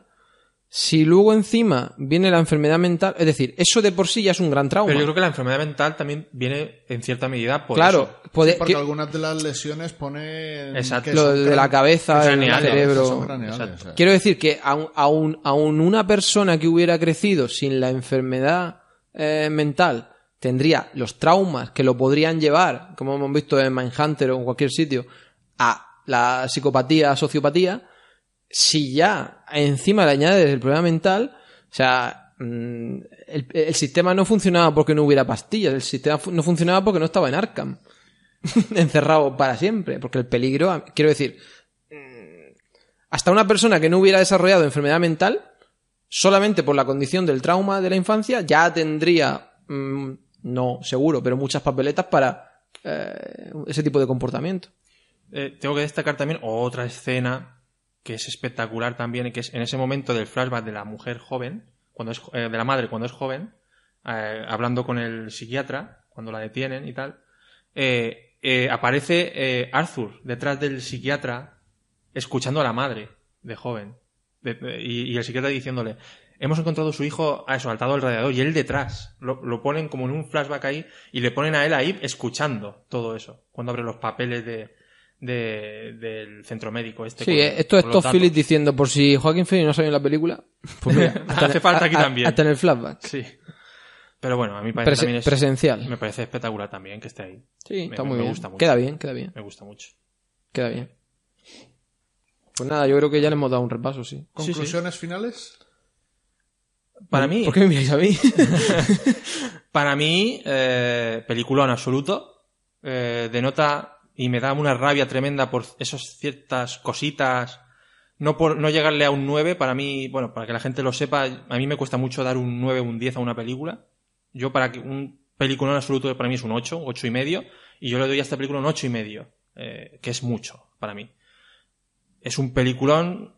[SPEAKER 2] si luego encima viene la enfermedad mental, es decir, eso de por sí ya es un gran trauma. Pero yo
[SPEAKER 3] creo que la enfermedad mental también viene en cierta medida por Claro,
[SPEAKER 2] eso. Puede, porque
[SPEAKER 1] algunas de las lesiones pone Exacto. Lo
[SPEAKER 2] de la cabeza, el cerebro. Quiero decir que aún una persona que hubiera crecido sin la enfermedad eh, mental tendría los traumas que lo podrían llevar, como hemos visto en Mindhunter o en cualquier sitio, a la psicopatía, sociopatía, si ya encima le añades el problema mental, o sea, mm, el, sistema no funcionaba porque no hubiera pastillas, el sistema no funcionaba porque no estaba en Arkham, encerrado para siempre, porque el peligro, quiero decir, mm, hasta una persona que no hubiera desarrollado enfermedad mental, solamente por la condición del trauma de la infancia, ya tendría, mm, no seguro, pero muchas papeletas para eh, ese tipo de comportamiento.
[SPEAKER 3] Eh, tengo que destacar también otra escena que es espectacular también, que es en ese momento del flashback de la mujer joven, cuando es, eh, de la madre cuando es joven, eh, hablando con el psiquiatra, cuando la detienen y tal, eh, aparece Arthur detrás del psiquiatra escuchando a la madre de joven. y, el psiquiatra diciéndole, hemos encontrado a su hijo a saltado al radiador, y él detrás. Lo, lo, ponen como en un flashback ahí y le ponen a él ahí escuchando todo eso, cuando abre los papeles de, del centro médico este. Sí, eh, esto es Todd Phillips
[SPEAKER 2] diciendo, por si Joaquín Phoenix no salido en la película, pues hace falta aquí también. Hasta
[SPEAKER 3] en el flashback. Sí. Pero bueno, a mí parece presencial. Me parece espectacular también que esté ahí. Sí, me, está muy Gusta mucho. Queda bien, queda bien. Me gusta mucho. Queda bien.
[SPEAKER 2] Pues nada, yo creo que ya le hemos dado un repaso, sí. ¿Conclusiones
[SPEAKER 1] finales?
[SPEAKER 3] Para mí. ¿Por qué me miráis a mí? para mí, eh, película en absoluto. Eh, nota y me da una rabia tremenda por esas ciertas cositas. No, por, no llegarle a un 9, para mí, bueno, para que la gente lo sepa, a mí me cuesta mucho dar un 9 un 10 a una película. Yo para que un peliculón absoluto para mí es un 8, 8 y medio, y yo le doy a esta película un 8 y medio, eh, que es mucho para mí. Es un peliculón,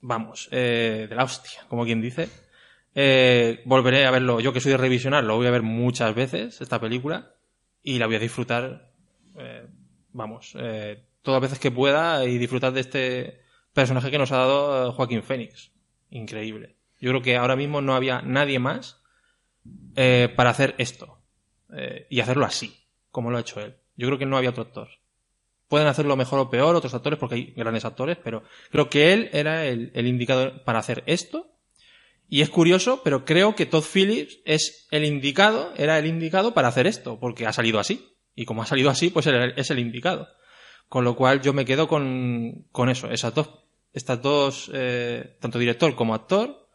[SPEAKER 3] vamos, eh, de la hostia, como quien dice. Eh, volveré a verlo, yo que soy de revisionar, lo voy a ver muchas veces, esta película, y la voy a disfrutar vamos, eh, todas las veces que pueda y disfrutar de este personaje que nos ha dado eh, Joaquín Fénix. Increíble. Yo creo que ahora mismo no había nadie más eh, para hacer esto eh, y hacerlo así, como lo ha hecho él. Yo creo que no había otro actor. Pueden hacerlo mejor o peor otros actores porque hay grandes actores, pero creo que él era el, el indicado para hacer esto. Y es curioso, pero creo que Todd Phillips es el indicado, era el indicado para hacer esto, porque ha salido así. Y como ha salido así, pues es el indicado. Con lo cual yo me quedo con, eso. Esas dos, estas dos, eh, tanto director como actor,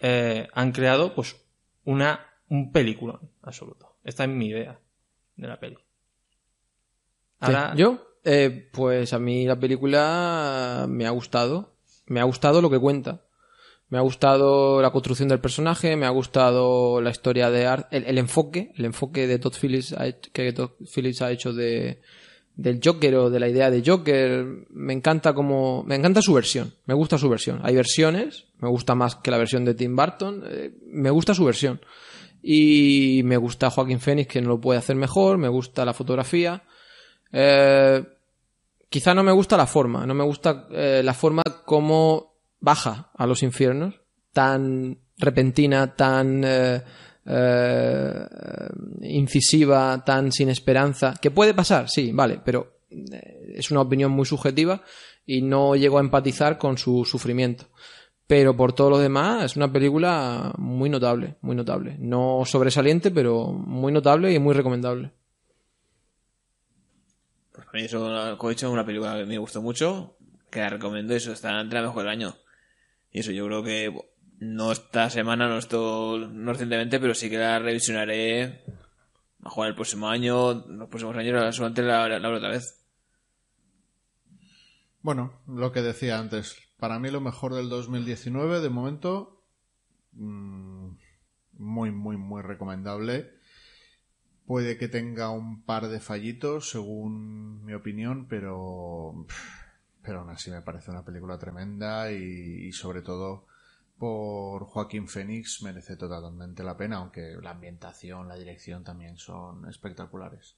[SPEAKER 3] eh, han creado pues una, un peliculón absoluto. Esta es mi idea de la peli. ¿Yo? Eh, pues a mí la
[SPEAKER 2] película me ha gustado. Me ha gustado lo que cuenta. Me ha gustado la construcción del personaje, me ha gustado la historia de Art, el, enfoque, el enfoque de Todd Phillips que Todd Phillips ha hecho de, del Joker o de la idea de Joker. Me encanta como, me encanta su versión. Me gusta su versión. Hay versiones. Me gusta más que la versión de Tim Burton. Eh, me gusta su versión. Y me gusta Joaquín Phoenix que no lo puede hacer mejor. Me gusta la fotografía. Eh, quizá no me gusta la forma. No me gusta eh, la forma como baja a los infiernos, tan repentina, tan eh, eh, incisiva, tan sin esperanza, que puede pasar, sí, vale, pero eh, es una opinión muy subjetiva y no llego a empatizar con su sufrimiento. Pero por todo lo demás es una película muy notable, muy notable. No sobresaliente, pero muy notable y muy recomendable.
[SPEAKER 4] Pues para mí eso, he una película que me gustó mucho, que la recomiendo eso está entre la mejor del año. Y eso yo creo que no esta semana, no, esto, no recientemente, pero sí que la revisionaré a jugar el próximo año, los próximos años, solamente la, la, otra vez.
[SPEAKER 1] Bueno, lo que decía antes, para mí lo mejor del 2019, de momento, mm, muy, muy, muy recomendable. Puede que tenga un par de fallitos, según mi opinión, pero pero aún así me parece una película tremenda y, sobre todo por Joaquín Fénix merece totalmente la pena, aunque la ambientación, la dirección también son espectaculares.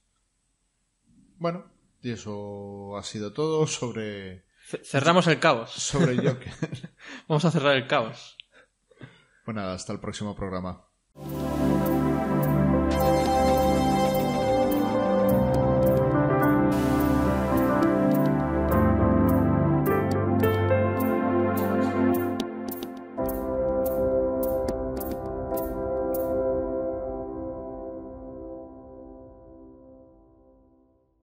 [SPEAKER 1] Bueno, y eso ha sido todo sobre... Cerramos el caos. Sobre Joker. Vamos a cerrar el caos. Bueno, pues hasta el próximo programa.